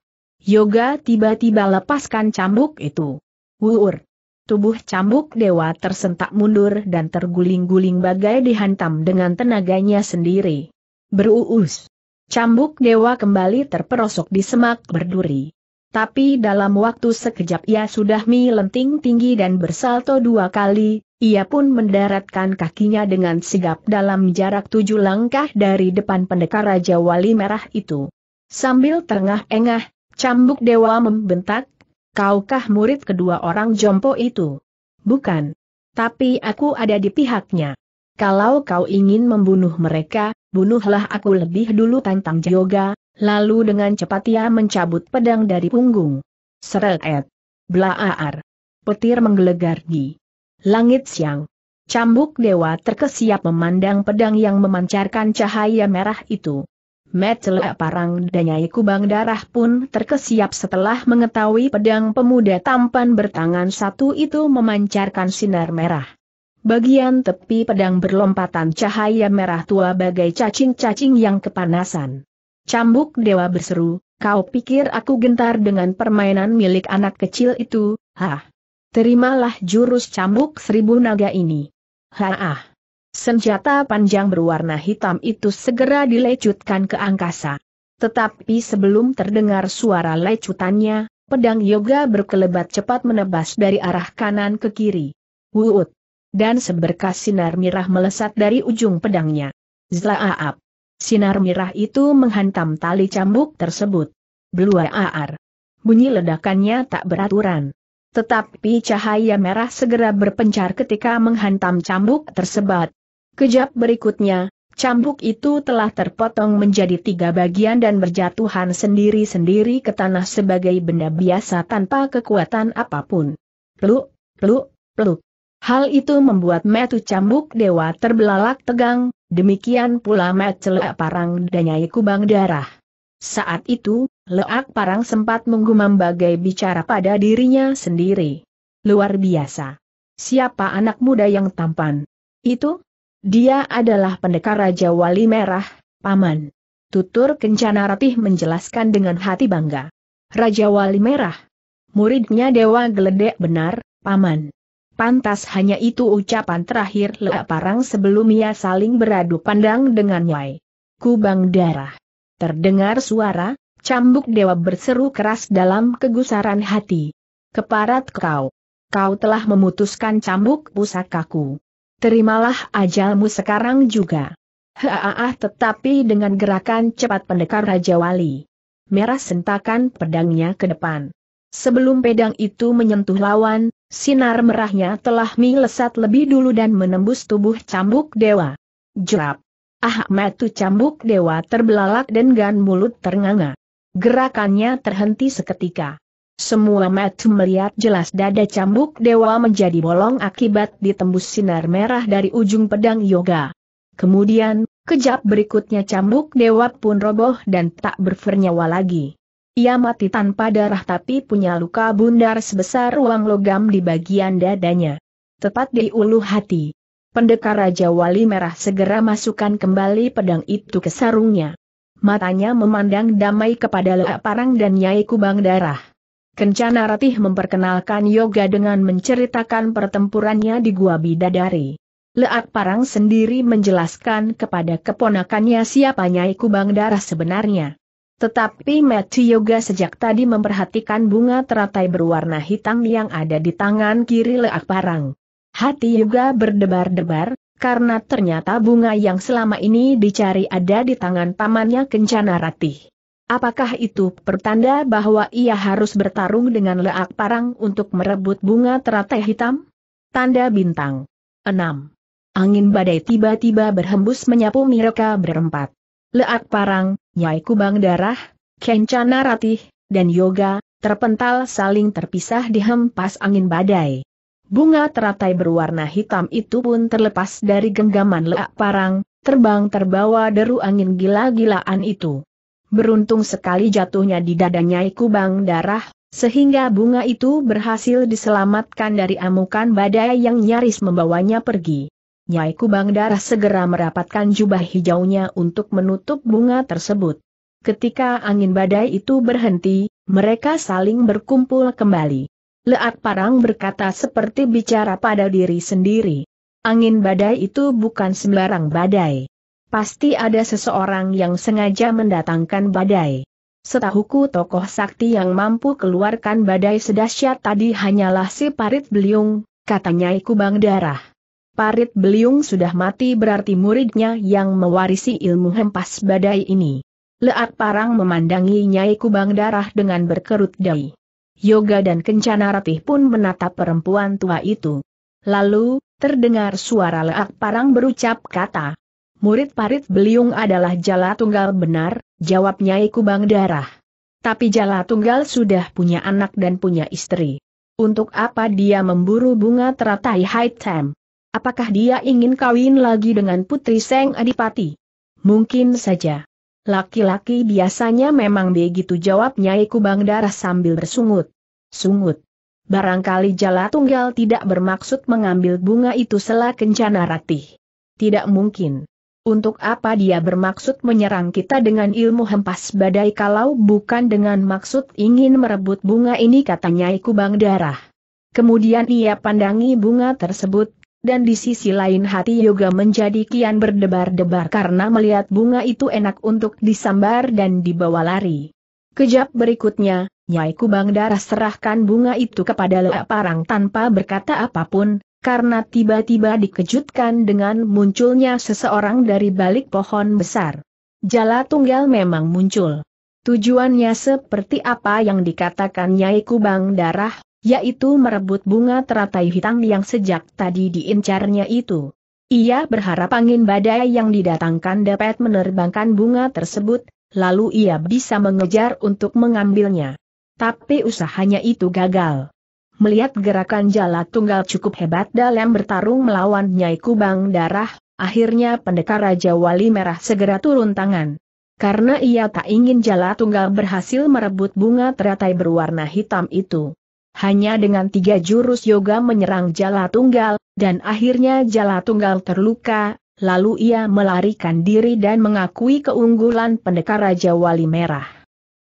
Yoga tiba-tiba lepaskan cambuk itu. Wuur! tubuh cambuk dewa tersentak mundur dan terguling-guling bagai dihantam dengan tenaganya sendiri. Beruus. Cambuk dewa kembali terperosok di semak berduri. Tapi dalam waktu sekejap ia sudah melenting tinggi dan bersalto dua kali, ia pun mendaratkan kakinya dengan sigap dalam jarak tujuh langkah dari depan pendekar Raja Wali Merah itu. Sambil terengah-engah, cambuk dewa membentak, kaukah murid kedua orang jompo itu? Bukan. Tapi aku ada di pihaknya. Kalau kau ingin membunuh mereka, bunuhlah aku lebih dulu tantang yoga, lalu dengan cepat ia mencabut pedang dari punggung. Seret. blaar, Petir menggelegar di langit siang. Cambuk dewa terkesiap memandang pedang yang memancarkan cahaya merah itu. Metelak parang dan Nyai Kubang Darah pun terkesiap setelah mengetahui pedang pemuda tampan bertangan satu itu memancarkan sinar merah. Bagian tepi pedang berlompatan cahaya merah tua bagai cacing-cacing yang kepanasan. Cambuk dewa berseru, kau pikir aku gentar dengan permainan milik anak kecil itu, hah? Terimalah jurus cambuk seribu naga ini. Hah ah. Senjata panjang berwarna hitam itu segera dilecutkan ke angkasa. Tetapi sebelum terdengar suara lecutannya, pedang yoga berkelebat cepat menebas dari arah kanan ke kiri. Wuut! Dan seberkas sinar merah melesat dari ujung pedangnya. Zlaaap! Sinar merah itu menghantam tali cambuk tersebut. Bluaar! Bunyi ledakannya tak beraturan. Tetapi cahaya merah segera berpencar ketika menghantam cambuk tersebut, Kejap berikutnya, cambuk itu telah terpotong menjadi tiga bagian dan berjatuhan sendiri-sendiri ke tanah sebagai benda biasa tanpa kekuatan apapun. Peluk, peluk, peluk. Hal itu membuat metu cambuk dewa terbelalak tegang, demikian pula met leak parang dan nyai kubang darah. Saat itu, leak parang sempat menggumam bagai bicara pada dirinya sendiri. Luar biasa. Siapa anak muda yang tampan? Itu? Dia adalah pendekar Raja Wali Merah, Paman. Tutur Kencana Ratih menjelaskan dengan hati bangga. Raja Wali Merah. Muridnya Dewa Geledek benar, Paman. Pantas hanya itu ucapan terakhir Leak Parang sebelum ia saling beradu pandang dengan Wai. Kubang darah. Terdengar suara, cambuk dewa berseru keras dalam kegusaran hati. Keparat kau. Kau telah memutuskan cambuk pusakaku. Terimalah ajalmu sekarang juga. Haaah tetapi dengan gerakan cepat pendekar Raja Wali. Merah sentakan pedangnya ke depan. Sebelum pedang itu menyentuh lawan, sinar merahnya telah melesat lebih dulu dan menembus tubuh cambuk dewa. Jerap. Ah metu cambuk dewa terbelalak dan gan mulut ternganga. Gerakannya terhenti seketika. Semua mata melihat jelas dada cambuk dewa menjadi bolong akibat ditembus sinar merah dari ujung pedang yoga. Kemudian, kejap berikutnya cambuk dewa pun roboh dan tak bernyawa lagi. Ia mati tanpa darah tapi punya luka bundar sebesar ruang logam di bagian dadanya. Tepat di ulu hati. Pendekar Raja Wali Merah segera masukkan kembali pedang itu ke sarungnya. Matanya memandang damai kepada Leak Parang dan Nyai Kubang Darah. Kencana Ratih memperkenalkan yoga dengan menceritakan pertempurannya di Gua Bidadari. Leak Parang sendiri menjelaskan kepada keponakannya siapa Nyai Kubang Darah sebenarnya. Tetapi Matthew Yoga sejak tadi memperhatikan bunga teratai berwarna hitam yang ada di tangan kiri Leak Parang. Hati Yoga berdebar-debar, karena ternyata bunga yang selama ini dicari ada di tangan pamannya Kencana Ratih. Apakah itu pertanda bahwa ia harus bertarung dengan leak parang untuk merebut bunga teratai hitam? Tanda bintang. 6. Angin badai tiba-tiba berhembus menyapu mereka berempat. Leak parang, Nyai Kubang Darah, Kencana Ratih, dan Yoga, terpental saling terpisah dihempas angin badai. Bunga teratai berwarna hitam itu pun terlepas dari genggaman leak parang, terbang terbawa deru angin gila-gilaan itu. Beruntung sekali jatuhnya di dadanya Nyai Kubang darah, sehingga bunga itu berhasil diselamatkan dari amukan badai yang nyaris membawanya pergi. Nyai Kubang darah segera merapatkan jubah hijaunya untuk menutup bunga tersebut. Ketika angin badai itu berhenti, mereka saling berkumpul kembali. Leat Parang berkata seperti bicara pada diri sendiri. Angin badai itu bukan sembarang badai. Pasti ada seseorang yang sengaja mendatangkan badai. Setahuku tokoh sakti yang mampu keluarkan badai sedahsyat tadi hanyalah si Parit Beliung, katanya Ikubang Darah. Parit Beliung sudah mati berarti muridnya yang mewarisi ilmu hempas badai ini. Leat Parang memandangi Nyai Kubang Darah dengan berkerut dahi. Yoga dan Kencana Ratih pun menatap perempuan tua itu. Lalu, terdengar suara Leat Parang berucap kata, murid parit beliung adalah jala tunggal benar, jawab Nyai Kubang Darah. Tapi jala tunggal sudah punya anak dan punya istri. Untuk apa dia memburu bunga teratai Haitem? Apakah dia ingin kawin lagi dengan putri Seng Adipati? Mungkin saja. Laki-laki biasanya memang begitu jawab Nyai Kubang Darah sambil bersungut. Sungut. Barangkali jala tunggal tidak bermaksud mengambil bunga itu sela kencana ratih. Tidak mungkin. Untuk apa dia bermaksud menyerang kita dengan ilmu hempas badai kalau bukan dengan maksud ingin merebut bunga ini katanya Bang Darah. Kemudian ia pandangi bunga tersebut, dan di sisi lain hati Yoga menjadi kian berdebar-debar karena melihat bunga itu enak untuk disambar dan dibawa lari. Kejap berikutnya, Nyai Kubang Darah serahkan bunga itu kepada Lea Parang tanpa berkata apapun, karena tiba-tiba dikejutkan dengan munculnya seseorang dari balik pohon besar. Jala tunggal memang muncul. Tujuannya seperti apa yang dikatakan Nyai Kubang Darah, yaitu merebut bunga teratai hitam yang sejak tadi diincarnya itu. Ia berharap angin badai yang didatangkan dapat menerbangkan bunga tersebut, lalu ia bisa mengejar untuk mengambilnya. Tapi usahanya itu gagal melihat gerakan jala tunggal cukup hebat dalam bertarung melawan Nyai Kubang Darah, akhirnya pendekar Raja Wali Merah segera turun tangan. Karena ia tak ingin jala tunggal berhasil merebut bunga teratai berwarna hitam itu. Hanya dengan tiga jurus yoga menyerang jala tunggal, dan akhirnya jala tunggal terluka, lalu ia melarikan diri dan mengakui keunggulan pendekar Raja Wali Merah.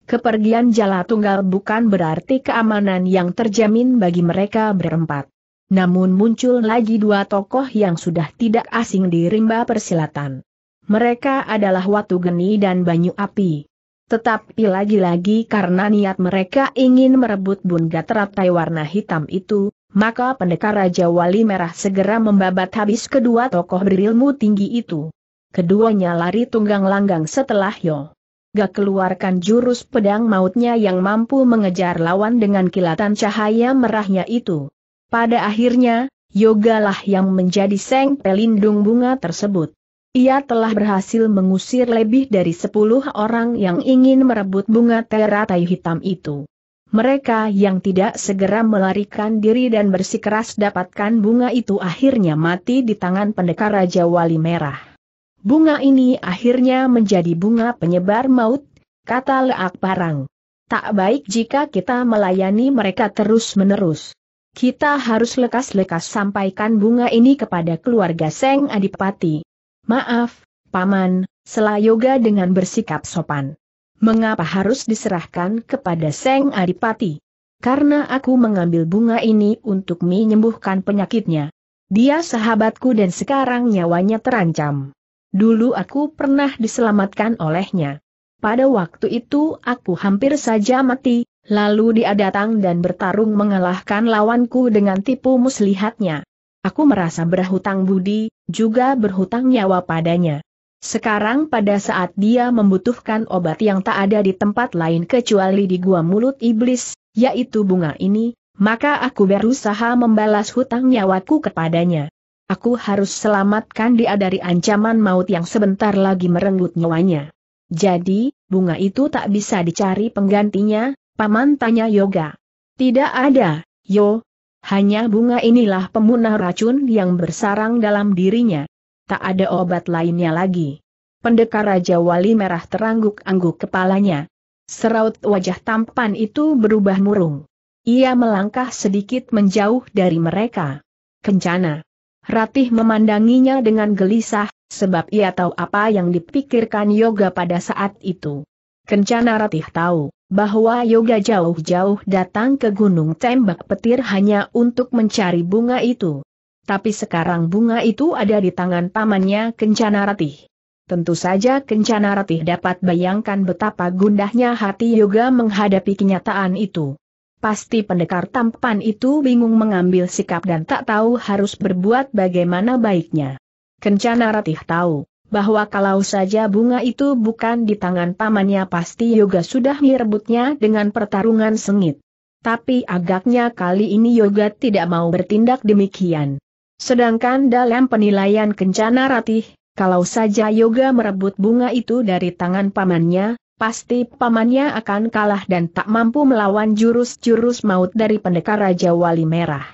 Kepergian jala tunggal bukan berarti keamanan yang terjamin bagi mereka berempat. Namun muncul lagi dua tokoh yang sudah tidak asing di rimba persilatan. Mereka adalah Watu Geni dan Banyu Api. Tetapi lagi-lagi karena niat mereka ingin merebut Bunda teratai warna hitam itu, maka pendekar Raja Wali Merah segera membabat habis kedua tokoh berilmu tinggi itu. Keduanya lari tunggang langgang setelah Yoh. Gak keluarkan jurus pedang mautnya yang mampu mengejar lawan dengan kilatan cahaya merahnya itu. Pada akhirnya, Yogalah yang menjadi seng pelindung bunga tersebut. Ia telah berhasil mengusir lebih dari sepuluh orang yang ingin merebut bunga teratai hitam itu. Mereka yang tidak segera melarikan diri dan bersikeras dapatkan bunga itu akhirnya mati di tangan pendekar Raja Wali Merah. Bunga ini akhirnya menjadi bunga penyebar maut, kata Leak Parang. Tak baik jika kita melayani mereka terus-menerus. Kita harus lekas-lekas sampaikan bunga ini kepada keluarga Seng Adipati. Maaf, Paman, Selayoga dengan bersikap sopan. Mengapa harus diserahkan kepada Seng Adipati? Karena aku mengambil bunga ini untuk menyembuhkan penyakitnya. Dia sahabatku dan sekarang nyawanya terancam. Dulu aku pernah diselamatkan olehnya. Pada waktu itu aku hampir saja mati, lalu dia datang dan bertarung mengalahkan lawanku dengan tipu muslihatnya. Aku merasa berhutang budi, juga berhutang nyawa padanya. Sekarang pada saat dia membutuhkan obat yang tak ada di tempat lain kecuali di gua mulut iblis, yaitu bunga ini, maka aku berusaha membalas hutang nyawaku kepadanya. Aku harus selamatkan dia dari ancaman maut yang sebentar lagi merenggut nyawanya. Jadi, bunga itu tak bisa dicari penggantinya, paman tanya Yoga. Tidak ada, Yo. Hanya bunga inilah pemunah racun yang bersarang dalam dirinya. Tak ada obat lainnya lagi. Pendekar Raja Wali Merah terangguk-angguk kepalanya. Seraut wajah tampan itu berubah murung. Ia melangkah sedikit menjauh dari mereka. Kencana. Ratih memandanginya dengan gelisah, sebab ia tahu apa yang dipikirkan Yoga pada saat itu. Kencana Ratih tahu bahwa Yoga jauh-jauh datang ke gunung tembak petir hanya untuk mencari bunga itu. Tapi sekarang bunga itu ada di tangan pamannya Kencana Ratih. Tentu saja Kencana Ratih dapat bayangkan betapa gundahnya hati Yoga menghadapi kenyataan itu. Pasti pendekar tampan itu bingung mengambil sikap dan tak tahu harus berbuat bagaimana baiknya. Kencana Ratih tahu bahwa kalau saja bunga itu bukan di tangan pamannya pasti Yoga sudah merebutnya dengan pertarungan sengit. Tapi agaknya kali ini Yoga tidak mau bertindak demikian. Sedangkan dalam penilaian Kencana Ratih, kalau saja Yoga merebut bunga itu dari tangan pamannya, pasti pamannya akan kalah dan tak mampu melawan jurus-jurus maut dari pendekar Raja Wali Merah.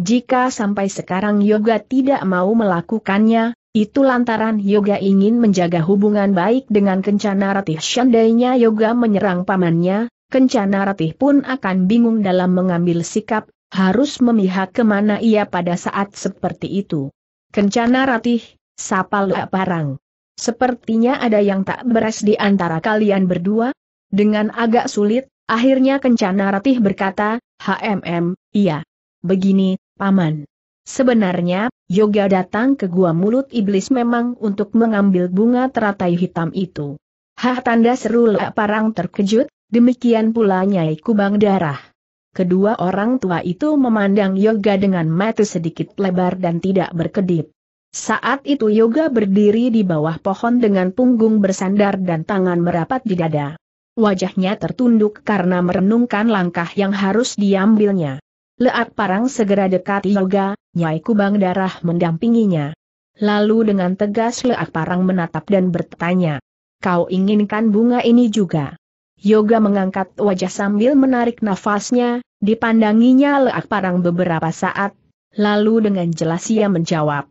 Jika sampai sekarang Yoga tidak mau melakukannya, itu lantaran Yoga ingin menjaga hubungan baik dengan Kencana Ratih. Seandainya Yoga menyerang pamannya, Kencana Ratih pun akan bingung dalam mengambil sikap, harus memihak kemana ia pada saat seperti itu. Kencana Ratih, Sapal Parang. Sepertinya ada yang tak beres di antara kalian berdua. Dengan agak sulit, akhirnya Kencana Ratih berkata, HMM, iya. Begini, Paman. Sebenarnya, Yoga datang ke gua mulut iblis memang untuk mengambil bunga teratai hitam itu. Hah tanda seru Lek Parang terkejut, demikian pula Nyai Kubang Darah. Kedua orang tua itu memandang Yoga dengan mata sedikit lebar dan tidak berkedip. Saat itu Yoga berdiri di bawah pohon dengan punggung bersandar dan tangan merapat di dada. Wajahnya tertunduk karena merenungkan langkah yang harus diambilnya. Leat parang segera dekati Yoga, Nyai Kubang Darah mendampinginya. Lalu dengan tegas Leat parang menatap dan bertanya. Kau inginkan bunga ini juga? Yoga mengangkat wajah sambil menarik nafasnya, dipandanginya Leat parang beberapa saat, lalu dengan jelas ia menjawab.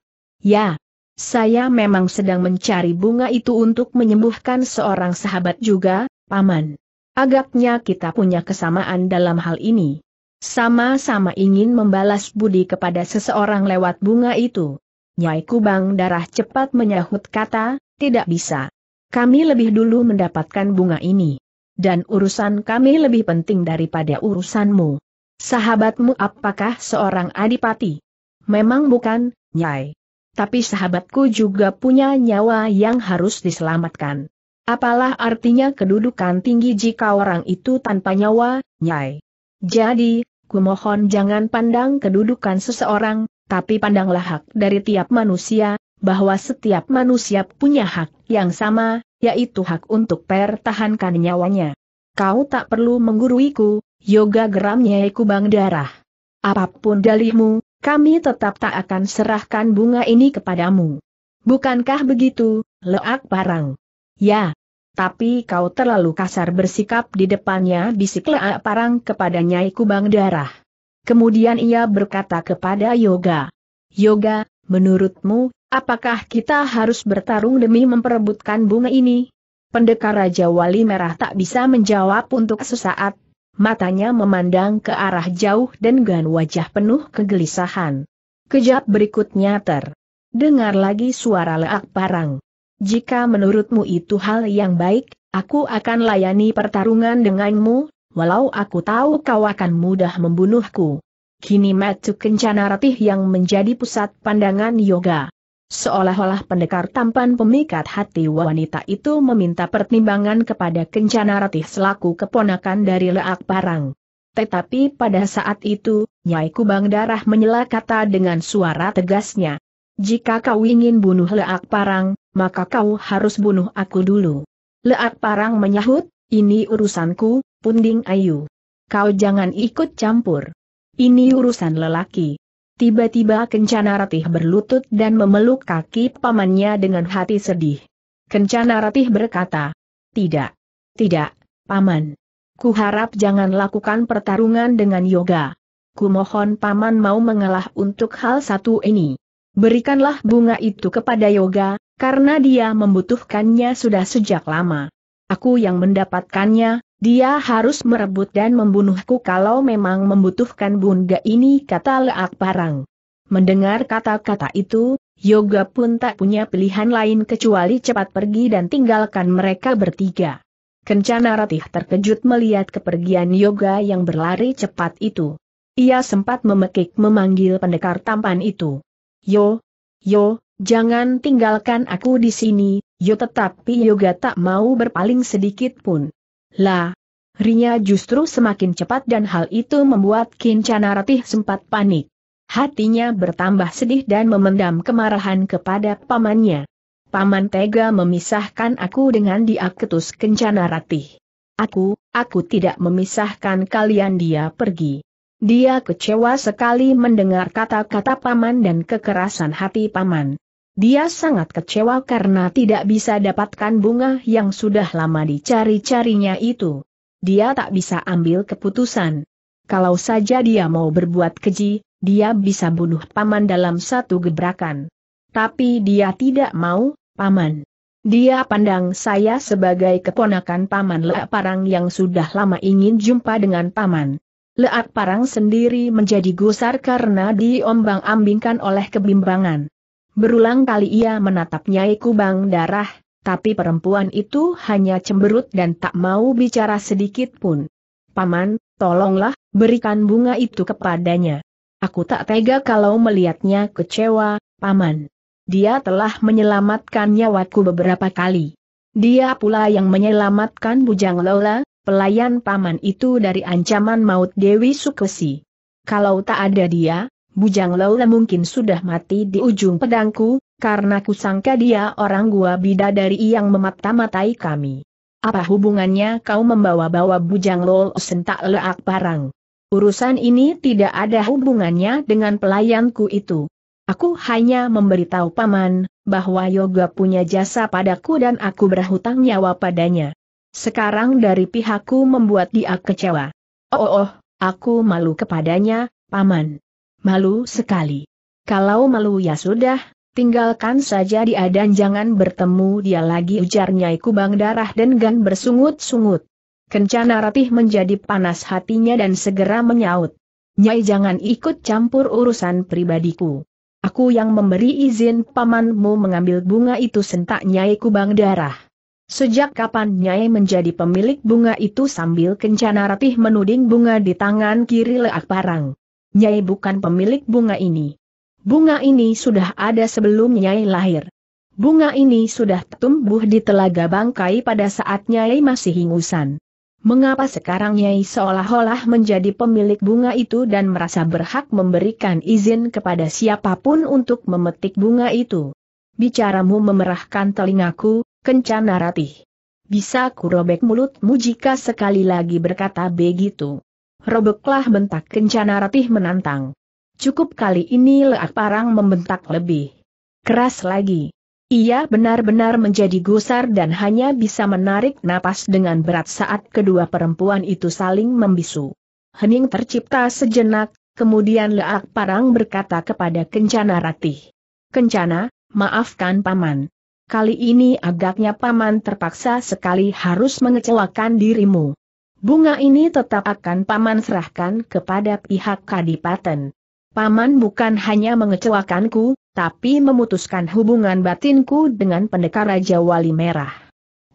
Ya, saya memang sedang mencari bunga itu untuk menyembuhkan seorang sahabat juga, Paman. Agaknya kita punya kesamaan dalam hal ini. Sama-sama ingin membalas budi kepada seseorang lewat bunga itu. Nyai Kubang Darah cepat menyahut kata, tidak bisa. Kami lebih dulu mendapatkan bunga ini. Dan urusan kami lebih penting daripada urusanmu. Sahabatmu apakah seorang adipati? Memang bukan, Nyai. Tapi sahabatku juga punya nyawa yang harus diselamatkan. Apalah artinya kedudukan tinggi jika orang itu tanpa nyawa, nyai. Jadi, kumohon jangan pandang kedudukan seseorang, tapi pandanglah hak dari tiap manusia, bahwa setiap manusia punya hak yang sama, yaitu hak untuk pertahankan nyawanya. Kau tak perlu mengguruiku, yoga geramnya nyai kubang darah. Apapun dalihmu, kami tetap tak akan serahkan bunga ini kepadamu. Bukankah begitu, leak parang? Ya. Tapi kau terlalu kasar bersikap di depannya bisik leak parang kepada Nyai Kubang Darah. Kemudian ia berkata kepada Yoga. Yoga, menurutmu, apakah kita harus bertarung demi memperebutkan bunga ini? Pendekar Raja Wali Merah tak bisa menjawab untuk sesaat, matanya memandang ke arah jauh dan dengan wajah penuh kegelisahan. Kejap berikutnya ter. Dengar lagi suara leak parang. Jika menurutmu itu hal yang baik, aku akan layani pertarungan denganmu, walau aku tahu kau akan mudah membunuhku. Kini matuk Kencana Ratih yang menjadi pusat pandangan yoga. Seolah-olah pendekar tampan pemikat hati wanita itu meminta pertimbangan kepada Kencana Ratih selaku keponakan dari Leak Parang. Tetapi pada saat itu, Nyai Kubang Darah menyela kata dengan suara tegasnya. Jika kau ingin bunuh Leak Parang, maka kau harus bunuh aku dulu. Leak Parang menyahut, ini urusanku, Punding Ayu. Kau jangan ikut campur. Ini urusan lelaki. Tiba-tiba Kencana Ratih berlutut dan memeluk kaki pamannya dengan hati sedih. Kencana Ratih berkata, Tidak, tidak, paman. Ku harap jangan lakukan pertarungan dengan yoga. Ku mohon paman mau mengalah untuk hal satu ini. Berikanlah bunga itu kepada yoga, karena dia membutuhkannya sudah sejak lama. Aku yang mendapatkannya, dia harus merebut dan membunuhku kalau memang membutuhkan bunda ini kata Leak Parang. Mendengar kata-kata itu, Yoga pun tak punya pilihan lain kecuali cepat pergi dan tinggalkan mereka bertiga. Kencana Ratih terkejut melihat kepergian Yoga yang berlari cepat itu. Ia sempat memekik memanggil pendekar tampan itu. Yo, yo, jangan tinggalkan aku di sini, yo tetapi Yoga tak mau berpaling sedikit pun. Lah, rinya justru semakin cepat dan hal itu membuat Kincana Ratih sempat panik. Hatinya bertambah sedih dan memendam kemarahan kepada pamannya. Paman tega memisahkan aku dengan dia ketus Kencana Ratih. Aku, aku tidak memisahkan kalian dia pergi. Dia kecewa sekali mendengar kata-kata paman dan kekerasan hati paman. Dia sangat kecewa karena tidak bisa dapatkan bunga yang sudah lama dicari-carinya itu. Dia tak bisa ambil keputusan. Kalau saja dia mau berbuat keji, dia bisa bunuh paman dalam satu gebrakan. Tapi dia tidak mau, paman. Dia pandang saya sebagai keponakan paman Leak Parang yang sudah lama ingin jumpa dengan paman. Leak Parang sendiri menjadi gusar karena diombang-ambingkan oleh kebimbangan. Berulang kali ia menatap Nyai Kubang darah, tapi perempuan itu hanya cemberut dan tak mau bicara sedikit pun. Paman, tolonglah, berikan bunga itu kepadanya. Aku tak tega kalau melihatnya kecewa, Paman. Dia telah menyelamatkan nyawaku beberapa kali. Dia pula yang menyelamatkan Bujang Lola, pelayan Paman itu dari ancaman maut Dewi Sukesi. Kalau tak ada dia, Bujang Laula mungkin sudah mati di ujung pedangku, karena kusangka dia orang gua bida dari yang memata-matai kami. Apa hubungannya kau membawa-bawa Bujang Laula sentak leak parang? Urusan ini tidak ada hubungannya dengan pelayanku itu. Aku hanya memberitahu paman, bahwa Yoga punya jasa padaku dan aku berhutang nyawa padanya. Sekarang dari pihakku membuat dia kecewa. Oh, oh, oh aku malu kepadanya, paman. Malu sekali. Kalau malu ya sudah, tinggalkan saja dia dan jangan bertemu dia lagi ujar Nyai Kubang darah dan gan bersungut-sungut. Kencana Ratih menjadi panas hatinya dan segera menyaut. Nyai jangan ikut campur urusan pribadiku. Aku yang memberi izin pamanmu mengambil bunga itu sentak Nyai Kubang darah. Sejak kapan Nyai menjadi pemilik bunga itu sambil kencana ratih menuding bunga di tangan kiri leak parang. Nyai bukan pemilik bunga ini. Bunga ini sudah ada sebelum Nyai lahir. Bunga ini sudah tumbuh di telaga bangkai pada saat Nyai masih hingusan. Mengapa sekarang Nyai seolah-olah menjadi pemilik bunga itu dan merasa berhak memberikan izin kepada siapapun untuk memetik bunga itu? Bicaramu memerahkan telingaku, kencana ratih. Bisa kurobek mulutmu jika sekali lagi berkata begitu robeklah bentak kencana ratih menantang. Cukup kali ini leak parang membentak lebih keras lagi. Ia benar-benar menjadi gusar dan hanya bisa menarik napas dengan berat saat kedua perempuan itu saling membisu. Hening tercipta sejenak, kemudian Leak Parang berkata kepada Kencana Ratih. Kencana, maafkan Paman. Kali ini agaknya Paman terpaksa sekali harus mengecewakan dirimu. Bunga ini tetap akan Paman serahkan kepada pihak kadipaten. Paman bukan hanya mengecewakanku, tapi memutuskan hubungan batinku dengan pendekar Raja Wali Merah.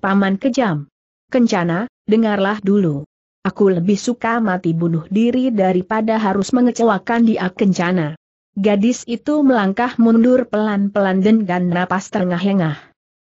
Paman kejam. Kencana, dengarlah dulu. Aku lebih suka mati bunuh diri daripada harus mengecewakan dia kencana. Gadis itu melangkah mundur pelan-pelan dengan napas tengah engah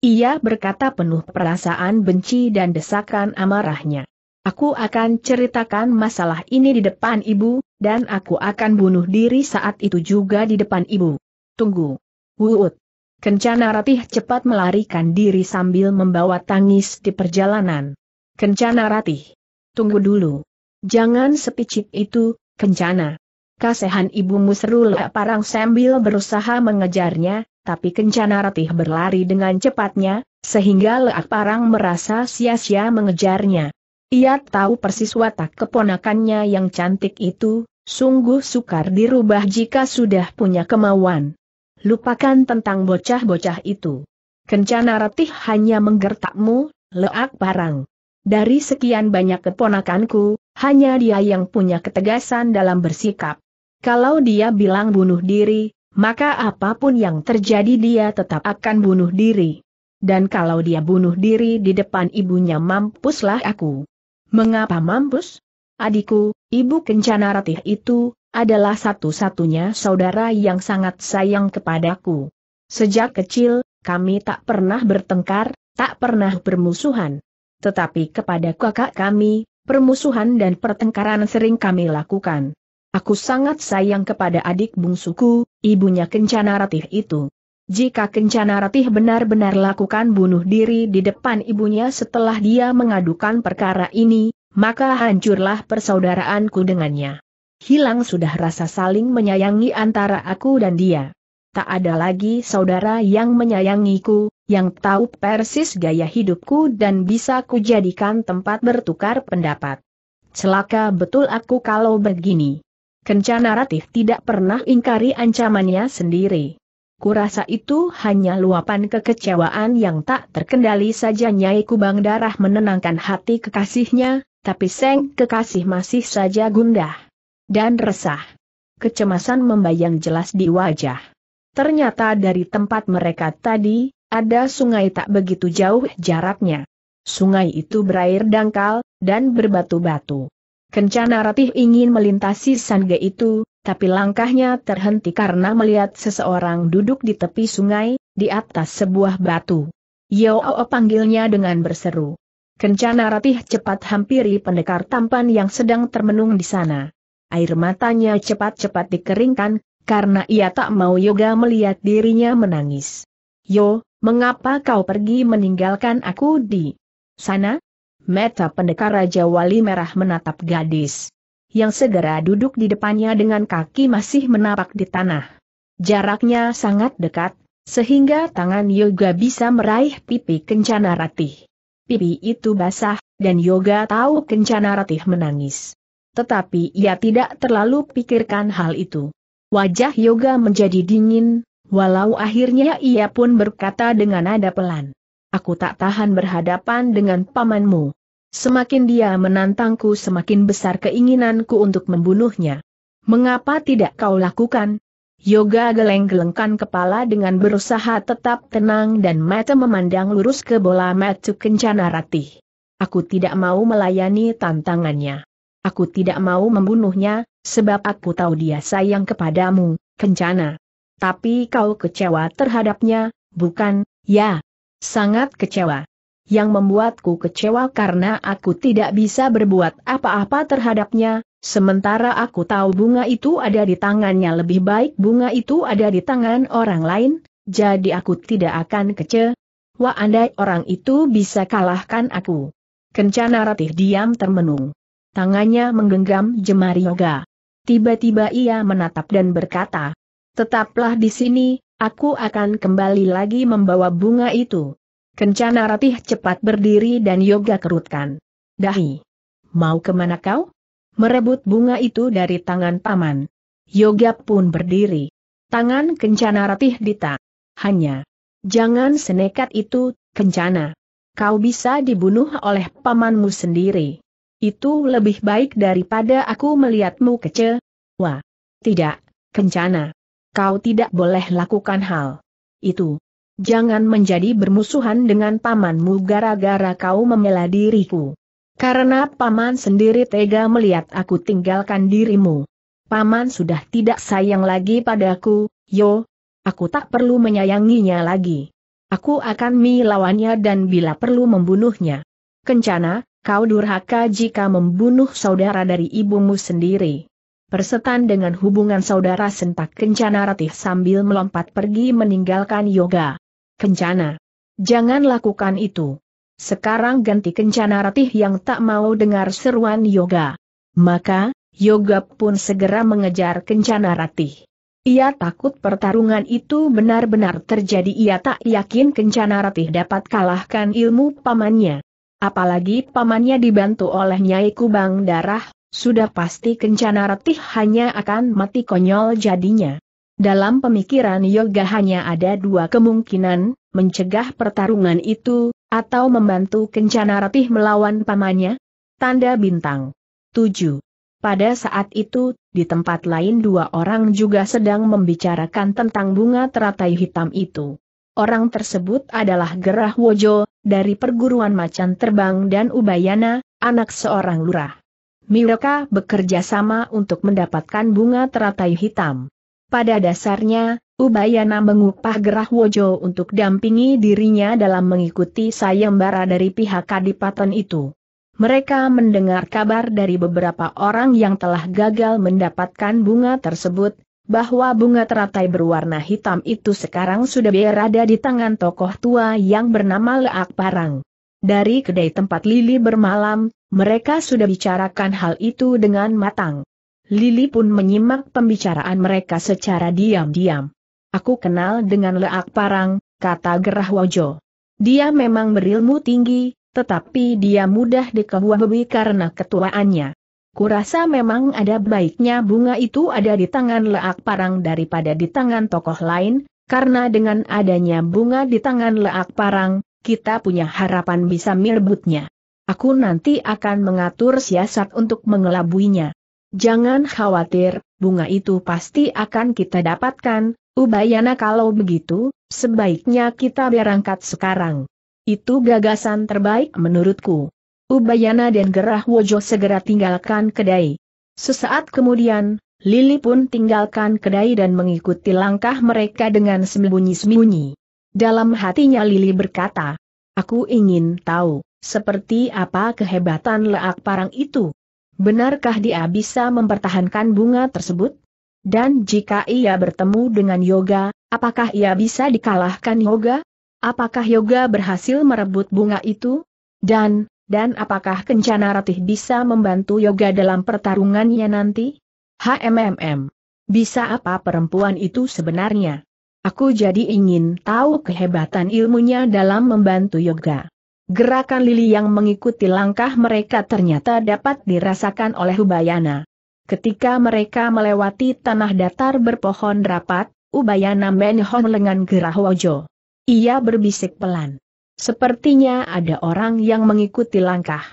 Ia berkata penuh perasaan benci dan desakan amarahnya. Aku akan ceritakan masalah ini di depan ibu, dan aku akan bunuh diri saat itu juga di depan ibu. Tunggu. Wuut. Kencana Ratih cepat melarikan diri sambil membawa tangis di perjalanan. Kencana Ratih. Tunggu dulu. Jangan sepicik itu, Kencana. Kasehan ibumu seru Parang sambil berusaha mengejarnya, tapi Kencana Ratih berlari dengan cepatnya, sehingga Leak Parang merasa sia-sia mengejarnya. Ia tahu persis watak keponakannya yang cantik itu, sungguh sukar dirubah jika sudah punya kemauan. Lupakan tentang bocah-bocah itu. Kencana Ratih hanya menggertakmu, leak parang. Dari sekian banyak keponakanku, hanya dia yang punya ketegasan dalam bersikap. Kalau dia bilang bunuh diri, maka apapun yang terjadi dia tetap akan bunuh diri. Dan kalau dia bunuh diri di depan ibunya mampuslah aku. Mengapa mampus? Adikku, Ibu Kencana Ratih itu, adalah satu-satunya saudara yang sangat sayang kepadaku. Sejak kecil, kami tak pernah bertengkar, tak pernah bermusuhan. Tetapi kepada kakak kami, permusuhan dan pertengkaran sering kami lakukan. Aku sangat sayang kepada adik bungsuku, ibunya Kencana Ratih itu. Jika Kencana Ratih benar-benar lakukan bunuh diri di depan ibunya setelah dia mengadukan perkara ini, maka hancurlah persaudaraanku dengannya. Hilang sudah rasa saling menyayangi antara aku dan dia. Tak ada lagi saudara yang menyayangiku, yang tahu persis gaya hidupku dan bisa kujadikan tempat bertukar pendapat. Celaka betul aku kalau begini. Kencana Ratih tidak pernah ingkari ancamannya sendiri. Kurasa itu hanya luapan kekecewaan yang tak terkendali saja Nyai Kubang Darah menenangkan hati kekasihnya, tapi Seng kekasih masih saja gundah dan resah. Kecemasan membayang jelas di wajah. Ternyata dari tempat mereka tadi, ada sungai tak begitu jauh jaraknya. Sungai itu berair dangkal, dan berbatu-batu. Kencana Ratih ingin melintasi sangga itu, tapi langkahnya terhenti karena melihat seseorang duduk di tepi sungai, di atas sebuah batu. Yo, Yao panggilnya dengan berseru. Kencana ratih cepat hampiri pendekar tampan yang sedang termenung di sana. Air matanya cepat-cepat dikeringkan, karena ia tak mau Yoga melihat dirinya menangis. Yo, mengapa kau pergi meninggalkan aku di sana? Meta pendekar Raja Wali Merah menatap gadis yang segera duduk di depannya dengan kaki masih menapak di tanah. Jaraknya sangat dekat, sehingga tangan Yoga bisa meraih pipi kencana ratih. Pipi itu basah, dan Yoga tahu kencana ratih menangis. Tetapi ia tidak terlalu pikirkan hal itu. Wajah Yoga menjadi dingin, walau akhirnya ia pun berkata dengan nada pelan. Aku tak tahan berhadapan dengan pamanmu. Semakin dia menantangku semakin besar keinginanku untuk membunuhnya. Mengapa tidak kau lakukan? Yoga geleng-gelengkan kepala dengan berusaha tetap tenang dan mata memandang lurus ke bola mata kencana ratih. Aku tidak mau melayani tantangannya. Aku tidak mau membunuhnya, sebab aku tahu dia sayang kepadamu, kencana. Tapi kau kecewa terhadapnya, bukan, ya? Sangat kecewa yang membuatku kecewa karena aku tidak bisa berbuat apa-apa terhadapnya, sementara aku tahu bunga itu ada di tangannya lebih baik bunga itu ada di tangan orang lain, jadi aku tidak akan kecewa Wah andai orang itu bisa kalahkan aku. Kencana Ratih diam termenung. Tangannya menggenggam jemari yoga. Tiba-tiba ia menatap dan berkata, Tetaplah di sini, aku akan kembali lagi membawa bunga itu. Kencana Ratih cepat berdiri dan Yoga kerutkan. Dahi. Mau kemana kau? Merebut bunga itu dari tangan paman. Yoga pun berdiri. Tangan Kencana Ratih dita. Hanya. Jangan senekat itu, Kencana. Kau bisa dibunuh oleh pamanmu sendiri. Itu lebih baik daripada aku melihatmu kece. Wah. Tidak, Kencana. Kau tidak boleh lakukan hal itu jangan menjadi bermusuhan dengan pamanmu gara-gara kau membela diriku. Karena paman sendiri tega melihat aku tinggalkan dirimu. Paman sudah tidak sayang lagi padaku, yo. Aku tak perlu menyayanginya lagi. Aku akan melawannya dan bila perlu membunuhnya. Kencana, kau durhaka jika membunuh saudara dari ibumu sendiri. Persetan dengan hubungan saudara sentak kencana ratih sambil melompat pergi meninggalkan yoga. Kencana. Jangan lakukan itu. Sekarang ganti Kencana Ratih yang tak mau dengar seruan Yoga. Maka, Yoga pun segera mengejar Kencana Ratih. Ia takut pertarungan itu benar-benar terjadi ia tak yakin Kencana Ratih dapat kalahkan ilmu pamannya. Apalagi pamannya dibantu oleh Nyai Kubang Darah, sudah pasti Kencana Ratih hanya akan mati konyol jadinya. Dalam pemikiran Yoga hanya ada dua kemungkinan, mencegah pertarungan itu, atau membantu Kencana Ratih melawan pamannya? Tanda bintang. 7. Pada saat itu, di tempat lain dua orang juga sedang membicarakan tentang bunga teratai hitam itu. Orang tersebut adalah Gerah Wojo, dari perguruan macan terbang dan Ubayana, anak seorang lurah. Mereka bekerja sama untuk mendapatkan bunga teratai hitam. Pada dasarnya, Ubayana mengupah Gerah Wojo untuk dampingi dirinya dalam mengikuti sayembara dari pihak kadipaten itu. Mereka mendengar kabar dari beberapa orang yang telah gagal mendapatkan bunga tersebut, bahwa bunga teratai berwarna hitam itu sekarang sudah berada di tangan tokoh tua yang bernama Leak Parang. Dari kedai tempat Lili bermalam, mereka sudah bicarakan hal itu dengan matang. Lili pun menyimak pembicaraan mereka secara diam-diam. Aku kenal dengan Leak Parang, kata Gerah Wojo. Dia memang berilmu tinggi, tetapi dia mudah dikehuahui karena ketuaannya. Kurasa memang ada baiknya bunga itu ada di tangan leak parang daripada di tangan tokoh lain, karena dengan adanya bunga di tangan leak parang, kita punya harapan bisa merebutnya. Aku nanti akan mengatur siasat untuk mengelabuinya. Jangan khawatir, bunga itu pasti akan kita dapatkan, Ubayana kalau begitu, sebaiknya kita berangkat sekarang. Itu gagasan terbaik menurutku. Ubayana dan Gerah Wojo segera tinggalkan kedai. Sesaat kemudian, Lili pun tinggalkan kedai dan mengikuti langkah mereka dengan sembunyi-sembunyi. Dalam hatinya Lili berkata, Aku ingin tahu, seperti apa kehebatan leak parang itu. Benarkah dia bisa mempertahankan bunga tersebut? Dan jika ia bertemu dengan Yoga, apakah ia bisa dikalahkan Yoga? Apakah Yoga berhasil merebut bunga itu? Dan, dan apakah Kencana Ratih bisa membantu Yoga dalam pertarungannya nanti? HMMM. Bisa apa perempuan itu sebenarnya? Aku jadi ingin tahu kehebatan ilmunya dalam membantu Yoga. Gerakan Lili yang mengikuti langkah mereka ternyata dapat dirasakan oleh Ubayana. Ketika mereka melewati tanah datar berpohon rapat, Ubayana menyohon lengan gerah Wajo. Ia berbisik pelan. Sepertinya ada orang yang mengikuti langkah.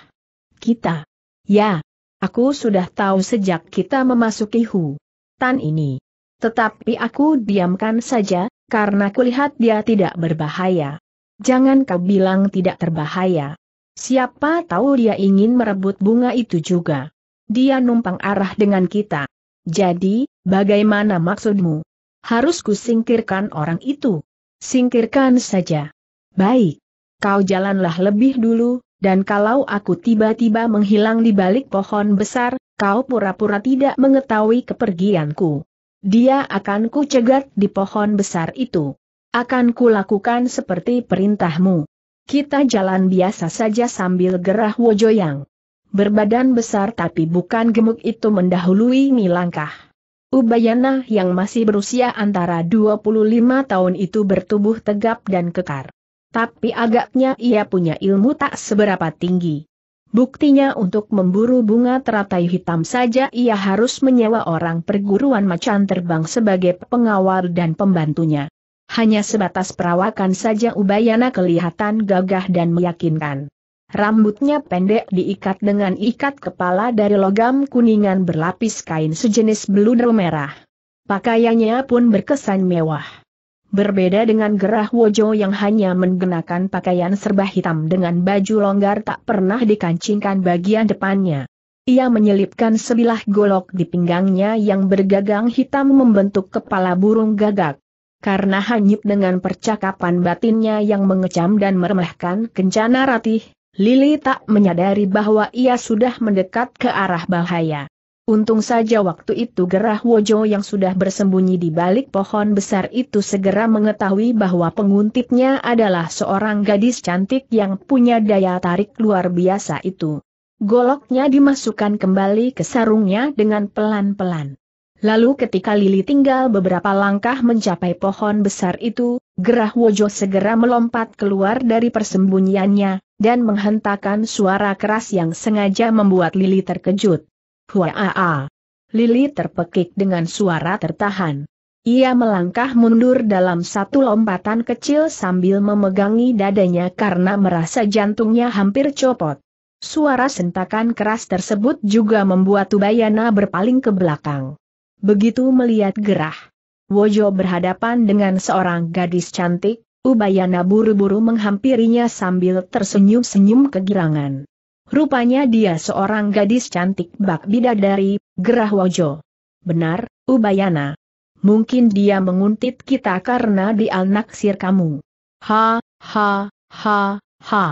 Kita. Ya. Aku sudah tahu sejak kita memasuki Hu. Tan ini. Tetapi aku diamkan saja, karena kulihat dia tidak berbahaya. Jangan kau bilang tidak terbahaya. Siapa tahu dia ingin merebut bunga itu juga. Dia numpang arah dengan kita. Jadi, bagaimana maksudmu? Harus kusingkirkan orang itu. Singkirkan saja. Baik. Kau jalanlah lebih dulu, dan kalau aku tiba-tiba menghilang di balik pohon besar, kau pura-pura tidak mengetahui kepergianku. Dia akan kucegat di pohon besar itu. Akan kulakukan seperti perintahmu. Kita jalan biasa saja sambil gerah wojoyang. Berbadan besar tapi bukan gemuk itu mendahului milangkah. Ubayana yang masih berusia antara 25 tahun itu bertubuh tegap dan kekar. Tapi agaknya ia punya ilmu tak seberapa tinggi. Buktinya untuk memburu bunga teratai hitam saja ia harus menyewa orang perguruan macan terbang sebagai pengawal dan pembantunya. Hanya sebatas perawakan saja Ubayana kelihatan gagah dan meyakinkan. Rambutnya pendek diikat dengan ikat kepala dari logam kuningan berlapis kain sejenis beludru merah. Pakaiannya pun berkesan mewah. Berbeda dengan gerah Wojo yang hanya menggunakan pakaian serba hitam dengan baju longgar tak pernah dikancingkan bagian depannya. Ia menyelipkan sebilah golok di pinggangnya yang bergagang hitam membentuk kepala burung gagak karena hanyut dengan percakapan batinnya yang mengecam dan meremehkan kencana ratih, Lili tak menyadari bahwa ia sudah mendekat ke arah bahaya. Untung saja waktu itu Gerah Wojo yang sudah bersembunyi di balik pohon besar itu segera mengetahui bahwa penguntitnya adalah seorang gadis cantik yang punya daya tarik luar biasa itu. Goloknya dimasukkan kembali ke sarungnya dengan pelan-pelan. Lalu ketika Lili tinggal beberapa langkah mencapai pohon besar itu, Gerah Wojo segera melompat keluar dari persembunyiannya, dan menghentakkan suara keras yang sengaja membuat Lili terkejut. Hua-a-a! Lili terpekik dengan suara tertahan. Ia melangkah mundur dalam satu lompatan kecil sambil memegangi dadanya karena merasa jantungnya hampir copot. Suara sentakan keras tersebut juga membuat Tubayana berpaling ke belakang. Begitu melihat gerah, Wojo berhadapan dengan seorang gadis cantik, Ubayana buru-buru menghampirinya sambil tersenyum-senyum kegirangan. Rupanya dia seorang gadis cantik bak bidadari, gerah Wojo. Benar, Ubayana. Mungkin dia menguntit kita karena dialnaksir kamu. Ha, ha, ha, ha.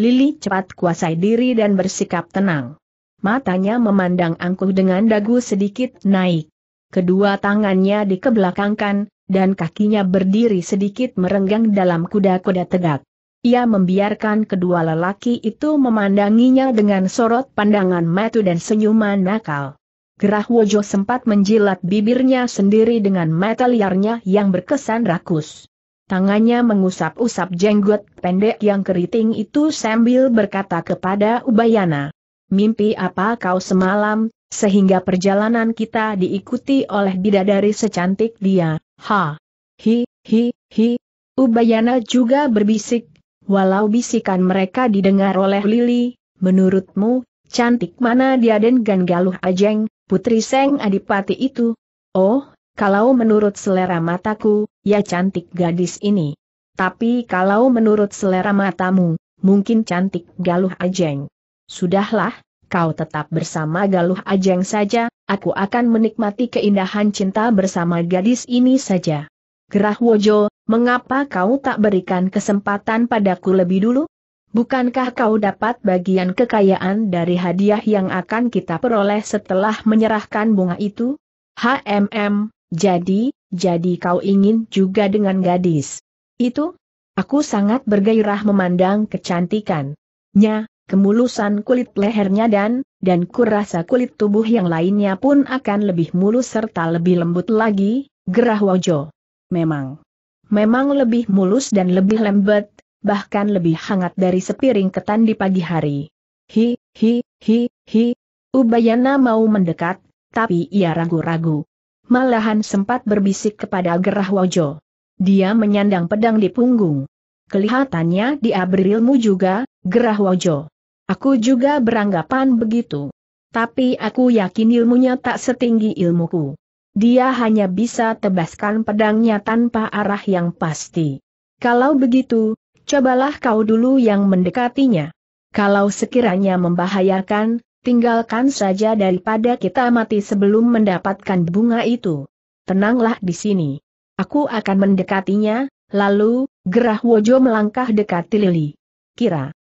Lili cepat kuasai diri dan bersikap tenang. Matanya memandang angkuh dengan dagu sedikit naik kedua tangannya dikebelakangkan, dan kakinya berdiri sedikit merenggang dalam kuda-kuda tegak. Ia membiarkan kedua lelaki itu memandanginya dengan sorot pandangan matu dan senyuman nakal. Gerah Wojo sempat menjilat bibirnya sendiri dengan mata liarnya yang berkesan rakus. Tangannya mengusap-usap jenggot pendek yang keriting itu sambil berkata kepada Ubayana. Mimpi apa kau semalam, sehingga perjalanan kita diikuti oleh bidadari secantik dia. Ha! Hi, hi, hi. Ubayana juga berbisik, walau bisikan mereka didengar oleh Lili, menurutmu, cantik mana dia dan Galuh Ajeng, putri Seng Adipati itu? Oh, kalau menurut selera mataku, ya cantik gadis ini. Tapi kalau menurut selera matamu, mungkin cantik Galuh Ajeng. Sudahlah, kau tetap bersama Galuh Ajeng saja, aku akan menikmati keindahan cinta bersama gadis ini saja. Gerah Wojo, mengapa kau tak berikan kesempatan padaku lebih dulu? Bukankah kau dapat bagian kekayaan dari hadiah yang akan kita peroleh setelah menyerahkan bunga itu? HMM, jadi, jadi kau ingin juga dengan gadis. Itu? Aku sangat bergairah memandang kecantikannya kemulusan kulit lehernya dan, dan kurasa kulit tubuh yang lainnya pun akan lebih mulus serta lebih lembut lagi, gerah Wojo. Memang. Memang lebih mulus dan lebih lembut, bahkan lebih hangat dari sepiring ketan di pagi hari. Hi, hi, hi, hi. Ubayana mau mendekat, tapi ia ragu-ragu. Malahan sempat berbisik kepada Gerah Wojo. Dia menyandang pedang di punggung. Kelihatannya dia berilmu juga, gerah Wojo. Aku juga beranggapan begitu. Tapi aku yakin ilmunya tak setinggi ilmuku. Dia hanya bisa tebaskan pedangnya tanpa arah yang pasti. Kalau begitu, cobalah kau dulu yang mendekatinya. Kalau sekiranya membahayakan, tinggalkan saja daripada kita mati sebelum mendapatkan bunga itu. Tenanglah di sini. Aku akan mendekatinya, Lalu, gerah Wojo melangkah dekat Lili. Kira.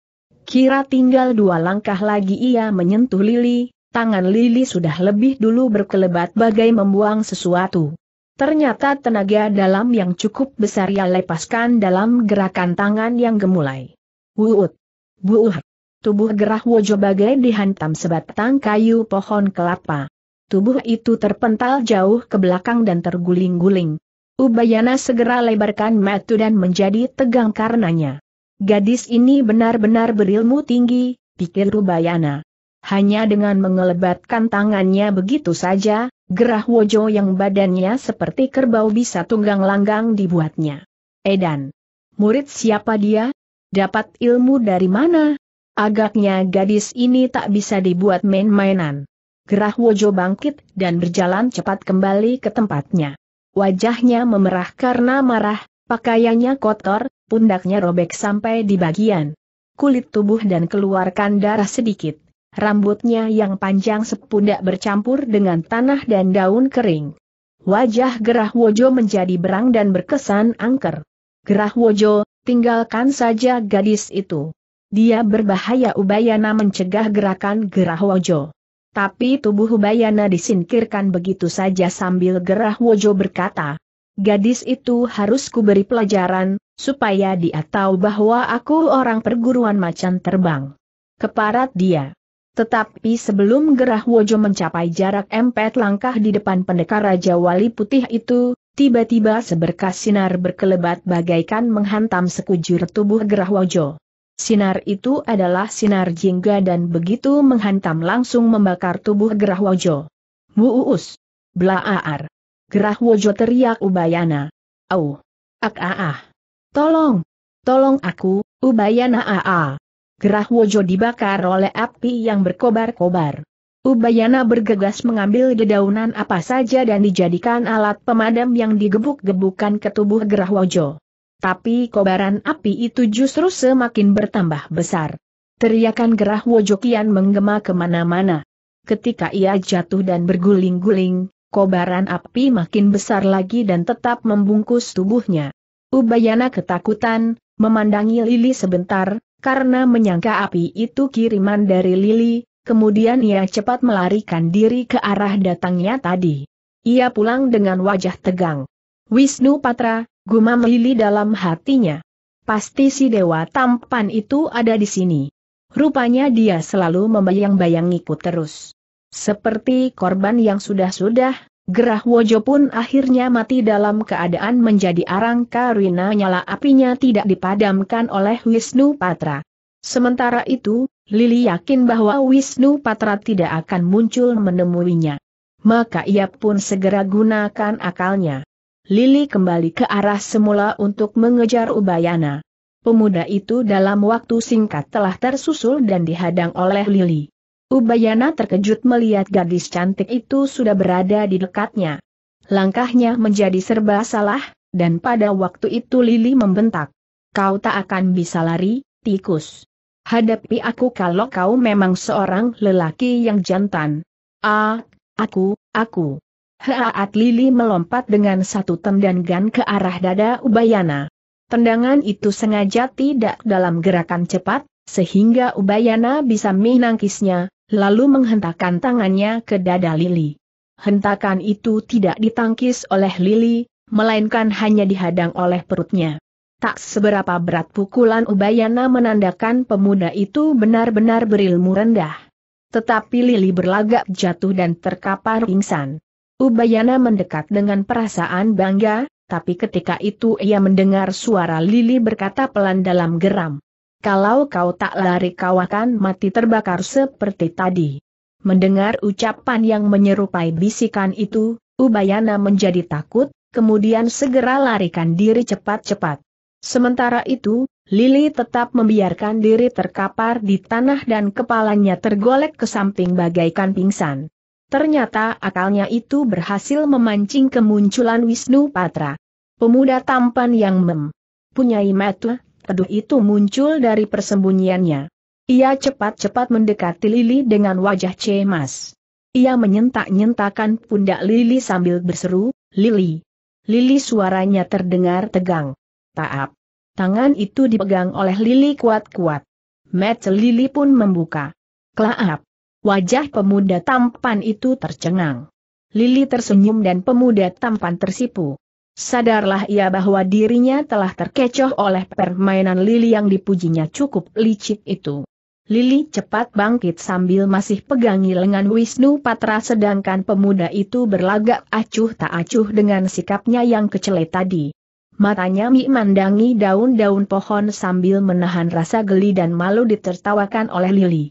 Kira tinggal dua langkah lagi ia menyentuh Lili, tangan Lili sudah lebih dulu berkelebat bagai membuang sesuatu. Ternyata tenaga dalam yang cukup besar ia lepaskan dalam gerakan tangan yang gemulai. Wuut. Buuh. Tubuh gerah Wojo bagai dihantam sebatang kayu pohon kelapa. Tubuh itu terpental jauh ke belakang dan terguling-guling. Ubayana segera lebarkan matu dan menjadi tegang karenanya. Gadis ini benar-benar berilmu tinggi, pikir Ubayana. Hanya dengan mengelebatkan tangannya begitu saja, gerah wojo yang badannya seperti kerbau bisa tunggang langgang dibuatnya. Edan. Murid siapa dia? Dapat ilmu dari mana? Agaknya gadis ini tak bisa dibuat main-mainan. Gerah Wojo bangkit dan berjalan cepat kembali ke tempatnya wajahnya memerah karena marah, pakaiannya kotor, pundaknya robek sampai di bagian kulit tubuh dan keluarkan darah sedikit. Rambutnya yang panjang sepundak bercampur dengan tanah dan daun kering. Wajah Gerah Wojo menjadi berang dan berkesan angker. Gerah Wojo, tinggalkan saja gadis itu. Dia berbahaya Ubayana mencegah gerakan Gerah Wojo. Tapi tubuh Bayana disingkirkan begitu saja sambil gerah Wojo berkata, Gadis itu harus kuberi pelajaran, supaya dia tahu bahwa aku orang perguruan macan terbang. Keparat dia. Tetapi sebelum gerah Wojo mencapai jarak empat langkah di depan pendekar Raja Wali Putih itu, tiba-tiba seberkas sinar berkelebat bagaikan menghantam sekujur tubuh gerah Wojo. Sinar itu adalah sinar jingga dan begitu menghantam langsung membakar tubuh Gerah Wojo. Muus! Blaaar! Gerah Wojo teriak Ubayana. Au! Ak -a -a. Tolong! Tolong aku, Ubayana aa! Gerahwojo Gerah Wojo dibakar oleh api yang berkobar-kobar. Ubayana bergegas mengambil dedaunan apa saja dan dijadikan alat pemadam yang digebuk-gebukan ke tubuh Gerah Wojo tapi kobaran api itu justru semakin bertambah besar. Teriakan gerah Wojokian menggema kemana-mana. Ketika ia jatuh dan berguling-guling, kobaran api makin besar lagi dan tetap membungkus tubuhnya. Ubayana ketakutan, memandangi Lili sebentar, karena menyangka api itu kiriman dari Lili, kemudian ia cepat melarikan diri ke arah datangnya tadi. Ia pulang dengan wajah tegang. Wisnu Patra, Gumam Lili dalam hatinya. Pasti si dewa tampan itu ada di sini. Rupanya dia selalu membayang-bayangiku terus. Seperti korban yang sudah-sudah, Gerah Wojo pun akhirnya mati dalam keadaan menjadi arang karena nyala apinya tidak dipadamkan oleh Wisnu Patra. Sementara itu, Lili yakin bahwa Wisnu Patra tidak akan muncul menemuinya. Maka ia pun segera gunakan akalnya. Lili kembali ke arah semula untuk mengejar Ubayana. Pemuda itu dalam waktu singkat telah tersusul dan dihadang oleh Lili. Ubayana terkejut melihat gadis cantik itu sudah berada di dekatnya. Langkahnya menjadi serba salah, dan pada waktu itu Lili membentak. Kau tak akan bisa lari, tikus. Hadapi aku kalau kau memang seorang lelaki yang jantan. Ah, aku, aku. Haat Lili melompat dengan satu tendangan ke arah dada Ubayana. Tendangan itu sengaja tidak dalam gerakan cepat, sehingga Ubayana bisa menangkisnya, lalu menghentakkan tangannya ke dada Lili. Hentakan itu tidak ditangkis oleh Lili, melainkan hanya dihadang oleh perutnya. Tak seberapa berat pukulan Ubayana menandakan pemuda itu benar-benar berilmu rendah. Tetapi Lili berlagak jatuh dan terkapar pingsan. Ubayana mendekat dengan perasaan bangga, tapi ketika itu ia mendengar suara Lili berkata pelan dalam geram. Kalau kau tak lari kau akan mati terbakar seperti tadi. Mendengar ucapan yang menyerupai bisikan itu, Ubayana menjadi takut, kemudian segera larikan diri cepat-cepat. Sementara itu, Lili tetap membiarkan diri terkapar di tanah dan kepalanya tergolek ke samping bagaikan pingsan. Ternyata akalnya itu berhasil memancing kemunculan Wisnu Patra. Pemuda tampan yang mempunyai mata, teduh itu muncul dari persembunyiannya. Ia cepat-cepat mendekati Lili dengan wajah cemas. Ia menyentak-nyentakan pundak Lili sambil berseru, Lili. Lili suaranya terdengar tegang. Taap. Tangan itu dipegang oleh Lili kuat-kuat. Mata Lili pun membuka. Klaap. Wajah pemuda tampan itu tercengang. Lili tersenyum dan pemuda tampan tersipu. Sadarlah ia bahwa dirinya telah terkecoh oleh permainan Lili yang dipujinya cukup licik itu. Lili cepat bangkit sambil masih pegangi lengan Wisnu Patra sedangkan pemuda itu berlagak acuh tak acuh dengan sikapnya yang kecele tadi. Matanya memandangi daun-daun pohon sambil menahan rasa geli dan malu ditertawakan oleh Lili.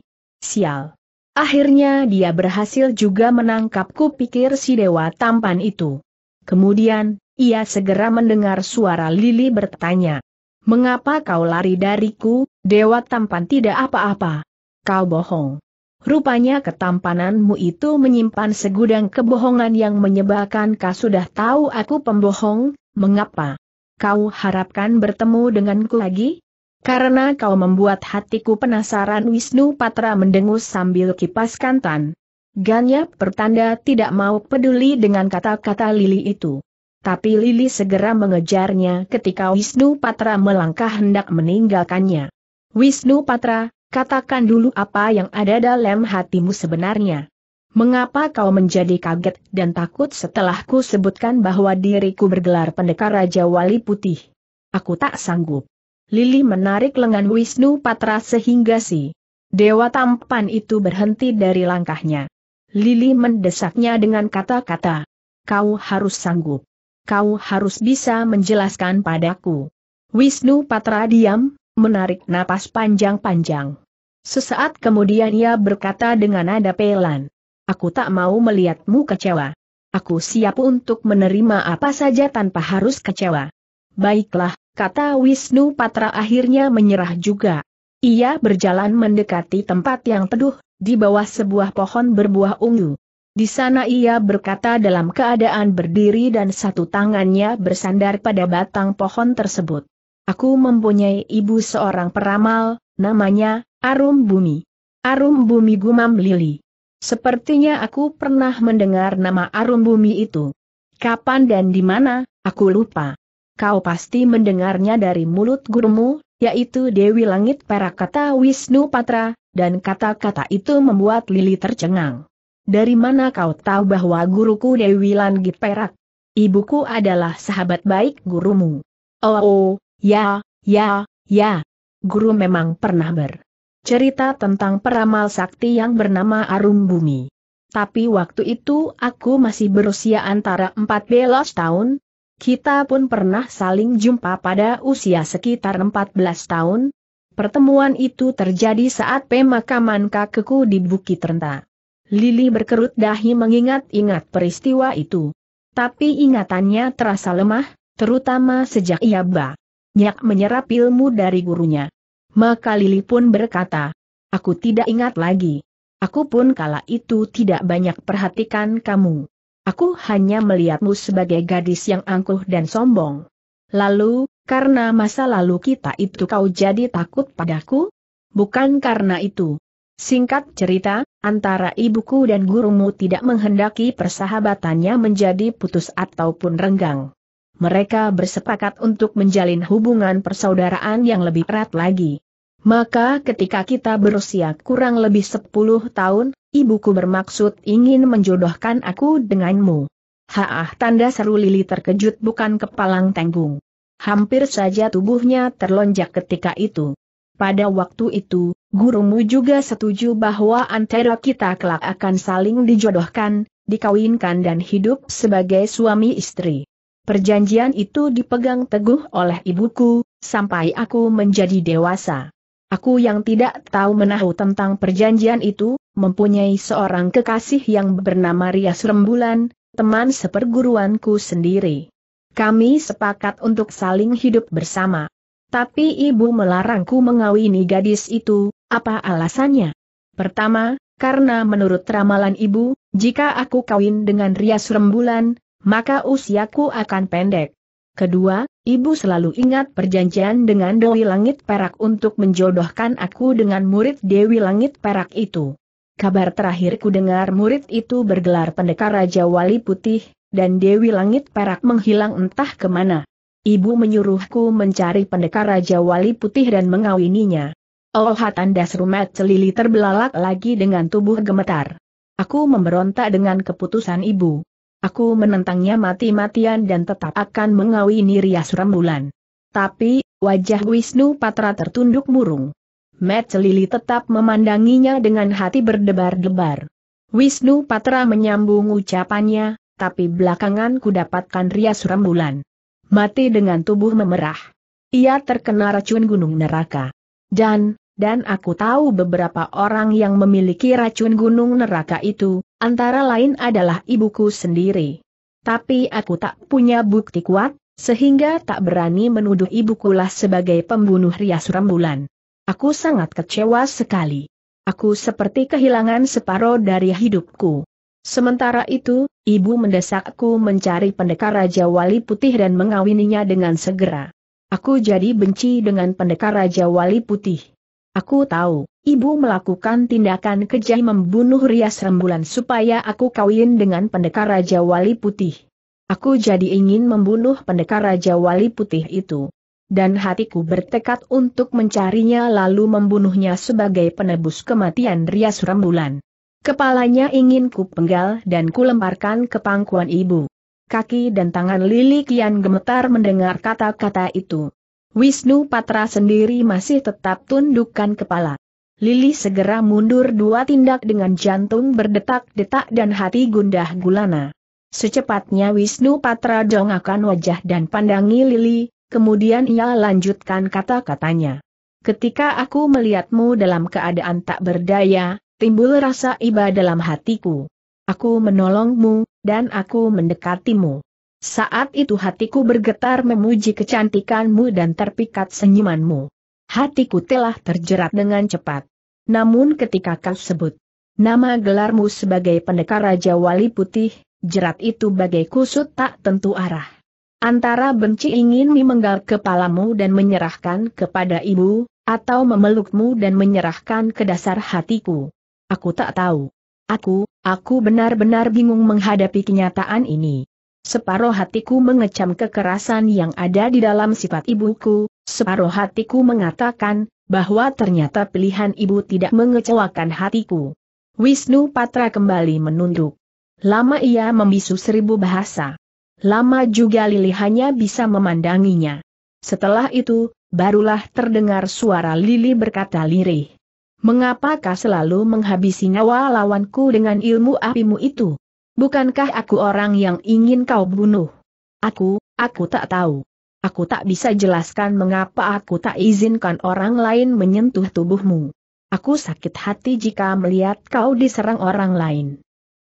Sial! Akhirnya dia berhasil juga menangkapku pikir si dewa tampan itu. Kemudian, ia segera mendengar suara Lili bertanya. Mengapa kau lari dariku, dewa tampan tidak apa-apa? Kau bohong. Rupanya ketampananmu itu menyimpan segudang kebohongan yang menyebalkan kau sudah tahu aku pembohong, mengapa? Kau harapkan bertemu denganku lagi? Karena kau membuat hatiku penasaran Wisnu Patra mendengus sambil kipas kantan. Ganya pertanda tidak mau peduli dengan kata-kata Lili itu. Tapi Lili segera mengejarnya ketika Wisnu Patra melangkah hendak meninggalkannya. Wisnu Patra, katakan dulu apa yang ada dalam hatimu sebenarnya. Mengapa kau menjadi kaget dan takut setelah ku sebutkan bahwa diriku bergelar pendekar Raja Wali Putih? Aku tak sanggup. Lili menarik lengan Wisnu Patra sehingga si Dewa tampan itu berhenti dari langkahnya. Lili mendesaknya dengan kata-kata. Kau harus sanggup. Kau harus bisa menjelaskan padaku. Wisnu Patra diam, menarik napas panjang-panjang. Sesaat kemudian ia berkata dengan nada pelan. Aku tak mau melihatmu kecewa. Aku siap untuk menerima apa saja tanpa harus kecewa. Baiklah, kata Wisnu Patra akhirnya menyerah juga. Ia berjalan mendekati tempat yang teduh, di bawah sebuah pohon berbuah ungu. Di sana ia berkata dalam keadaan berdiri dan satu tangannya bersandar pada batang pohon tersebut. Aku mempunyai ibu seorang peramal, namanya, Arum Bumi. Arum Bumi Gumam Lili. Sepertinya aku pernah mendengar nama Arum Bumi itu. Kapan dan di mana, aku lupa kau pasti mendengarnya dari mulut gurumu, yaitu Dewi Langit Perak kata Wisnu Patra, dan kata-kata itu membuat Lili tercengang. Dari mana kau tahu bahwa guruku Dewi Langit Perak? Ibuku adalah sahabat baik gurumu. Oh, oh ya, ya, ya. Guru memang pernah bercerita tentang peramal sakti yang bernama Arum Bumi. Tapi waktu itu aku masih berusia antara 14 tahun, kita pun pernah saling jumpa pada usia sekitar 14 tahun. Pertemuan itu terjadi saat pemakaman kakekku di Bukit Renta. Lili berkerut dahi mengingat-ingat peristiwa itu. Tapi ingatannya terasa lemah, terutama sejak ia banyak menyerap ilmu dari gurunya. Maka Lili pun berkata, Aku tidak ingat lagi. Aku pun kala itu tidak banyak perhatikan kamu. Aku hanya melihatmu sebagai gadis yang angkuh dan sombong. Lalu, karena masa lalu kita itu kau jadi takut padaku? Bukan karena itu. Singkat cerita, antara ibuku dan gurumu tidak menghendaki persahabatannya menjadi putus ataupun renggang. Mereka bersepakat untuk menjalin hubungan persaudaraan yang lebih erat lagi. Maka ketika kita berusia kurang lebih 10 tahun, Ibuku bermaksud ingin menjodohkan aku denganmu. Haah tanda seru Lili terkejut bukan kepalang tanggung. Hampir saja tubuhnya terlonjak ketika itu. Pada waktu itu, gurumu juga setuju bahwa antara kita kelak akan saling dijodohkan, dikawinkan dan hidup sebagai suami istri. Perjanjian itu dipegang teguh oleh ibuku, sampai aku menjadi dewasa. Aku yang tidak tahu menahu tentang perjanjian itu, mempunyai seorang kekasih yang bernama Rias Rembulan, teman seperguruanku sendiri. Kami sepakat untuk saling hidup bersama. Tapi ibu melarangku mengawini gadis itu, apa alasannya? Pertama, karena menurut ramalan ibu, jika aku kawin dengan Rias Rembulan, maka usiaku akan pendek. Kedua, ibu selalu ingat perjanjian dengan Dewi Langit Perak untuk menjodohkan aku dengan murid Dewi Langit Perak itu. Kabar terakhir ku dengar murid itu bergelar pendekar Raja Wali Putih, dan Dewi Langit Perak menghilang entah kemana. Ibu menyuruhku mencari pendekar Raja Wali Putih dan mengawininya. Oh hatandas rumet celili terbelalak lagi dengan tubuh gemetar. Aku memberontak dengan keputusan ibu. Aku menentangnya mati-matian dan tetap akan mengawini rias rembulan. Tapi, wajah Wisnu Patra tertunduk murung. Matt Lili tetap memandanginya dengan hati berdebar-debar. Wisnu Patra menyambung ucapannya, tapi belakangan ku dapatkan rias rembulan. Mati dengan tubuh memerah. Ia terkena racun gunung neraka. Dan, dan aku tahu beberapa orang yang memiliki racun gunung neraka itu, antara lain adalah ibuku sendiri. Tapi aku tak punya bukti kuat, sehingga tak berani menuduh ibukulah sebagai pembunuh rias rembulan. Aku sangat kecewa sekali. Aku seperti kehilangan separuh dari hidupku. Sementara itu, ibu mendesakku mencari pendekar Raja Wali Putih dan mengawininya dengan segera. Aku jadi benci dengan pendekar Raja Wali Putih. Aku tahu, ibu melakukan tindakan kejam membunuh Rias Rembulan supaya aku kawin dengan pendekar Raja Wali Putih. Aku jadi ingin membunuh pendekar Raja Wali Putih itu dan hatiku bertekad untuk mencarinya lalu membunuhnya sebagai penebus kematian Rias Rembulan. Kepalanya ingin ku penggal dan ku lemparkan ke pangkuan ibu. Kaki dan tangan Lili kian gemetar mendengar kata-kata itu. Wisnu Patra sendiri masih tetap tundukkan kepala. Lili segera mundur dua tindak dengan jantung berdetak-detak dan hati gundah gulana. Secepatnya Wisnu Patra dongakan wajah dan pandangi Lili, Kemudian ia lanjutkan kata-katanya. Ketika aku melihatmu dalam keadaan tak berdaya, timbul rasa iba dalam hatiku. Aku menolongmu, dan aku mendekatimu. Saat itu hatiku bergetar memuji kecantikanmu dan terpikat senyumanmu. Hatiku telah terjerat dengan cepat. Namun ketika kau sebut nama gelarmu sebagai pendekar Raja Wali Putih, jerat itu bagai kusut tak tentu arah. Antara benci ingin memenggal kepalamu dan menyerahkan kepada ibu, atau memelukmu dan menyerahkan ke dasar hatiku. Aku tak tahu. Aku, aku benar-benar bingung menghadapi kenyataan ini. Separuh hatiku mengecam kekerasan yang ada di dalam sifat ibuku, separuh hatiku mengatakan, bahwa ternyata pilihan ibu tidak mengecewakan hatiku. Wisnu Patra kembali menunduk. Lama ia membisu seribu bahasa. Lama juga Lili hanya bisa memandanginya. Setelah itu, barulah terdengar suara Lili berkata lirih. Mengapakah selalu menghabisi nyawa lawanku dengan ilmu apimu itu? Bukankah aku orang yang ingin kau bunuh? Aku, aku tak tahu. Aku tak bisa jelaskan mengapa aku tak izinkan orang lain menyentuh tubuhmu. Aku sakit hati jika melihat kau diserang orang lain.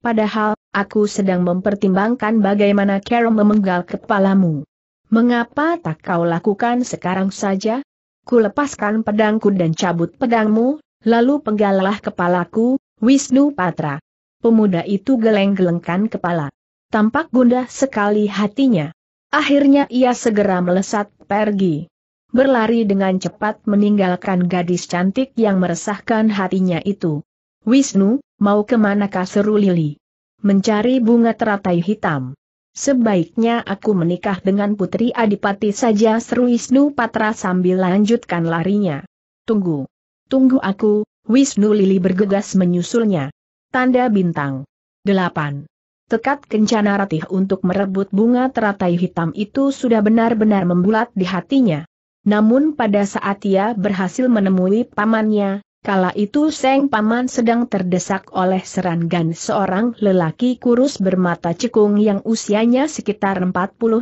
Padahal, aku sedang mempertimbangkan bagaimana Carol memenggal kepalamu. Mengapa tak kau lakukan sekarang saja? Ku lepaskan pedangku dan cabut pedangmu, lalu penggalalah kepalaku, Wisnu Patra. Pemuda itu geleng-gelengkan kepala. Tampak gundah sekali hatinya. Akhirnya ia segera melesat pergi. Berlari dengan cepat meninggalkan gadis cantik yang meresahkan hatinya itu. Wisnu, mau kemanakah seru Lili? Mencari bunga teratai hitam. Sebaiknya aku menikah dengan putri Adipati saja seru Wisnu Patra sambil lanjutkan larinya. Tunggu. Tunggu aku, Wisnu Lili bergegas menyusulnya. Tanda bintang. 8. Tekad kencana ratih untuk merebut bunga teratai hitam itu sudah benar-benar membulat di hatinya. Namun pada saat ia berhasil menemui pamannya, Kala itu Seng Paman sedang terdesak oleh seranggan seorang lelaki kurus bermata cekung yang usianya sekitar 40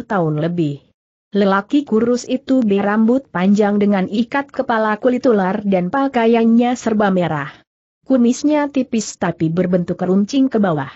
tahun lebih. Lelaki kurus itu berambut panjang dengan ikat kepala kulit ular dan pakaiannya serba merah. Kumisnya tipis tapi berbentuk runcing ke bawah.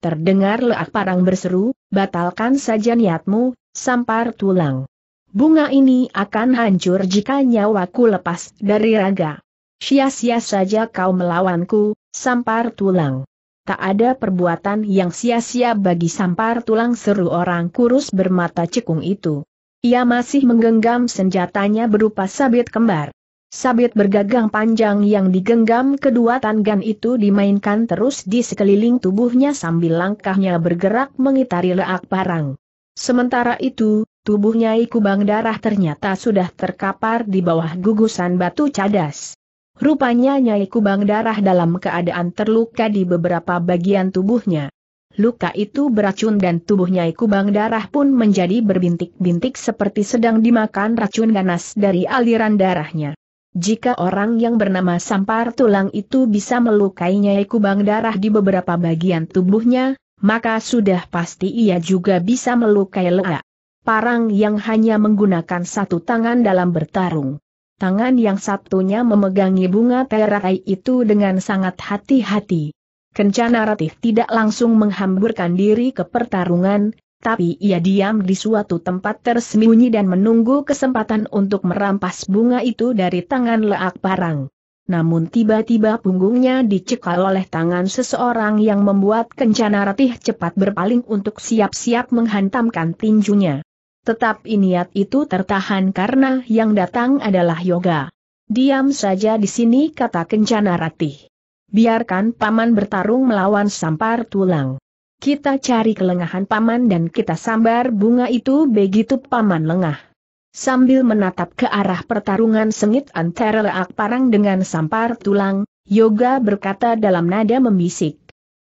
Terdengar leak parang berseru, batalkan saja niatmu, sampar tulang. Bunga ini akan hancur jika nyawaku lepas dari raga. Sia-sia saja kau melawanku, sampar tulang. Tak ada perbuatan yang sia-sia bagi sampar tulang seru orang kurus bermata cekung itu. Ia masih menggenggam senjatanya berupa sabit kembar. Sabit bergagang panjang yang digenggam kedua tangan itu dimainkan terus di sekeliling tubuhnya sambil langkahnya bergerak mengitari leak parang. Sementara itu, tubuhnya ikubang Darah ternyata sudah terkapar di bawah gugusan batu cadas. Rupanya Nyai Kubang darah dalam keadaan terluka di beberapa bagian tubuhnya. Luka itu beracun dan tubuh Nyai Kubang darah pun menjadi berbintik-bintik seperti sedang dimakan racun ganas dari aliran darahnya. Jika orang yang bernama Sampar Tulang itu bisa melukai Nyai Kubang darah di beberapa bagian tubuhnya, maka sudah pasti ia juga bisa melukai Lea. Parang yang hanya menggunakan satu tangan dalam bertarung tangan yang satunya memegangi bunga terai itu dengan sangat hati-hati. Kencana Ratih tidak langsung menghamburkan diri ke pertarungan, tapi ia diam di suatu tempat tersembunyi dan menunggu kesempatan untuk merampas bunga itu dari tangan leak parang. Namun tiba-tiba punggungnya dicekal oleh tangan seseorang yang membuat Kencana Ratih cepat berpaling untuk siap-siap menghantamkan tinjunya. Tetap iniat itu tertahan karena yang datang adalah Yoga. Diam saja di sini kata Kencana Ratih. Biarkan paman bertarung melawan sampar tulang. Kita cari kelengahan paman dan kita sambar bunga itu begitu paman lengah. Sambil menatap ke arah pertarungan sengit antara leak parang dengan sampar tulang, Yoga berkata dalam nada membisik.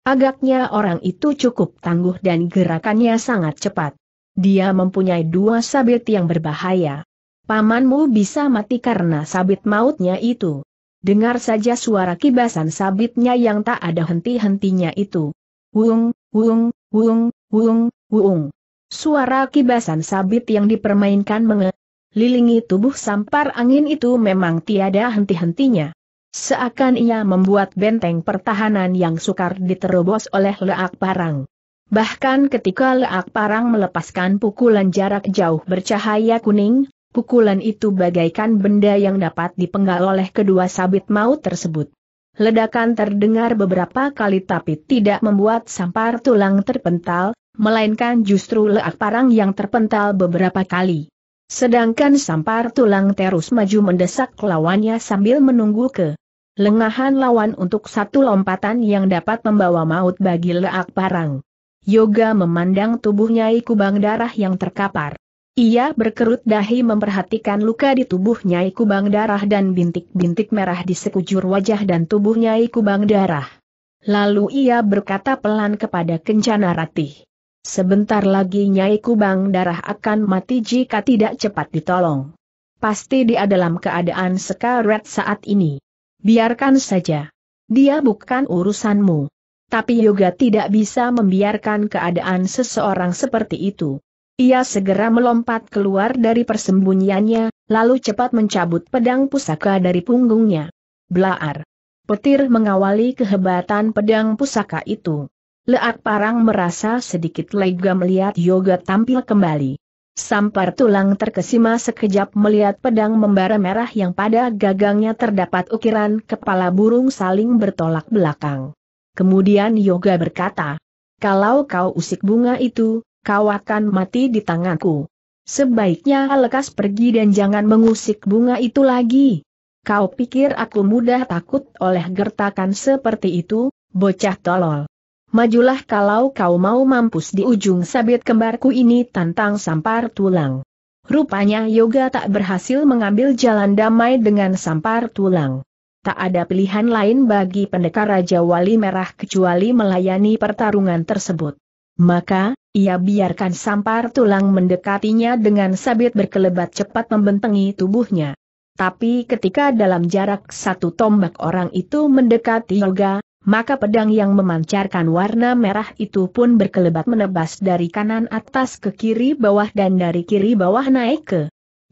Agaknya orang itu cukup tangguh dan gerakannya sangat cepat. Dia mempunyai dua sabit yang berbahaya. Pamanmu bisa mati karena sabit mautnya itu. Dengar saja suara kibasan sabitnya yang tak ada henti-hentinya itu. Wung, wung, wung, wung, wung. Suara kibasan sabit yang dipermainkan mengelilingi tubuh sampar angin itu memang tiada henti-hentinya. Seakan ia membuat benteng pertahanan yang sukar diterobos oleh leak parang. Bahkan ketika Leak Parang melepaskan pukulan jarak jauh bercahaya kuning, pukulan itu bagaikan benda yang dapat dipenggal oleh kedua sabit maut tersebut. Ledakan terdengar beberapa kali tapi tidak membuat sampar tulang terpental, melainkan justru Leak Parang yang terpental beberapa kali. Sedangkan sampar tulang terus maju mendesak lawannya sambil menunggu ke lengahan lawan untuk satu lompatan yang dapat membawa maut bagi Leak Parang. Yoga memandang tubuh Nyai Kubang Darah yang terkapar. Ia berkerut dahi memperhatikan luka di tubuh Nyai Kubang Darah dan bintik-bintik merah di sekujur wajah dan tubuh Nyai Kubang Darah. Lalu ia berkata pelan kepada Kencana Ratih. Sebentar lagi Nyai Kubang Darah akan mati jika tidak cepat ditolong. Pasti dia dalam keadaan sekarat saat ini. Biarkan saja. Dia bukan urusanmu tapi Yoga tidak bisa membiarkan keadaan seseorang seperti itu. Ia segera melompat keluar dari persembunyiannya, lalu cepat mencabut pedang pusaka dari punggungnya. Blaar. Petir mengawali kehebatan pedang pusaka itu. Leak parang merasa sedikit lega melihat Yoga tampil kembali. Sampar tulang terkesima sekejap melihat pedang membara merah yang pada gagangnya terdapat ukiran kepala burung saling bertolak belakang. Kemudian Yoga berkata, kalau kau usik bunga itu, kau akan mati di tanganku. Sebaiknya lekas pergi dan jangan mengusik bunga itu lagi. Kau pikir aku mudah takut oleh gertakan seperti itu, bocah tolol. Majulah kalau kau mau mampus di ujung sabit kembarku ini tantang sampar tulang. Rupanya Yoga tak berhasil mengambil jalan damai dengan sampar tulang tak ada pilihan lain bagi pendekar Raja Wali Merah kecuali melayani pertarungan tersebut. Maka, ia biarkan sampar tulang mendekatinya dengan sabit berkelebat cepat membentengi tubuhnya. Tapi ketika dalam jarak satu tombak orang itu mendekati Yoga, maka pedang yang memancarkan warna merah itu pun berkelebat menebas dari kanan atas ke kiri bawah dan dari kiri bawah naik ke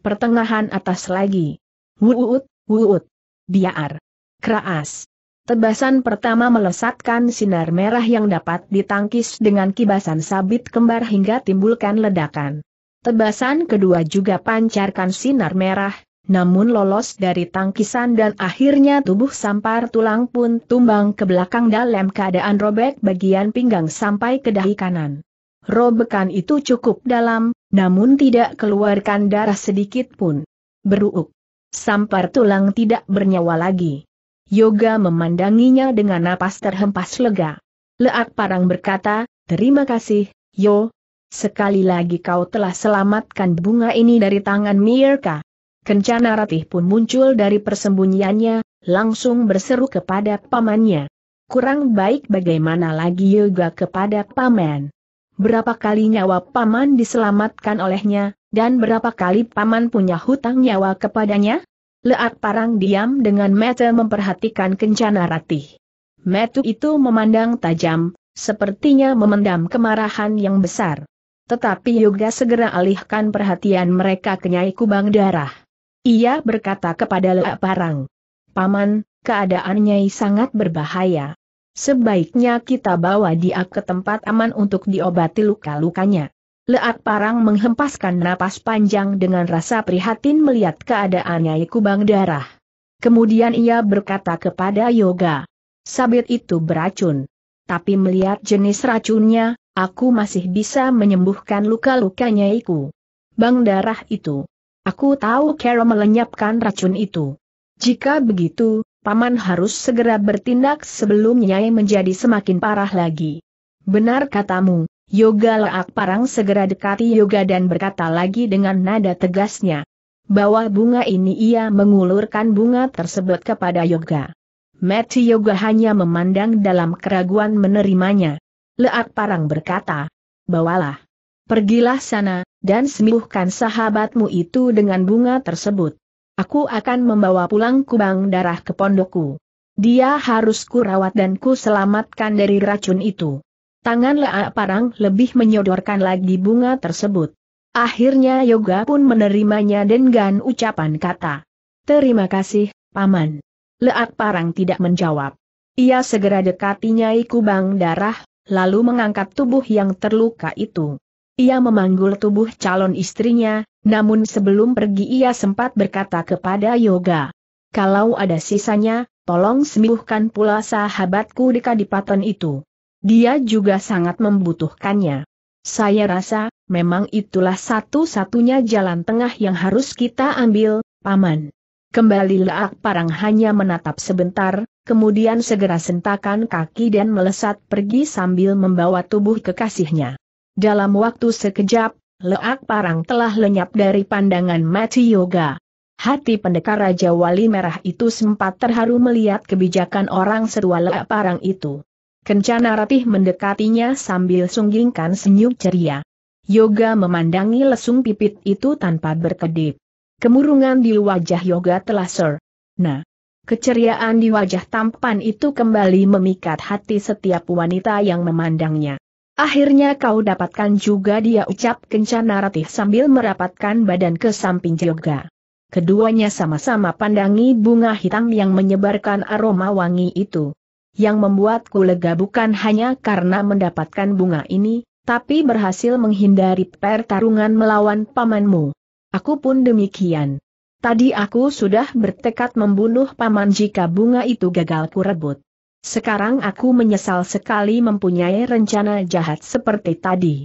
pertengahan atas lagi. Wuut, wuut. Biar. Keras. Tebasan pertama melesatkan sinar merah yang dapat ditangkis dengan kibasan sabit kembar hingga timbulkan ledakan. Tebasan kedua juga pancarkan sinar merah, namun lolos dari tangkisan dan akhirnya tubuh sampar tulang pun tumbang ke belakang dalam keadaan robek bagian pinggang sampai ke dahi kanan. Robekan itu cukup dalam, namun tidak keluarkan darah sedikit pun. Beruuk sampar tulang tidak bernyawa lagi. Yoga memandanginya dengan napas terhempas lega. Leak parang berkata, terima kasih, Yo. Sekali lagi kau telah selamatkan bunga ini dari tangan Mirka. Kencana Ratih pun muncul dari persembunyiannya, langsung berseru kepada pamannya. Kurang baik bagaimana lagi Yoga kepada paman berapa kali nyawa paman diselamatkan olehnya, dan berapa kali paman punya hutang nyawa kepadanya? Leat Parang diam dengan mata memperhatikan kencana ratih. Metu itu memandang tajam, sepertinya memendam kemarahan yang besar. Tetapi Yoga segera alihkan perhatian mereka ke Nyai Kubang Darah. Ia berkata kepada Leak Parang, Paman, keadaan Nyai sangat berbahaya. Sebaiknya kita bawa dia ke tempat aman untuk diobati luka-lukanya. Leat Parang menghempaskan napas panjang dengan rasa prihatin melihat keadaannya kubang darah. Kemudian ia berkata kepada Yoga, sabit itu beracun. Tapi melihat jenis racunnya, aku masih bisa menyembuhkan luka-lukanya iku. Bang darah itu. Aku tahu Carol melenyapkan racun itu. Jika begitu, Paman harus segera bertindak sebelum Nyai menjadi semakin parah lagi. Benar katamu, Yoga Laak Parang segera dekati Yoga dan berkata lagi dengan nada tegasnya. bahwa bunga ini ia mengulurkan bunga tersebut kepada Yoga. Mati Yoga hanya memandang dalam keraguan menerimanya. Leak Parang berkata, bawalah. Pergilah sana, dan sembuhkan sahabatmu itu dengan bunga tersebut. Aku akan membawa pulang kubang darah ke pondokku. Dia harus kurawat dan ku selamatkan dari racun itu. Tangan Lea Parang lebih menyodorkan lagi bunga tersebut. Akhirnya Yoga pun menerimanya dengan ucapan kata. Terima kasih, Paman. Lea Parang tidak menjawab. Ia segera dekati Nyai Kubang Darah, lalu mengangkat tubuh yang terluka itu. Ia memanggul tubuh calon istrinya, namun sebelum pergi ia sempat berkata kepada Yoga. Kalau ada sisanya, tolong sembuhkan pula sahabatku di kadipaten itu. Dia juga sangat membutuhkannya. Saya rasa, memang itulah satu-satunya jalan tengah yang harus kita ambil, Paman. Kembali Laak Parang hanya menatap sebentar, kemudian segera sentakan kaki dan melesat pergi sambil membawa tubuh kekasihnya. Dalam waktu sekejap, leak parang telah lenyap dari pandangan mati yoga. Hati pendekar Raja Wali Merah itu sempat terharu melihat kebijakan orang setua leak parang itu. Kencana Ratih mendekatinya sambil sunggingkan senyum ceria. Yoga memandangi lesung pipit itu tanpa berkedip. Kemurungan di wajah Yoga telah ser. Nah, keceriaan di wajah tampan itu kembali memikat hati setiap wanita yang memandangnya. Akhirnya kau dapatkan juga dia ucap kencana ratih sambil merapatkan badan ke samping Joga. Keduanya sama-sama pandangi bunga hitam yang menyebarkan aroma wangi itu. Yang membuatku lega bukan hanya karena mendapatkan bunga ini, tapi berhasil menghindari pertarungan melawan pamanmu. Aku pun demikian. Tadi aku sudah bertekad membunuh paman jika bunga itu gagal kurebut. Sekarang aku menyesal sekali mempunyai rencana jahat seperti tadi.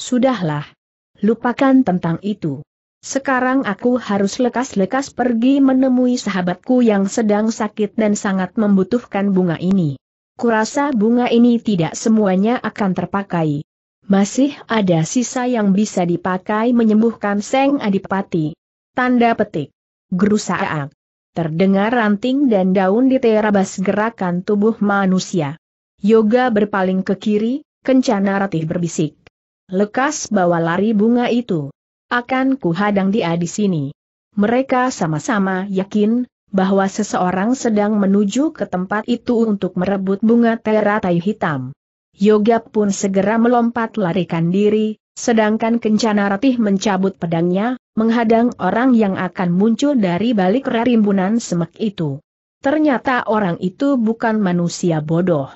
Sudahlah. Lupakan tentang itu. Sekarang aku harus lekas-lekas pergi menemui sahabatku yang sedang sakit dan sangat membutuhkan bunga ini. Kurasa bunga ini tidak semuanya akan terpakai. Masih ada sisa yang bisa dipakai menyembuhkan Seng Adipati. Tanda petik. Gerusaak. Terdengar ranting dan daun di terabas gerakan tubuh manusia. Yoga berpaling ke kiri, kencana ratih berbisik. Lekas bawa lari bunga itu. Akan kuhadang dia di sini. Mereka sama-sama yakin, bahwa seseorang sedang menuju ke tempat itu untuk merebut bunga teratai hitam. Yoga pun segera melompat larikan diri, sedangkan Kencana Ratih mencabut pedangnya, menghadang orang yang akan muncul dari balik rerimbunan semak itu. Ternyata orang itu bukan manusia bodoh.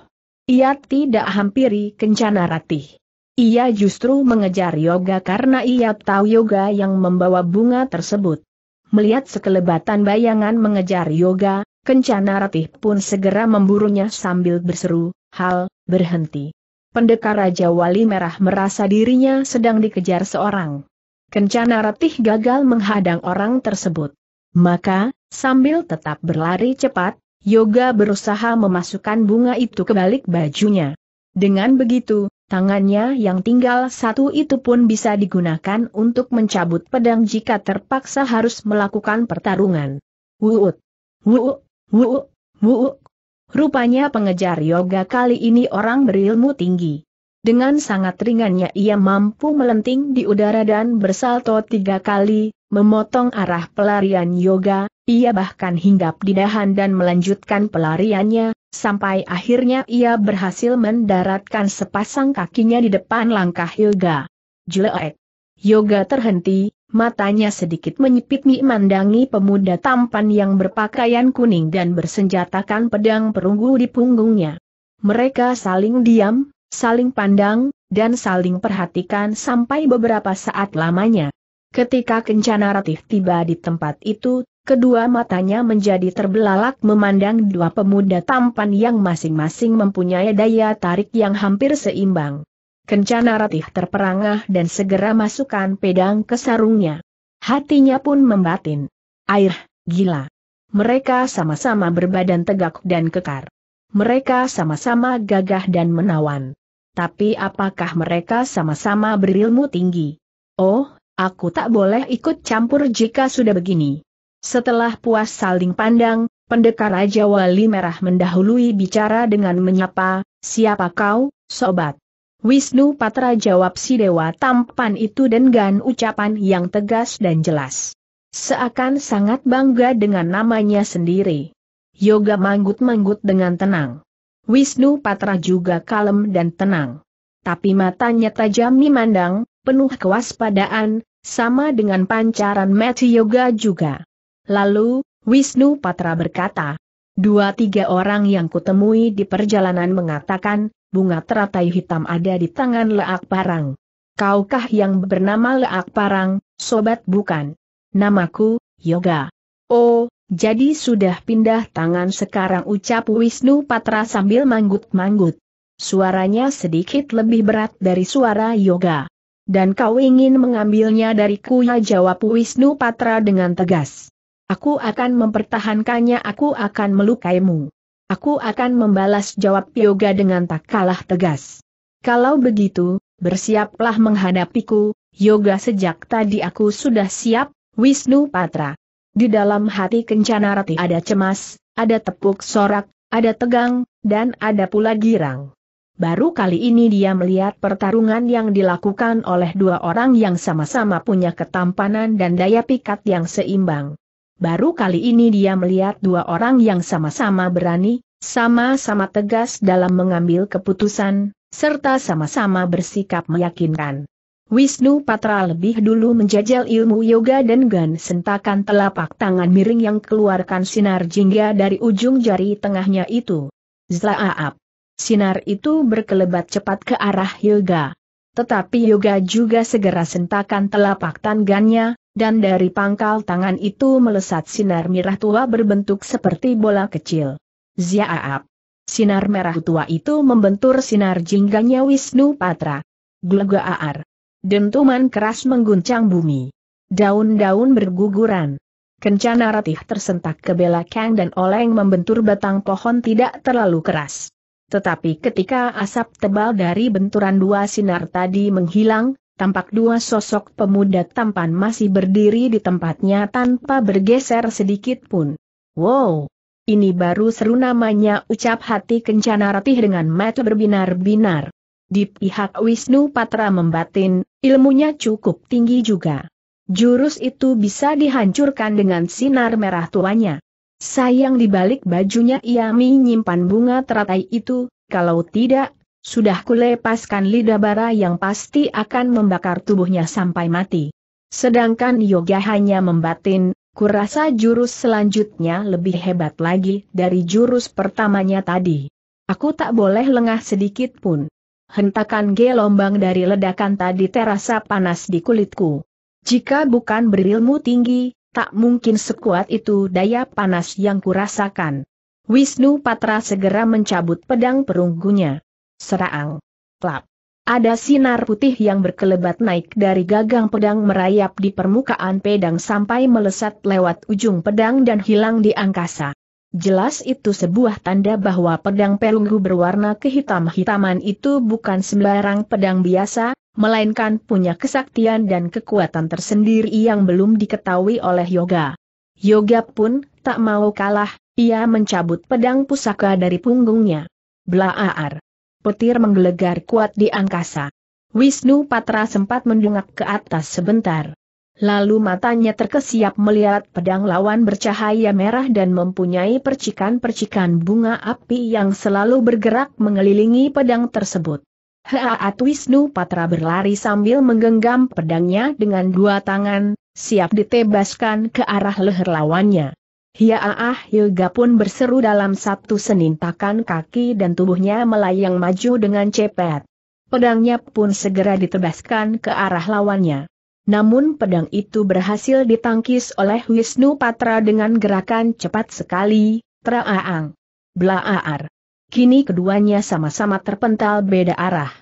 Ia tidak hampiri Kencana Ratih. Ia justru mengejar Yoga karena ia tahu Yoga yang membawa bunga tersebut. Melihat sekelebatan bayangan mengejar Yoga, Kencana Ratih pun segera memburunya sambil berseru, Hal, berhenti. Pendekar Raja Wali Merah merasa dirinya sedang dikejar seorang. Kencana Ratih gagal menghadang orang tersebut. Maka, sambil tetap berlari cepat, Yoga berusaha memasukkan bunga itu ke balik bajunya. Dengan begitu, tangannya yang tinggal satu itu pun bisa digunakan untuk mencabut pedang jika terpaksa harus melakukan pertarungan. Wuut! Wuut! Wuut! Wuut! Rupanya pengejar yoga kali ini orang berilmu tinggi. Dengan sangat ringannya ia mampu melenting di udara dan bersalto tiga kali, memotong arah pelarian yoga, ia bahkan hinggap di dahan dan melanjutkan pelariannya, sampai akhirnya ia berhasil mendaratkan sepasang kakinya di depan langkah yoga. Jelek! Yoga terhenti, matanya sedikit menyipit memandangi pemuda tampan yang berpakaian kuning dan bersenjatakan pedang perunggu di punggungnya. Mereka saling diam, saling pandang, dan saling perhatikan sampai beberapa saat lamanya. Ketika Kencana Ratih tiba di tempat itu, kedua matanya menjadi terbelalak memandang dua pemuda tampan yang masing-masing mempunyai daya tarik yang hampir seimbang. Kencana Ratih terperangah dan segera masukkan pedang ke sarungnya. Hatinya pun membatin. Air, gila. Mereka sama-sama berbadan tegak dan kekar. Mereka sama-sama gagah dan menawan. Tapi apakah mereka sama-sama berilmu tinggi? Oh, aku tak boleh ikut campur jika sudah begini. Setelah puas saling pandang, pendekar Raja Wali Merah mendahului bicara dengan menyapa, siapa kau, sobat? Wisnu Patra jawab si dewa tampan itu dengan ucapan yang tegas dan jelas. Seakan sangat bangga dengan namanya sendiri. Yoga manggut-manggut dengan tenang. Wisnu Patra juga kalem dan tenang. Tapi matanya tajam memandang, penuh kewaspadaan, sama dengan pancaran mati yoga juga. Lalu, Wisnu Patra berkata, Dua tiga orang yang kutemui di perjalanan mengatakan, bunga teratai hitam ada di tangan Leak Parang. Kaukah yang bernama Leak Parang, sobat bukan? Namaku, Yoga. Oh, jadi sudah pindah tangan sekarang ucap Wisnu Patra sambil manggut-manggut. Suaranya sedikit lebih berat dari suara Yoga. Dan kau ingin mengambilnya dariku ya jawab Wisnu Patra dengan tegas. Aku akan mempertahankannya aku akan melukaimu. Aku akan membalas jawab Yoga dengan tak kalah tegas. Kalau begitu, bersiaplah menghadapiku, Yoga sejak tadi aku sudah siap, Wisnu Patra. Di dalam hati kencana rati ada cemas, ada tepuk sorak, ada tegang, dan ada pula girang. Baru kali ini dia melihat pertarungan yang dilakukan oleh dua orang yang sama-sama punya ketampanan dan daya pikat yang seimbang baru kali ini dia melihat dua orang yang sama-sama berani, sama-sama tegas dalam mengambil keputusan, serta sama-sama bersikap meyakinkan. Wisnu Patra lebih dulu menjajal ilmu yoga dan gan sentakan telapak tangan miring yang keluarkan sinar jingga dari ujung jari tengahnya itu. Zlaaap. Sinar itu berkelebat cepat ke arah yoga. Tetapi yoga juga segera sentakan telapak tangannya, dan dari pangkal tangan itu melesat sinar merah tua berbentuk seperti bola kecil. Ziaap. Sinar merah tua itu membentur sinar jingganya Wisnu Patra. Glegaar. Dentuman keras mengguncang bumi. Daun-daun berguguran. Kencana ratih tersentak ke belakang dan oleng membentur batang pohon tidak terlalu keras. Tetapi ketika asap tebal dari benturan dua sinar tadi menghilang, tampak dua sosok pemuda tampan masih berdiri di tempatnya tanpa bergeser sedikit pun. Wow! Ini baru seru namanya ucap hati kencana ratih dengan mata berbinar-binar. Di pihak Wisnu Patra membatin, ilmunya cukup tinggi juga. Jurus itu bisa dihancurkan dengan sinar merah tuanya. Sayang di balik bajunya ia menyimpan bunga teratai itu, kalau tidak sudah kulepaskan lidah bara yang pasti akan membakar tubuhnya sampai mati. Sedangkan Yoga hanya membatin, kurasa jurus selanjutnya lebih hebat lagi dari jurus pertamanya tadi. Aku tak boleh lengah sedikit pun. Hentakan gelombang dari ledakan tadi terasa panas di kulitku. Jika bukan berilmu tinggi, tak mungkin sekuat itu daya panas yang kurasakan. Wisnu Patra segera mencabut pedang perunggunya. Serang. Klap. Ada sinar putih yang berkelebat naik dari gagang pedang merayap di permukaan pedang sampai melesat lewat ujung pedang dan hilang di angkasa. Jelas itu sebuah tanda bahwa pedang pelunggu berwarna kehitam-hitaman itu bukan sembarang pedang biasa, melainkan punya kesaktian dan kekuatan tersendiri yang belum diketahui oleh Yoga. Yoga pun tak mau kalah, ia mencabut pedang pusaka dari punggungnya. Blaar petir menggelegar kuat di angkasa. Wisnu Patra sempat mendongak ke atas sebentar. Lalu matanya terkesiap melihat pedang lawan bercahaya merah dan mempunyai percikan-percikan bunga api yang selalu bergerak mengelilingi pedang tersebut. Haat Wisnu Patra berlari sambil menggenggam pedangnya dengan dua tangan, siap ditebaskan ke arah leher lawannya. Hiaah Hilga pun berseru dalam satu senintakan kaki dan tubuhnya melayang maju dengan cepat. Pedangnya pun segera ditebaskan ke arah lawannya. Namun pedang itu berhasil ditangkis oleh Wisnu Patra dengan gerakan cepat sekali, traaang, blaaar. Kini keduanya sama-sama terpental beda arah.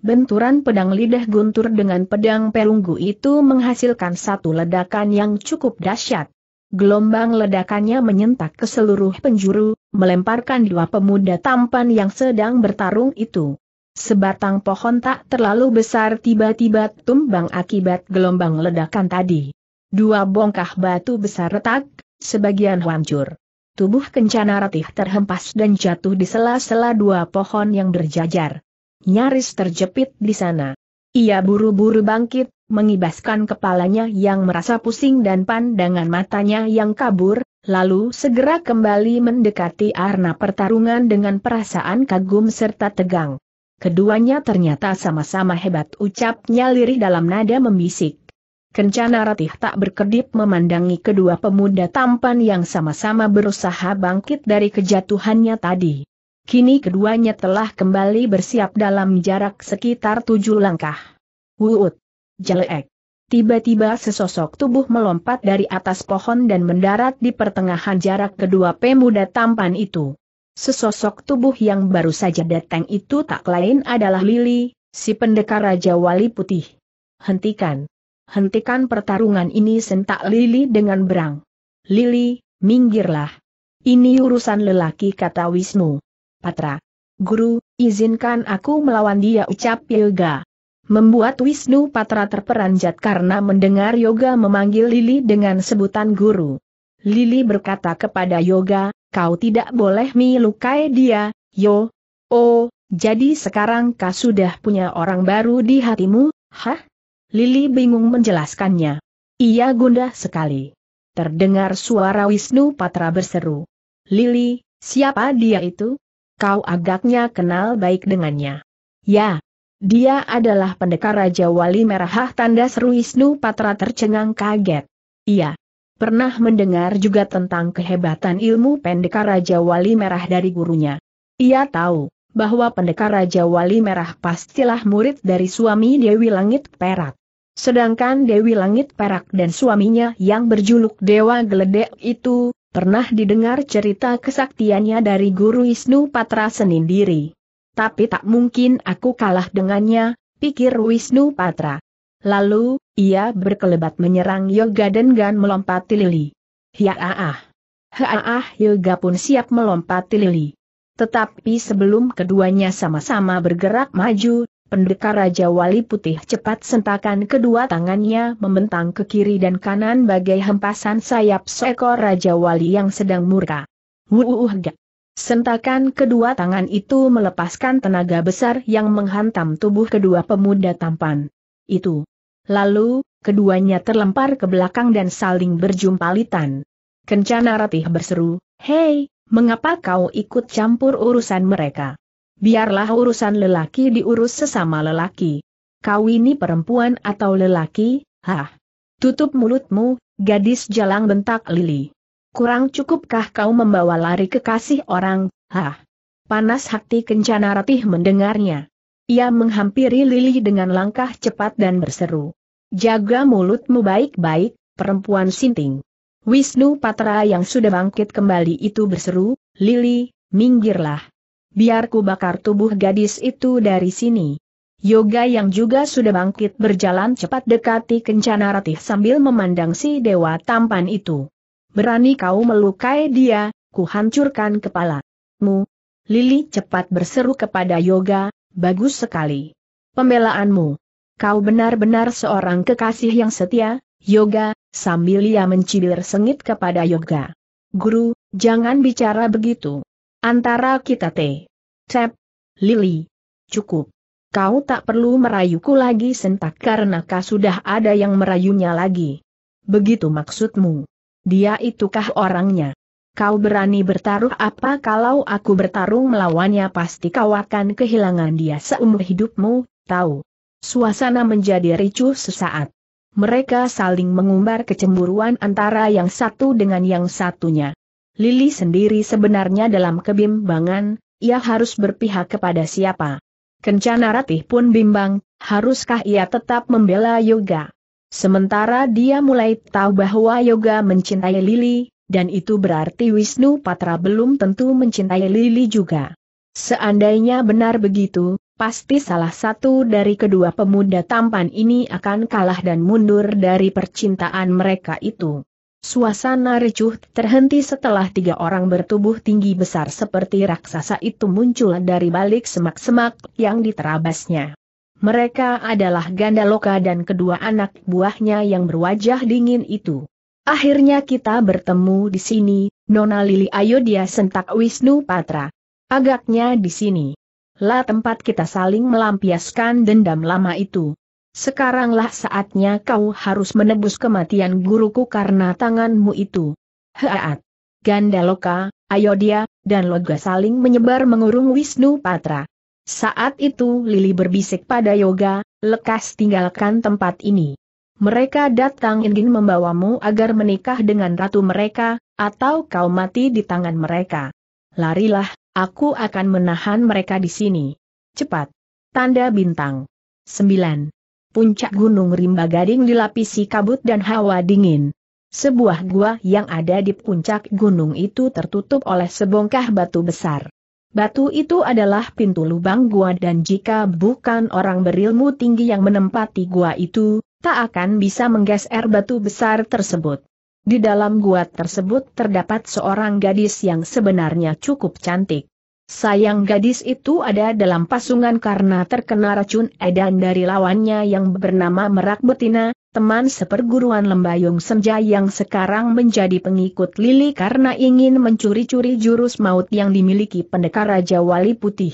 Benturan pedang lidah guntur dengan pedang perunggu itu menghasilkan satu ledakan yang cukup dahsyat. Gelombang ledakannya menyentak ke seluruh penjuru, melemparkan dua pemuda tampan yang sedang bertarung itu. Sebatang pohon tak terlalu besar tiba-tiba tumbang akibat gelombang ledakan tadi. Dua bongkah batu besar retak, sebagian hancur. Tubuh kencana ratih terhempas dan jatuh di sela-sela dua pohon yang berjajar. Nyaris terjepit di sana. Ia buru-buru bangkit, mengibaskan kepalanya yang merasa pusing dan pandangan matanya yang kabur, lalu segera kembali mendekati arna pertarungan dengan perasaan kagum serta tegang. Keduanya ternyata sama-sama hebat ucapnya lirih dalam nada membisik. Kencana Ratih tak berkedip memandangi kedua pemuda tampan yang sama-sama berusaha bangkit dari kejatuhannya tadi. Kini keduanya telah kembali bersiap dalam jarak sekitar tujuh langkah. Wuut! jelek. Tiba-tiba sesosok tubuh melompat dari atas pohon dan mendarat di pertengahan jarak kedua pemuda tampan itu. Sesosok tubuh yang baru saja datang itu tak lain adalah Lili, si pendekar Raja Wali Putih. Hentikan. Hentikan pertarungan ini sentak Lili dengan berang. Lili, minggirlah. Ini urusan lelaki kata Wisnu. Patra. Guru, izinkan aku melawan dia ucap Yoga membuat Wisnu Patra terperanjat karena mendengar Yoga memanggil Lili dengan sebutan guru. Lili berkata kepada Yoga, kau tidak boleh melukai dia, Yo. Oh, jadi sekarang kau sudah punya orang baru di hatimu, hah? Lili bingung menjelaskannya. Ia gundah sekali. Terdengar suara Wisnu Patra berseru. Lili, siapa dia itu? Kau agaknya kenal baik dengannya. Ya, dia adalah pendekar Raja Wali Merah tanda seru Isnu Patra tercengang kaget. Iya. Pernah mendengar juga tentang kehebatan ilmu pendekar Raja Wali Merah dari gurunya. Ia tahu, bahwa pendekar Raja Wali Merah pastilah murid dari suami Dewi Langit Perak. Sedangkan Dewi Langit Perak dan suaminya yang berjuluk Dewa Geledek itu, pernah didengar cerita kesaktiannya dari guru isnu Patra senindiri tapi tak mungkin aku kalah dengannya, pikir Wisnu Patra. Lalu, ia berkelebat menyerang Yoga dengan melompati lili. Hiaaah! Ah. Ah, ah, Yoga pun siap melompati lili. Tetapi sebelum keduanya sama-sama bergerak maju, pendekar Raja Wali Putih cepat sentakan kedua tangannya membentang ke kiri dan kanan bagai hempasan sayap seekor Raja Wali yang sedang murka. Wuuhga! Sentakan kedua tangan itu melepaskan tenaga besar yang menghantam tubuh kedua pemuda tampan. Itu. Lalu, keduanya terlempar ke belakang dan saling berjumpalitan. Kencana Ratih berseru, Hei, mengapa kau ikut campur urusan mereka? Biarlah urusan lelaki diurus sesama lelaki. Kau ini perempuan atau lelaki, hah? Tutup mulutmu, gadis jalang bentak Lili. Kurang cukupkah kau membawa lari kekasih orang, hah? Panas hati kencana ratih mendengarnya. Ia menghampiri Lili dengan langkah cepat dan berseru. Jaga mulutmu baik-baik, perempuan sinting. Wisnu Patra yang sudah bangkit kembali itu berseru, Lili, minggirlah. biarku bakar tubuh gadis itu dari sini. Yoga yang juga sudah bangkit berjalan cepat dekati kencana ratih sambil memandang si dewa tampan itu. Berani kau melukai dia, kuhancurkan kepala. Mu, Lili cepat berseru kepada Yoga, bagus sekali. Pembelaanmu. Kau benar-benar seorang kekasih yang setia, Yoga, sambil ia mencibir sengit kepada Yoga. Guru, jangan bicara begitu. Antara kita teh. Cep. Lili. Cukup. Kau tak perlu merayuku lagi sentak karena kau sudah ada yang merayunya lagi. Begitu maksudmu. Dia itukah orangnya? Kau berani bertaruh apa kalau aku bertarung melawannya pasti kau akan kehilangan dia seumur hidupmu, tahu. Suasana menjadi ricuh sesaat. Mereka saling mengumbar kecemburuan antara yang satu dengan yang satunya. Lili sendiri sebenarnya dalam kebimbangan, ia harus berpihak kepada siapa. Kencana Ratih pun bimbang, haruskah ia tetap membela Yoga? Sementara dia mulai tahu bahwa Yoga mencintai Lili, dan itu berarti Wisnu Patra belum tentu mencintai Lili juga. Seandainya benar begitu, pasti salah satu dari kedua pemuda tampan ini akan kalah dan mundur dari percintaan mereka itu. Suasana ricuh terhenti setelah tiga orang bertubuh tinggi besar seperti raksasa itu muncul dari balik semak-semak yang diterabasnya. Mereka adalah Gandaloka dan kedua anak buahnya yang berwajah dingin itu. Akhirnya kita bertemu di sini, Nona Lili ayo dia sentak Wisnu Patra. Agaknya di sini. Lah tempat kita saling melampiaskan dendam lama itu. Sekaranglah saatnya kau harus menebus kematian guruku karena tanganmu itu. Haat. Gandaloka, Ayodia, dan Loga saling menyebar mengurung Wisnu Patra. Saat itu Lili berbisik pada Yoga, lekas tinggalkan tempat ini. Mereka datang ingin membawamu agar menikah dengan ratu mereka, atau kau mati di tangan mereka. Larilah, aku akan menahan mereka di sini. Cepat. Tanda bintang. 9. Puncak Gunung Rimba Gading dilapisi kabut dan hawa dingin. Sebuah gua yang ada di puncak gunung itu tertutup oleh sebongkah batu besar. Batu itu adalah pintu lubang gua dan jika bukan orang berilmu tinggi yang menempati gua itu, tak akan bisa menggeser batu besar tersebut. Di dalam gua tersebut terdapat seorang gadis yang sebenarnya cukup cantik. Sayang gadis itu ada dalam pasungan karena terkena racun edan dari lawannya yang bernama Merak Betina, teman seperguruan Lembayung Senja yang sekarang menjadi pengikut Lili karena ingin mencuri-curi jurus maut yang dimiliki pendekar Raja Wali Putih.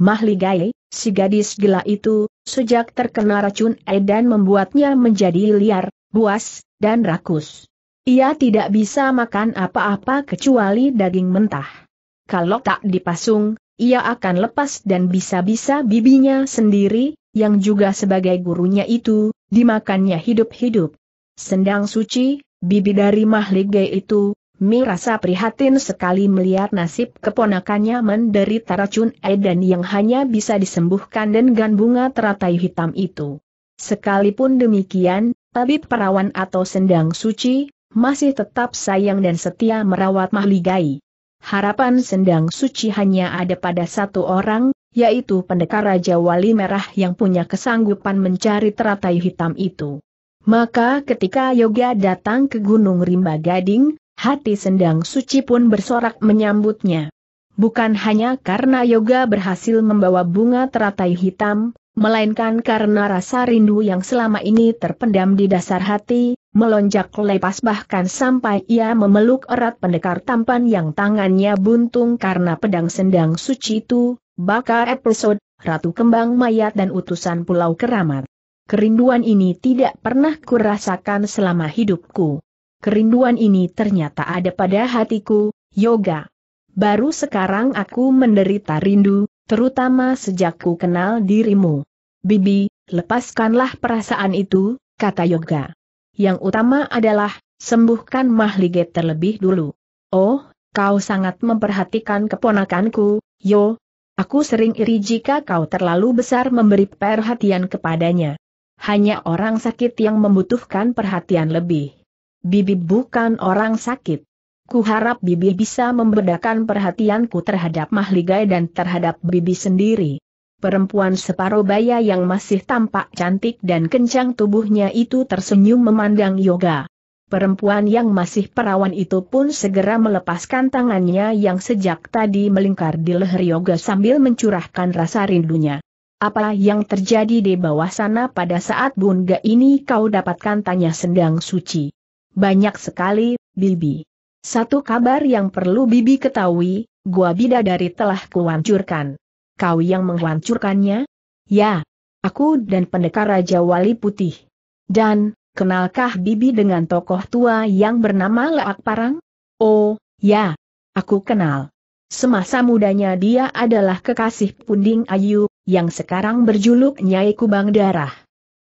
Mahligai, si gadis gila itu, sejak terkena racun edan membuatnya menjadi liar, buas, dan rakus. Ia tidak bisa makan apa-apa kecuali daging mentah kalau tak dipasung, ia akan lepas dan bisa-bisa bibinya sendiri, yang juga sebagai gurunya itu, dimakannya hidup-hidup. Sendang suci, bibi dari mahlige itu, merasa prihatin sekali melihat nasib keponakannya menderita racun edan yang hanya bisa disembuhkan dengan bunga teratai hitam itu. Sekalipun demikian, tabib perawan atau sendang suci, masih tetap sayang dan setia merawat mahligai harapan sendang suci hanya ada pada satu orang, yaitu pendekar Raja Wali Merah yang punya kesanggupan mencari teratai hitam itu. Maka ketika Yoga datang ke Gunung Rimba Gading, hati sendang suci pun bersorak menyambutnya. Bukan hanya karena Yoga berhasil membawa bunga teratai hitam, melainkan karena rasa rindu yang selama ini terpendam di dasar hati, melonjak lepas bahkan sampai ia memeluk erat pendekar tampan yang tangannya buntung karena pedang sendang suci itu, bakal episode, Ratu Kembang Mayat dan Utusan Pulau Keramat. Kerinduan ini tidak pernah kurasakan selama hidupku. Kerinduan ini ternyata ada pada hatiku, Yoga. Baru sekarang aku menderita rindu, terutama sejak ku kenal dirimu. Bibi, lepaskanlah perasaan itu, kata Yoga. Yang utama adalah, sembuhkan mahliget terlebih dulu. Oh, kau sangat memperhatikan keponakanku, yo. Aku sering iri jika kau terlalu besar memberi perhatian kepadanya. Hanya orang sakit yang membutuhkan perhatian lebih. Bibi bukan orang sakit kuharap Bibi bisa membedakan perhatianku terhadap mahligai dan terhadap Bibi sendiri. Perempuan separuh baya yang masih tampak cantik dan kencang tubuhnya itu tersenyum memandang Yoga. Perempuan yang masih perawan itu pun segera melepaskan tangannya yang sejak tadi melingkar di leher Yoga sambil mencurahkan rasa rindunya. Apa yang terjadi di bawah sana pada saat bunga ini kau dapatkan tanya sendang suci. Banyak sekali, Bibi. Satu kabar yang perlu Bibi ketahui, gua bidadari telah kuhancurkan. Kau yang menghancurkannya? Ya. Aku dan pendekar Raja Wali Putih. Dan, kenalkah Bibi dengan tokoh tua yang bernama Laak Parang? Oh, ya. Aku kenal. Semasa mudanya dia adalah kekasih Punding Ayu, yang sekarang berjuluk Nyai Kubang Darah.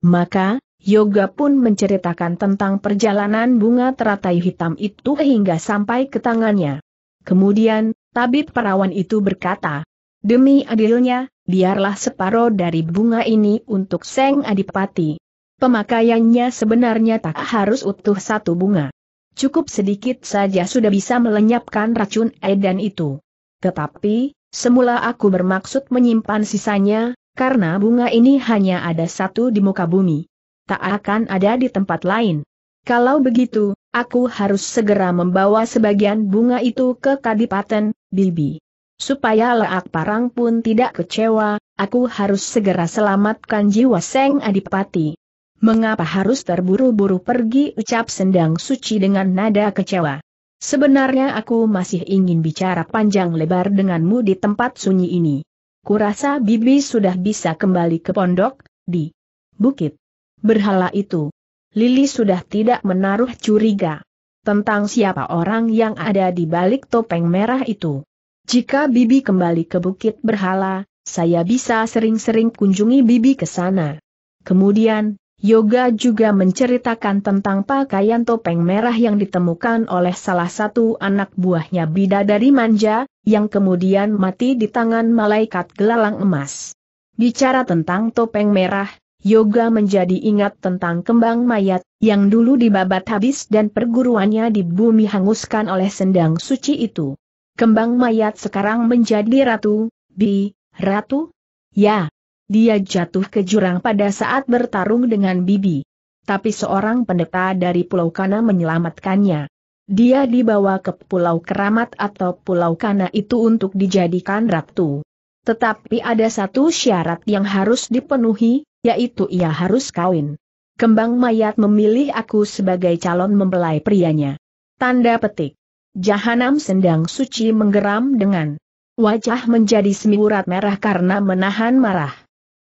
Maka, Yoga pun menceritakan tentang perjalanan bunga teratai hitam itu hingga sampai ke tangannya. Kemudian, tabib perawan itu berkata, Demi adilnya, biarlah separoh dari bunga ini untuk Seng Adipati. Pemakaiannya sebenarnya tak harus utuh satu bunga. Cukup sedikit saja sudah bisa melenyapkan racun edan itu. Tetapi, semula aku bermaksud menyimpan sisanya, karena bunga ini hanya ada satu di muka bumi tak akan ada di tempat lain. Kalau begitu, aku harus segera membawa sebagian bunga itu ke Kadipaten, Bibi. Supaya leak Parang pun tidak kecewa, aku harus segera selamatkan jiwa Seng Adipati. Mengapa harus terburu-buru pergi ucap sendang suci dengan nada kecewa? Sebenarnya aku masih ingin bicara panjang lebar denganmu di tempat sunyi ini. Kurasa Bibi sudah bisa kembali ke pondok, di bukit berhala itu. Lili sudah tidak menaruh curiga tentang siapa orang yang ada di balik topeng merah itu. Jika Bibi kembali ke Bukit Berhala, saya bisa sering-sering kunjungi Bibi ke sana. Kemudian, Yoga juga menceritakan tentang pakaian topeng merah yang ditemukan oleh salah satu anak buahnya Bidadari Manja, yang kemudian mati di tangan malaikat gelalang emas. Bicara tentang topeng merah, Yoga menjadi ingat tentang kembang mayat, yang dulu dibabat habis dan perguruannya di bumi hanguskan oleh sendang suci itu. Kembang mayat sekarang menjadi ratu, bi, ratu? Ya, dia jatuh ke jurang pada saat bertarung dengan bibi. Tapi seorang pendeta dari Pulau Kana menyelamatkannya. Dia dibawa ke Pulau Keramat atau Pulau Kana itu untuk dijadikan ratu. Tetapi ada satu syarat yang harus dipenuhi, yaitu ia harus kawin. Kembang mayat memilih aku sebagai calon mempelai prianya. Tanda petik. Jahanam sendang suci menggeram dengan wajah menjadi semiurat merah karena menahan marah.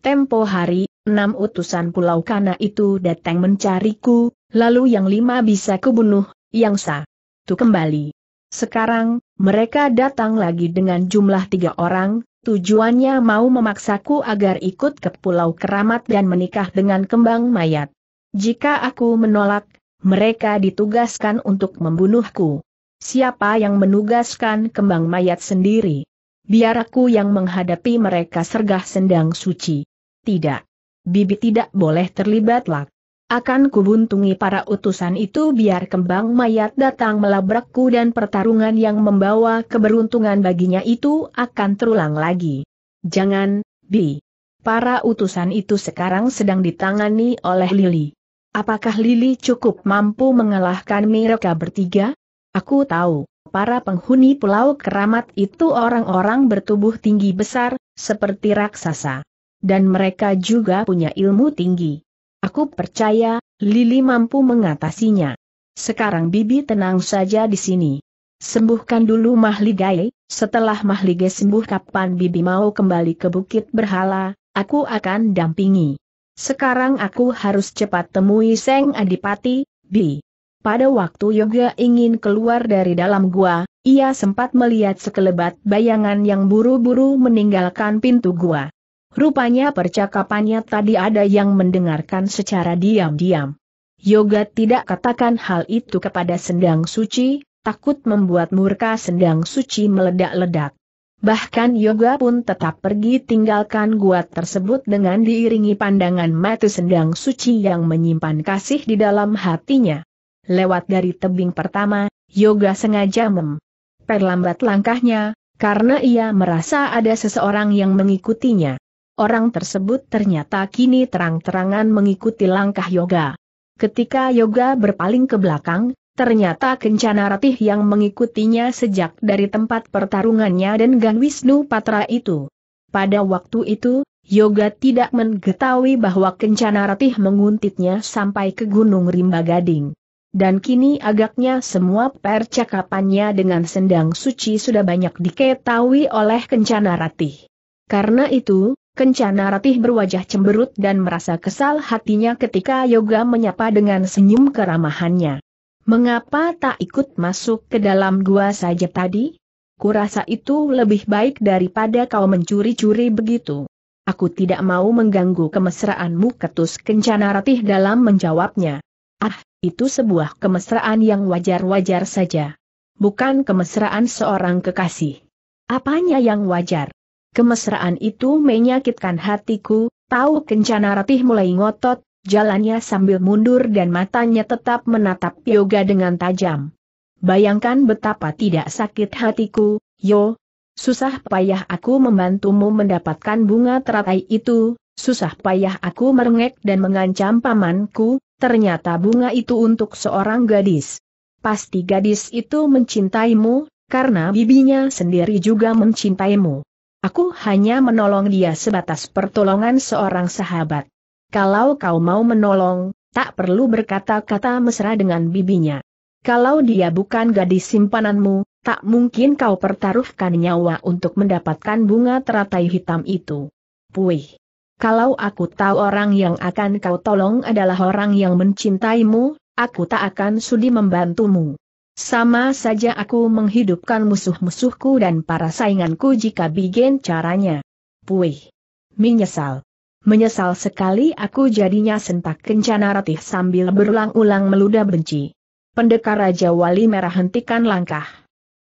Tempo hari, enam utusan pulau kana itu datang mencariku, lalu yang lima bisa kubunuh, yang satu kembali. Sekarang, mereka datang lagi dengan jumlah tiga orang, Tujuannya mau memaksaku agar ikut ke Pulau Keramat dan menikah dengan kembang mayat. Jika aku menolak, mereka ditugaskan untuk membunuhku. Siapa yang menugaskan kembang mayat sendiri? Biar aku yang menghadapi mereka sergah sendang suci. Tidak. Bibi tidak boleh terlibat lak. Akan kubuntungi para utusan itu biar kembang mayat datang melabrakku dan pertarungan yang membawa keberuntungan baginya itu akan terulang lagi. Jangan, Bi. Para utusan itu sekarang sedang ditangani oleh Lili. Apakah Lili cukup mampu mengalahkan mereka bertiga? Aku tahu, para penghuni pulau keramat itu orang-orang bertubuh tinggi besar, seperti raksasa. Dan mereka juga punya ilmu tinggi. Aku percaya, Lili mampu mengatasinya. Sekarang Bibi tenang saja di sini. Sembuhkan dulu Mahligai, setelah Mahligai sembuh kapan Bibi mau kembali ke Bukit Berhala, aku akan dampingi. Sekarang aku harus cepat temui Seng Adipati, Bi. Pada waktu Yoga ingin keluar dari dalam gua, ia sempat melihat sekelebat bayangan yang buru-buru meninggalkan pintu gua. Rupanya percakapannya tadi ada yang mendengarkan secara diam-diam. Yoga tidak katakan hal itu kepada Sendang Suci, takut membuat murka Sendang Suci meledak-ledak. Bahkan Yoga pun tetap pergi tinggalkan gua tersebut dengan diiringi pandangan mata Sendang Suci yang menyimpan kasih di dalam hatinya. Lewat dari tebing pertama, Yoga sengaja mem. Perlambat langkahnya, karena ia merasa ada seseorang yang mengikutinya. Orang tersebut ternyata kini terang-terangan mengikuti langkah Yoga. Ketika Yoga berpaling ke belakang, ternyata Kencana Ratih yang mengikutinya sejak dari tempat pertarungannya dan Gan Wisnu Patra itu. Pada waktu itu, Yoga tidak mengetahui bahwa Kencana Ratih menguntitnya sampai ke Gunung Rimba Gading dan kini agaknya semua percakapannya dengan sendang suci sudah banyak diketahui oleh Kencana Ratih. Karena itu, Kencana Ratih berwajah cemberut dan merasa kesal hatinya ketika Yoga menyapa dengan senyum keramahannya. Mengapa tak ikut masuk ke dalam gua saja tadi? Kurasa itu lebih baik daripada kau mencuri-curi begitu. Aku tidak mau mengganggu kemesraanmu ketus Kencana Ratih dalam menjawabnya. Ah, itu sebuah kemesraan yang wajar-wajar saja. Bukan kemesraan seorang kekasih. Apanya yang wajar? Kemesraan itu menyakitkan hatiku, tahu kencana ratih mulai ngotot, jalannya sambil mundur dan matanya tetap menatap yoga dengan tajam. Bayangkan betapa tidak sakit hatiku, yo. Susah payah aku membantumu mendapatkan bunga teratai itu, susah payah aku merengek dan mengancam pamanku, ternyata bunga itu untuk seorang gadis. Pasti gadis itu mencintaimu, karena bibinya sendiri juga mencintaimu. Aku hanya menolong dia sebatas pertolongan seorang sahabat. Kalau kau mau menolong, tak perlu berkata-kata mesra dengan bibinya. Kalau dia bukan gadis simpananmu, tak mungkin kau pertaruhkan nyawa untuk mendapatkan bunga teratai hitam itu. Puih. Kalau aku tahu orang yang akan kau tolong adalah orang yang mencintaimu, aku tak akan sudi membantumu. Sama saja aku menghidupkan musuh-musuhku dan para sainganku jika bikin caranya. Puih. Menyesal. Menyesal sekali aku jadinya sentak kencana ratih sambil berulang-ulang meluda benci. Pendekar Raja Wali Merah hentikan langkah.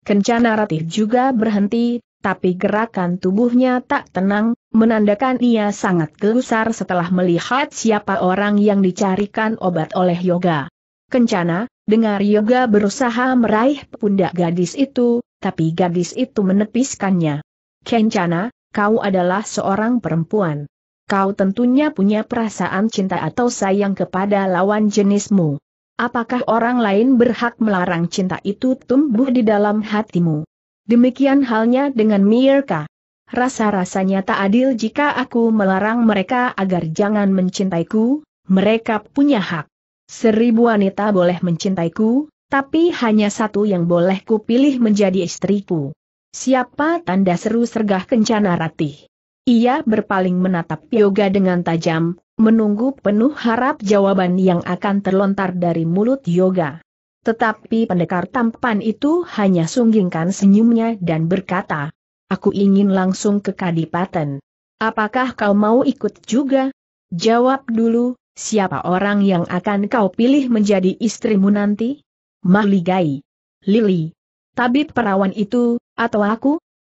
Kencana ratih juga berhenti, tapi gerakan tubuhnya tak tenang, menandakan ia sangat gelusar setelah melihat siapa orang yang dicarikan obat oleh yoga. Kencana, Dengar Yoga berusaha meraih pundak gadis itu, tapi gadis itu menepiskannya. Kencana, kau adalah seorang perempuan. Kau tentunya punya perasaan cinta atau sayang kepada lawan jenismu. Apakah orang lain berhak melarang cinta itu tumbuh di dalam hatimu? Demikian halnya dengan Mirka. Rasa-rasanya tak adil jika aku melarang mereka agar jangan mencintaiku, mereka punya hak. Seribu wanita boleh mencintaiku, tapi hanya satu yang boleh kupilih menjadi istriku. Siapa tanda seru sergah kencana ratih? Ia berpaling menatap Yoga dengan tajam, menunggu penuh harap jawaban yang akan terlontar dari mulut Yoga. Tetapi pendekar tampan itu hanya sunggingkan senyumnya dan berkata, Aku ingin langsung ke Kadipaten. Apakah kau mau ikut juga? Jawab dulu, Siapa orang yang akan kau pilih menjadi istrimu nanti? Mahligai. Lili. Tabib perawan itu, atau aku?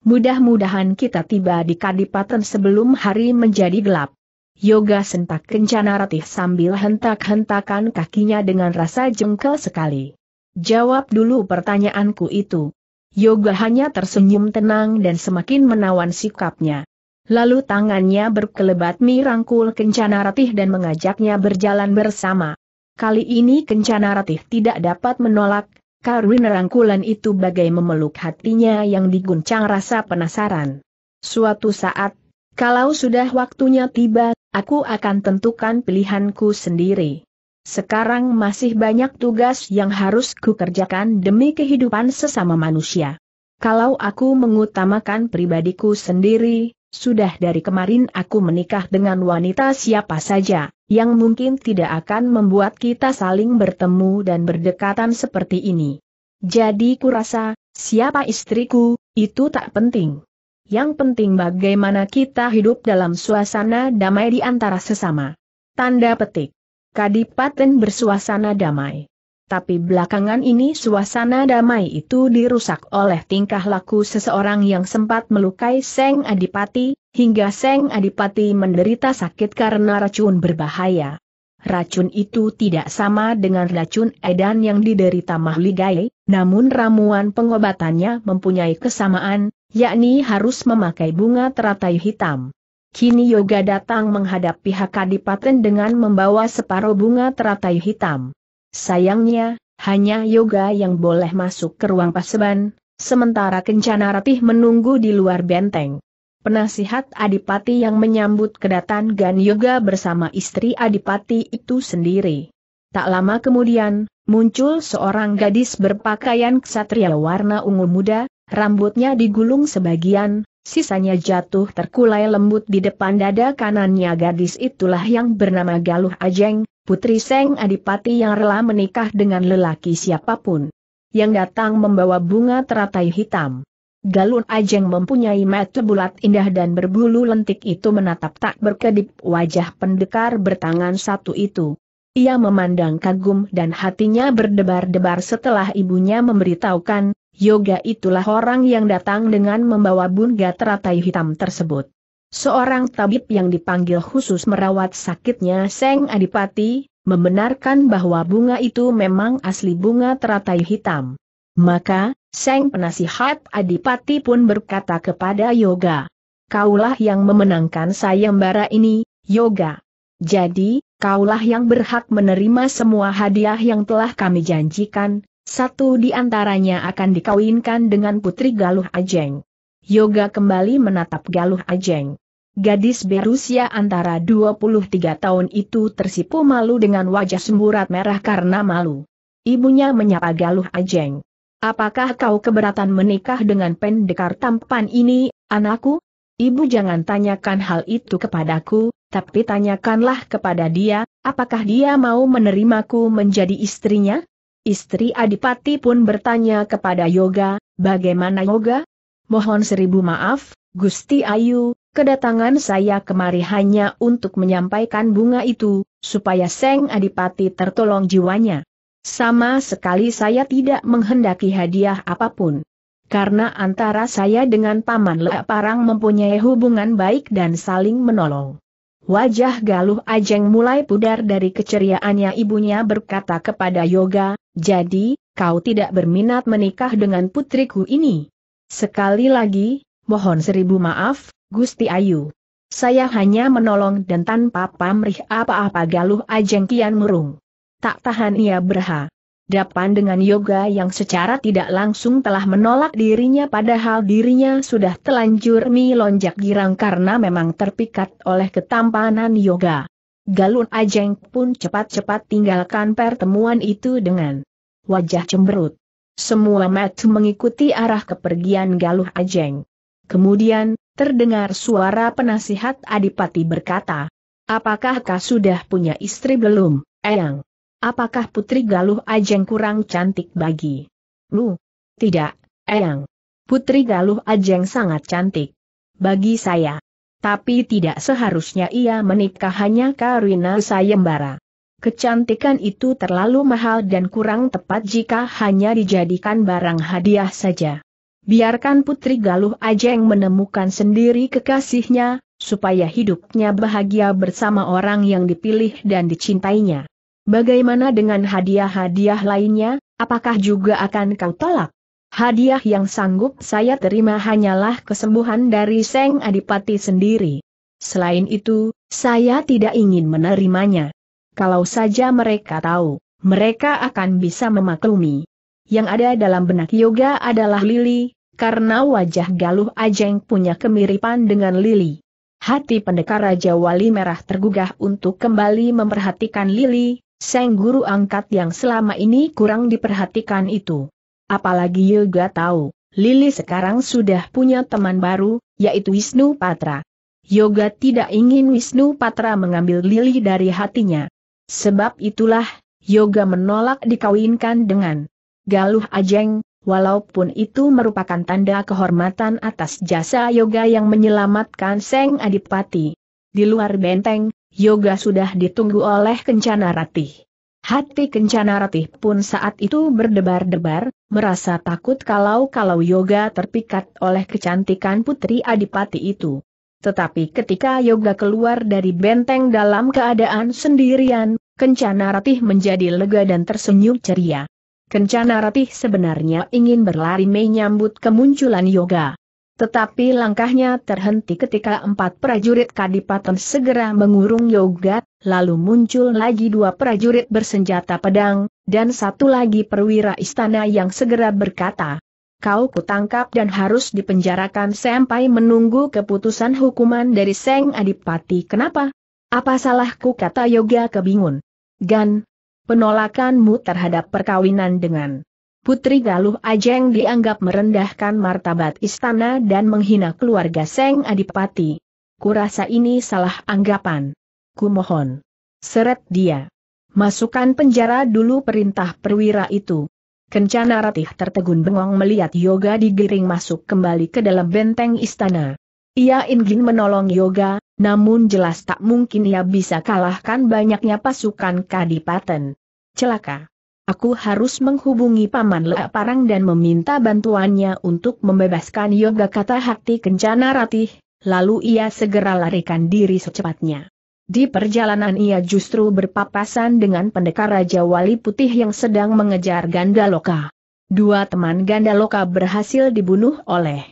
Mudah-mudahan kita tiba di kadipaten sebelum hari menjadi gelap. Yoga sentak kencana ratih sambil hentak-hentakan kakinya dengan rasa jengkel sekali. Jawab dulu pertanyaanku itu. Yoga hanya tersenyum tenang dan semakin menawan sikapnya. Lalu tangannya berkelebat mirangkul Kencana Ratih dan mengajaknya berjalan bersama. Kali ini Kencana Ratih tidak dapat menolak, karena rangkulan itu bagai memeluk hatinya yang diguncang rasa penasaran. Suatu saat, kalau sudah waktunya tiba, aku akan tentukan pilihanku sendiri. Sekarang masih banyak tugas yang harus kukerjakan demi kehidupan sesama manusia. Kalau aku mengutamakan pribadiku sendiri, sudah dari kemarin aku menikah dengan wanita siapa saja, yang mungkin tidak akan membuat kita saling bertemu dan berdekatan seperti ini. Jadi kurasa, siapa istriku, itu tak penting. Yang penting bagaimana kita hidup dalam suasana damai di antara sesama. Tanda petik. Kadipaten bersuasana damai. Tapi belakangan ini suasana damai itu dirusak oleh tingkah laku seseorang yang sempat melukai Seng Adipati, hingga Seng Adipati menderita sakit karena racun berbahaya. Racun itu tidak sama dengan racun edan yang diderita Mahligai, namun ramuan pengobatannya mempunyai kesamaan, yakni harus memakai bunga teratai hitam. Kini Yoga datang menghadapi pihak adipaten dengan membawa separuh bunga teratai hitam. Sayangnya, hanya yoga yang boleh masuk ke ruang paseban, sementara Kencana Ratih menunggu di luar benteng. Penasihat Adipati yang menyambut kedatangan Yoga bersama istri Adipati itu sendiri. Tak lama kemudian, muncul seorang gadis berpakaian ksatria warna ungu muda, rambutnya digulung sebagian, sisanya jatuh terkulai lembut di depan dada kanannya gadis itulah yang bernama Galuh Ajeng, Putri Seng Adipati yang rela menikah dengan lelaki siapapun. Yang datang membawa bunga teratai hitam. Galun Ajeng mempunyai mata bulat indah dan berbulu lentik itu menatap tak berkedip wajah pendekar bertangan satu itu. Ia memandang kagum dan hatinya berdebar-debar setelah ibunya memberitahukan, yoga itulah orang yang datang dengan membawa bunga teratai hitam tersebut seorang tabib yang dipanggil khusus merawat sakitnya Seng Adipati, membenarkan bahwa bunga itu memang asli bunga teratai hitam. Maka, Seng penasihat Adipati pun berkata kepada Yoga, Kaulah yang memenangkan sayembara ini, Yoga. Jadi, kaulah yang berhak menerima semua hadiah yang telah kami janjikan, satu di antaranya akan dikawinkan dengan Putri Galuh Ajeng. Yoga kembali menatap Galuh Ajeng. Gadis berusia antara 23 tahun itu tersipu malu dengan wajah semburat merah karena malu. Ibunya menyapa Galuh Ajeng. Apakah kau keberatan menikah dengan pendekar tampan ini, anakku? Ibu jangan tanyakan hal itu kepadaku, tapi tanyakanlah kepada dia, apakah dia mau menerimaku menjadi istrinya? Istri Adipati pun bertanya kepada Yoga, bagaimana Yoga? Mohon seribu maaf, Gusti Ayu, kedatangan saya kemari hanya untuk menyampaikan bunga itu, supaya Seng Adipati tertolong jiwanya. Sama sekali saya tidak menghendaki hadiah apapun. Karena antara saya dengan Paman Lea Parang mempunyai hubungan baik dan saling menolong. Wajah Galuh Ajeng mulai pudar dari keceriaannya ibunya berkata kepada Yoga, jadi, kau tidak berminat menikah dengan putriku ini. Sekali lagi, mohon seribu maaf, Gusti Ayu. Saya hanya menolong dan tanpa pamrih apa-apa galuh ajeng kian murung. Tak tahan ia berha. Dapan dengan yoga yang secara tidak langsung telah menolak dirinya padahal dirinya sudah telanjur mi lonjak girang karena memang terpikat oleh ketampanan yoga. Galun Ajeng pun cepat-cepat tinggalkan pertemuan itu dengan wajah cemberut. Semua mata mengikuti arah kepergian Galuh Ajeng. Kemudian, Terdengar suara penasihat Adipati berkata, Apakah kau sudah punya istri belum, Eyang? Apakah Putri Galuh Ajeng kurang cantik bagi? Lu? Tidak, Eyang. Putri Galuh Ajeng sangat cantik. Bagi saya. Tapi tidak seharusnya ia menikah hanya karena sayembara. Kecantikan itu terlalu mahal dan kurang tepat jika hanya dijadikan barang hadiah saja biarkan Putri Galuh Ajeng menemukan sendiri kekasihnya, supaya hidupnya bahagia bersama orang yang dipilih dan dicintainya. Bagaimana dengan hadiah-hadiah lainnya, apakah juga akan kau tolak? Hadiah yang sanggup saya terima hanyalah kesembuhan dari Seng Adipati sendiri. Selain itu, saya tidak ingin menerimanya. Kalau saja mereka tahu, mereka akan bisa memaklumi. Yang ada dalam benak Yoga adalah Lili, karena wajah Galuh Ajeng punya kemiripan dengan Lili. Hati pendekar Raja Wali Merah tergugah untuk kembali memperhatikan Lili, sang guru angkat yang selama ini kurang diperhatikan itu. Apalagi Yoga tahu, Lili sekarang sudah punya teman baru, yaitu Wisnu Patra. Yoga tidak ingin Wisnu Patra mengambil Lili dari hatinya. Sebab itulah, Yoga menolak dikawinkan dengan Galuh Ajeng, walaupun itu merupakan tanda kehormatan atas jasa Yoga yang menyelamatkan Seng Adipati. Di luar benteng, Yoga sudah ditunggu oleh Kencana Ratih. Hati Kencana Ratih pun saat itu berdebar-debar, merasa takut kalau-kalau Yoga terpikat oleh kecantikan putri Adipati itu. Tetapi ketika Yoga keluar dari benteng dalam keadaan sendirian, Kencana Ratih menjadi lega dan tersenyum ceria. Kencana Ratih sebenarnya ingin berlari menyambut kemunculan Yoga. Tetapi langkahnya terhenti ketika empat prajurit Kadipaten segera mengurung Yoga, lalu muncul lagi dua prajurit bersenjata pedang, dan satu lagi perwira istana yang segera berkata, Kau kutangkap dan harus dipenjarakan sampai menunggu keputusan hukuman dari Seng Adipati. Kenapa? Apa salahku kata Yoga kebingun. Gan, Penolakanmu terhadap perkawinan dengan Putri Galuh Ajeng dianggap merendahkan martabat istana dan menghina keluarga Seng Adipati. Kurasa ini salah anggapan. Kumohon. Seret dia. Masukkan penjara dulu perintah perwira itu. Kencana Ratih tertegun bengong melihat Yoga digiring masuk kembali ke dalam benteng istana. Ia ingin menolong Yoga, namun jelas tak mungkin ia bisa kalahkan banyaknya pasukan Kadipaten. Celaka. Aku harus menghubungi Paman Lea Parang dan meminta bantuannya untuk membebaskan Yoga kata hati kencana ratih, lalu ia segera larikan diri secepatnya. Di perjalanan ia justru berpapasan dengan pendekar Raja Wali Putih yang sedang mengejar Gandaloka. Dua teman Gandaloka berhasil dibunuh oleh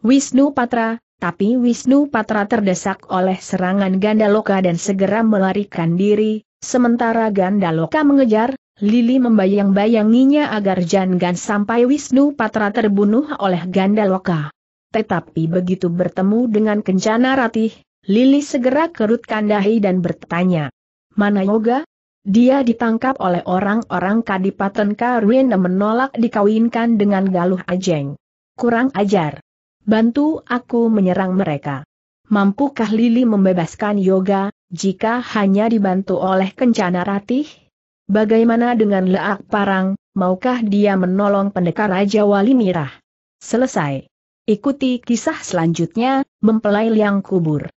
Wisnu Patra, tapi Wisnu Patra terdesak oleh serangan Gandaloka dan segera melarikan diri, sementara Gandaloka mengejar, Lili membayang-bayanginya agar jangan sampai Wisnu Patra terbunuh oleh Gandaloka. Tetapi begitu bertemu dengan Kencana Ratih, Lili segera kerutkan dahi dan bertanya, Mana Yoga? Dia ditangkap oleh orang-orang Kadipaten Karwin menolak dikawinkan dengan Galuh Ajeng. Kurang ajar. Bantu aku menyerang mereka. Mampukah Lili membebaskan Yoga, jika hanya dibantu oleh kencana ratih? Bagaimana dengan leak parang, maukah dia menolong pendekar Raja Wali Mirah? Selesai. Ikuti kisah selanjutnya, mempelai liang kubur.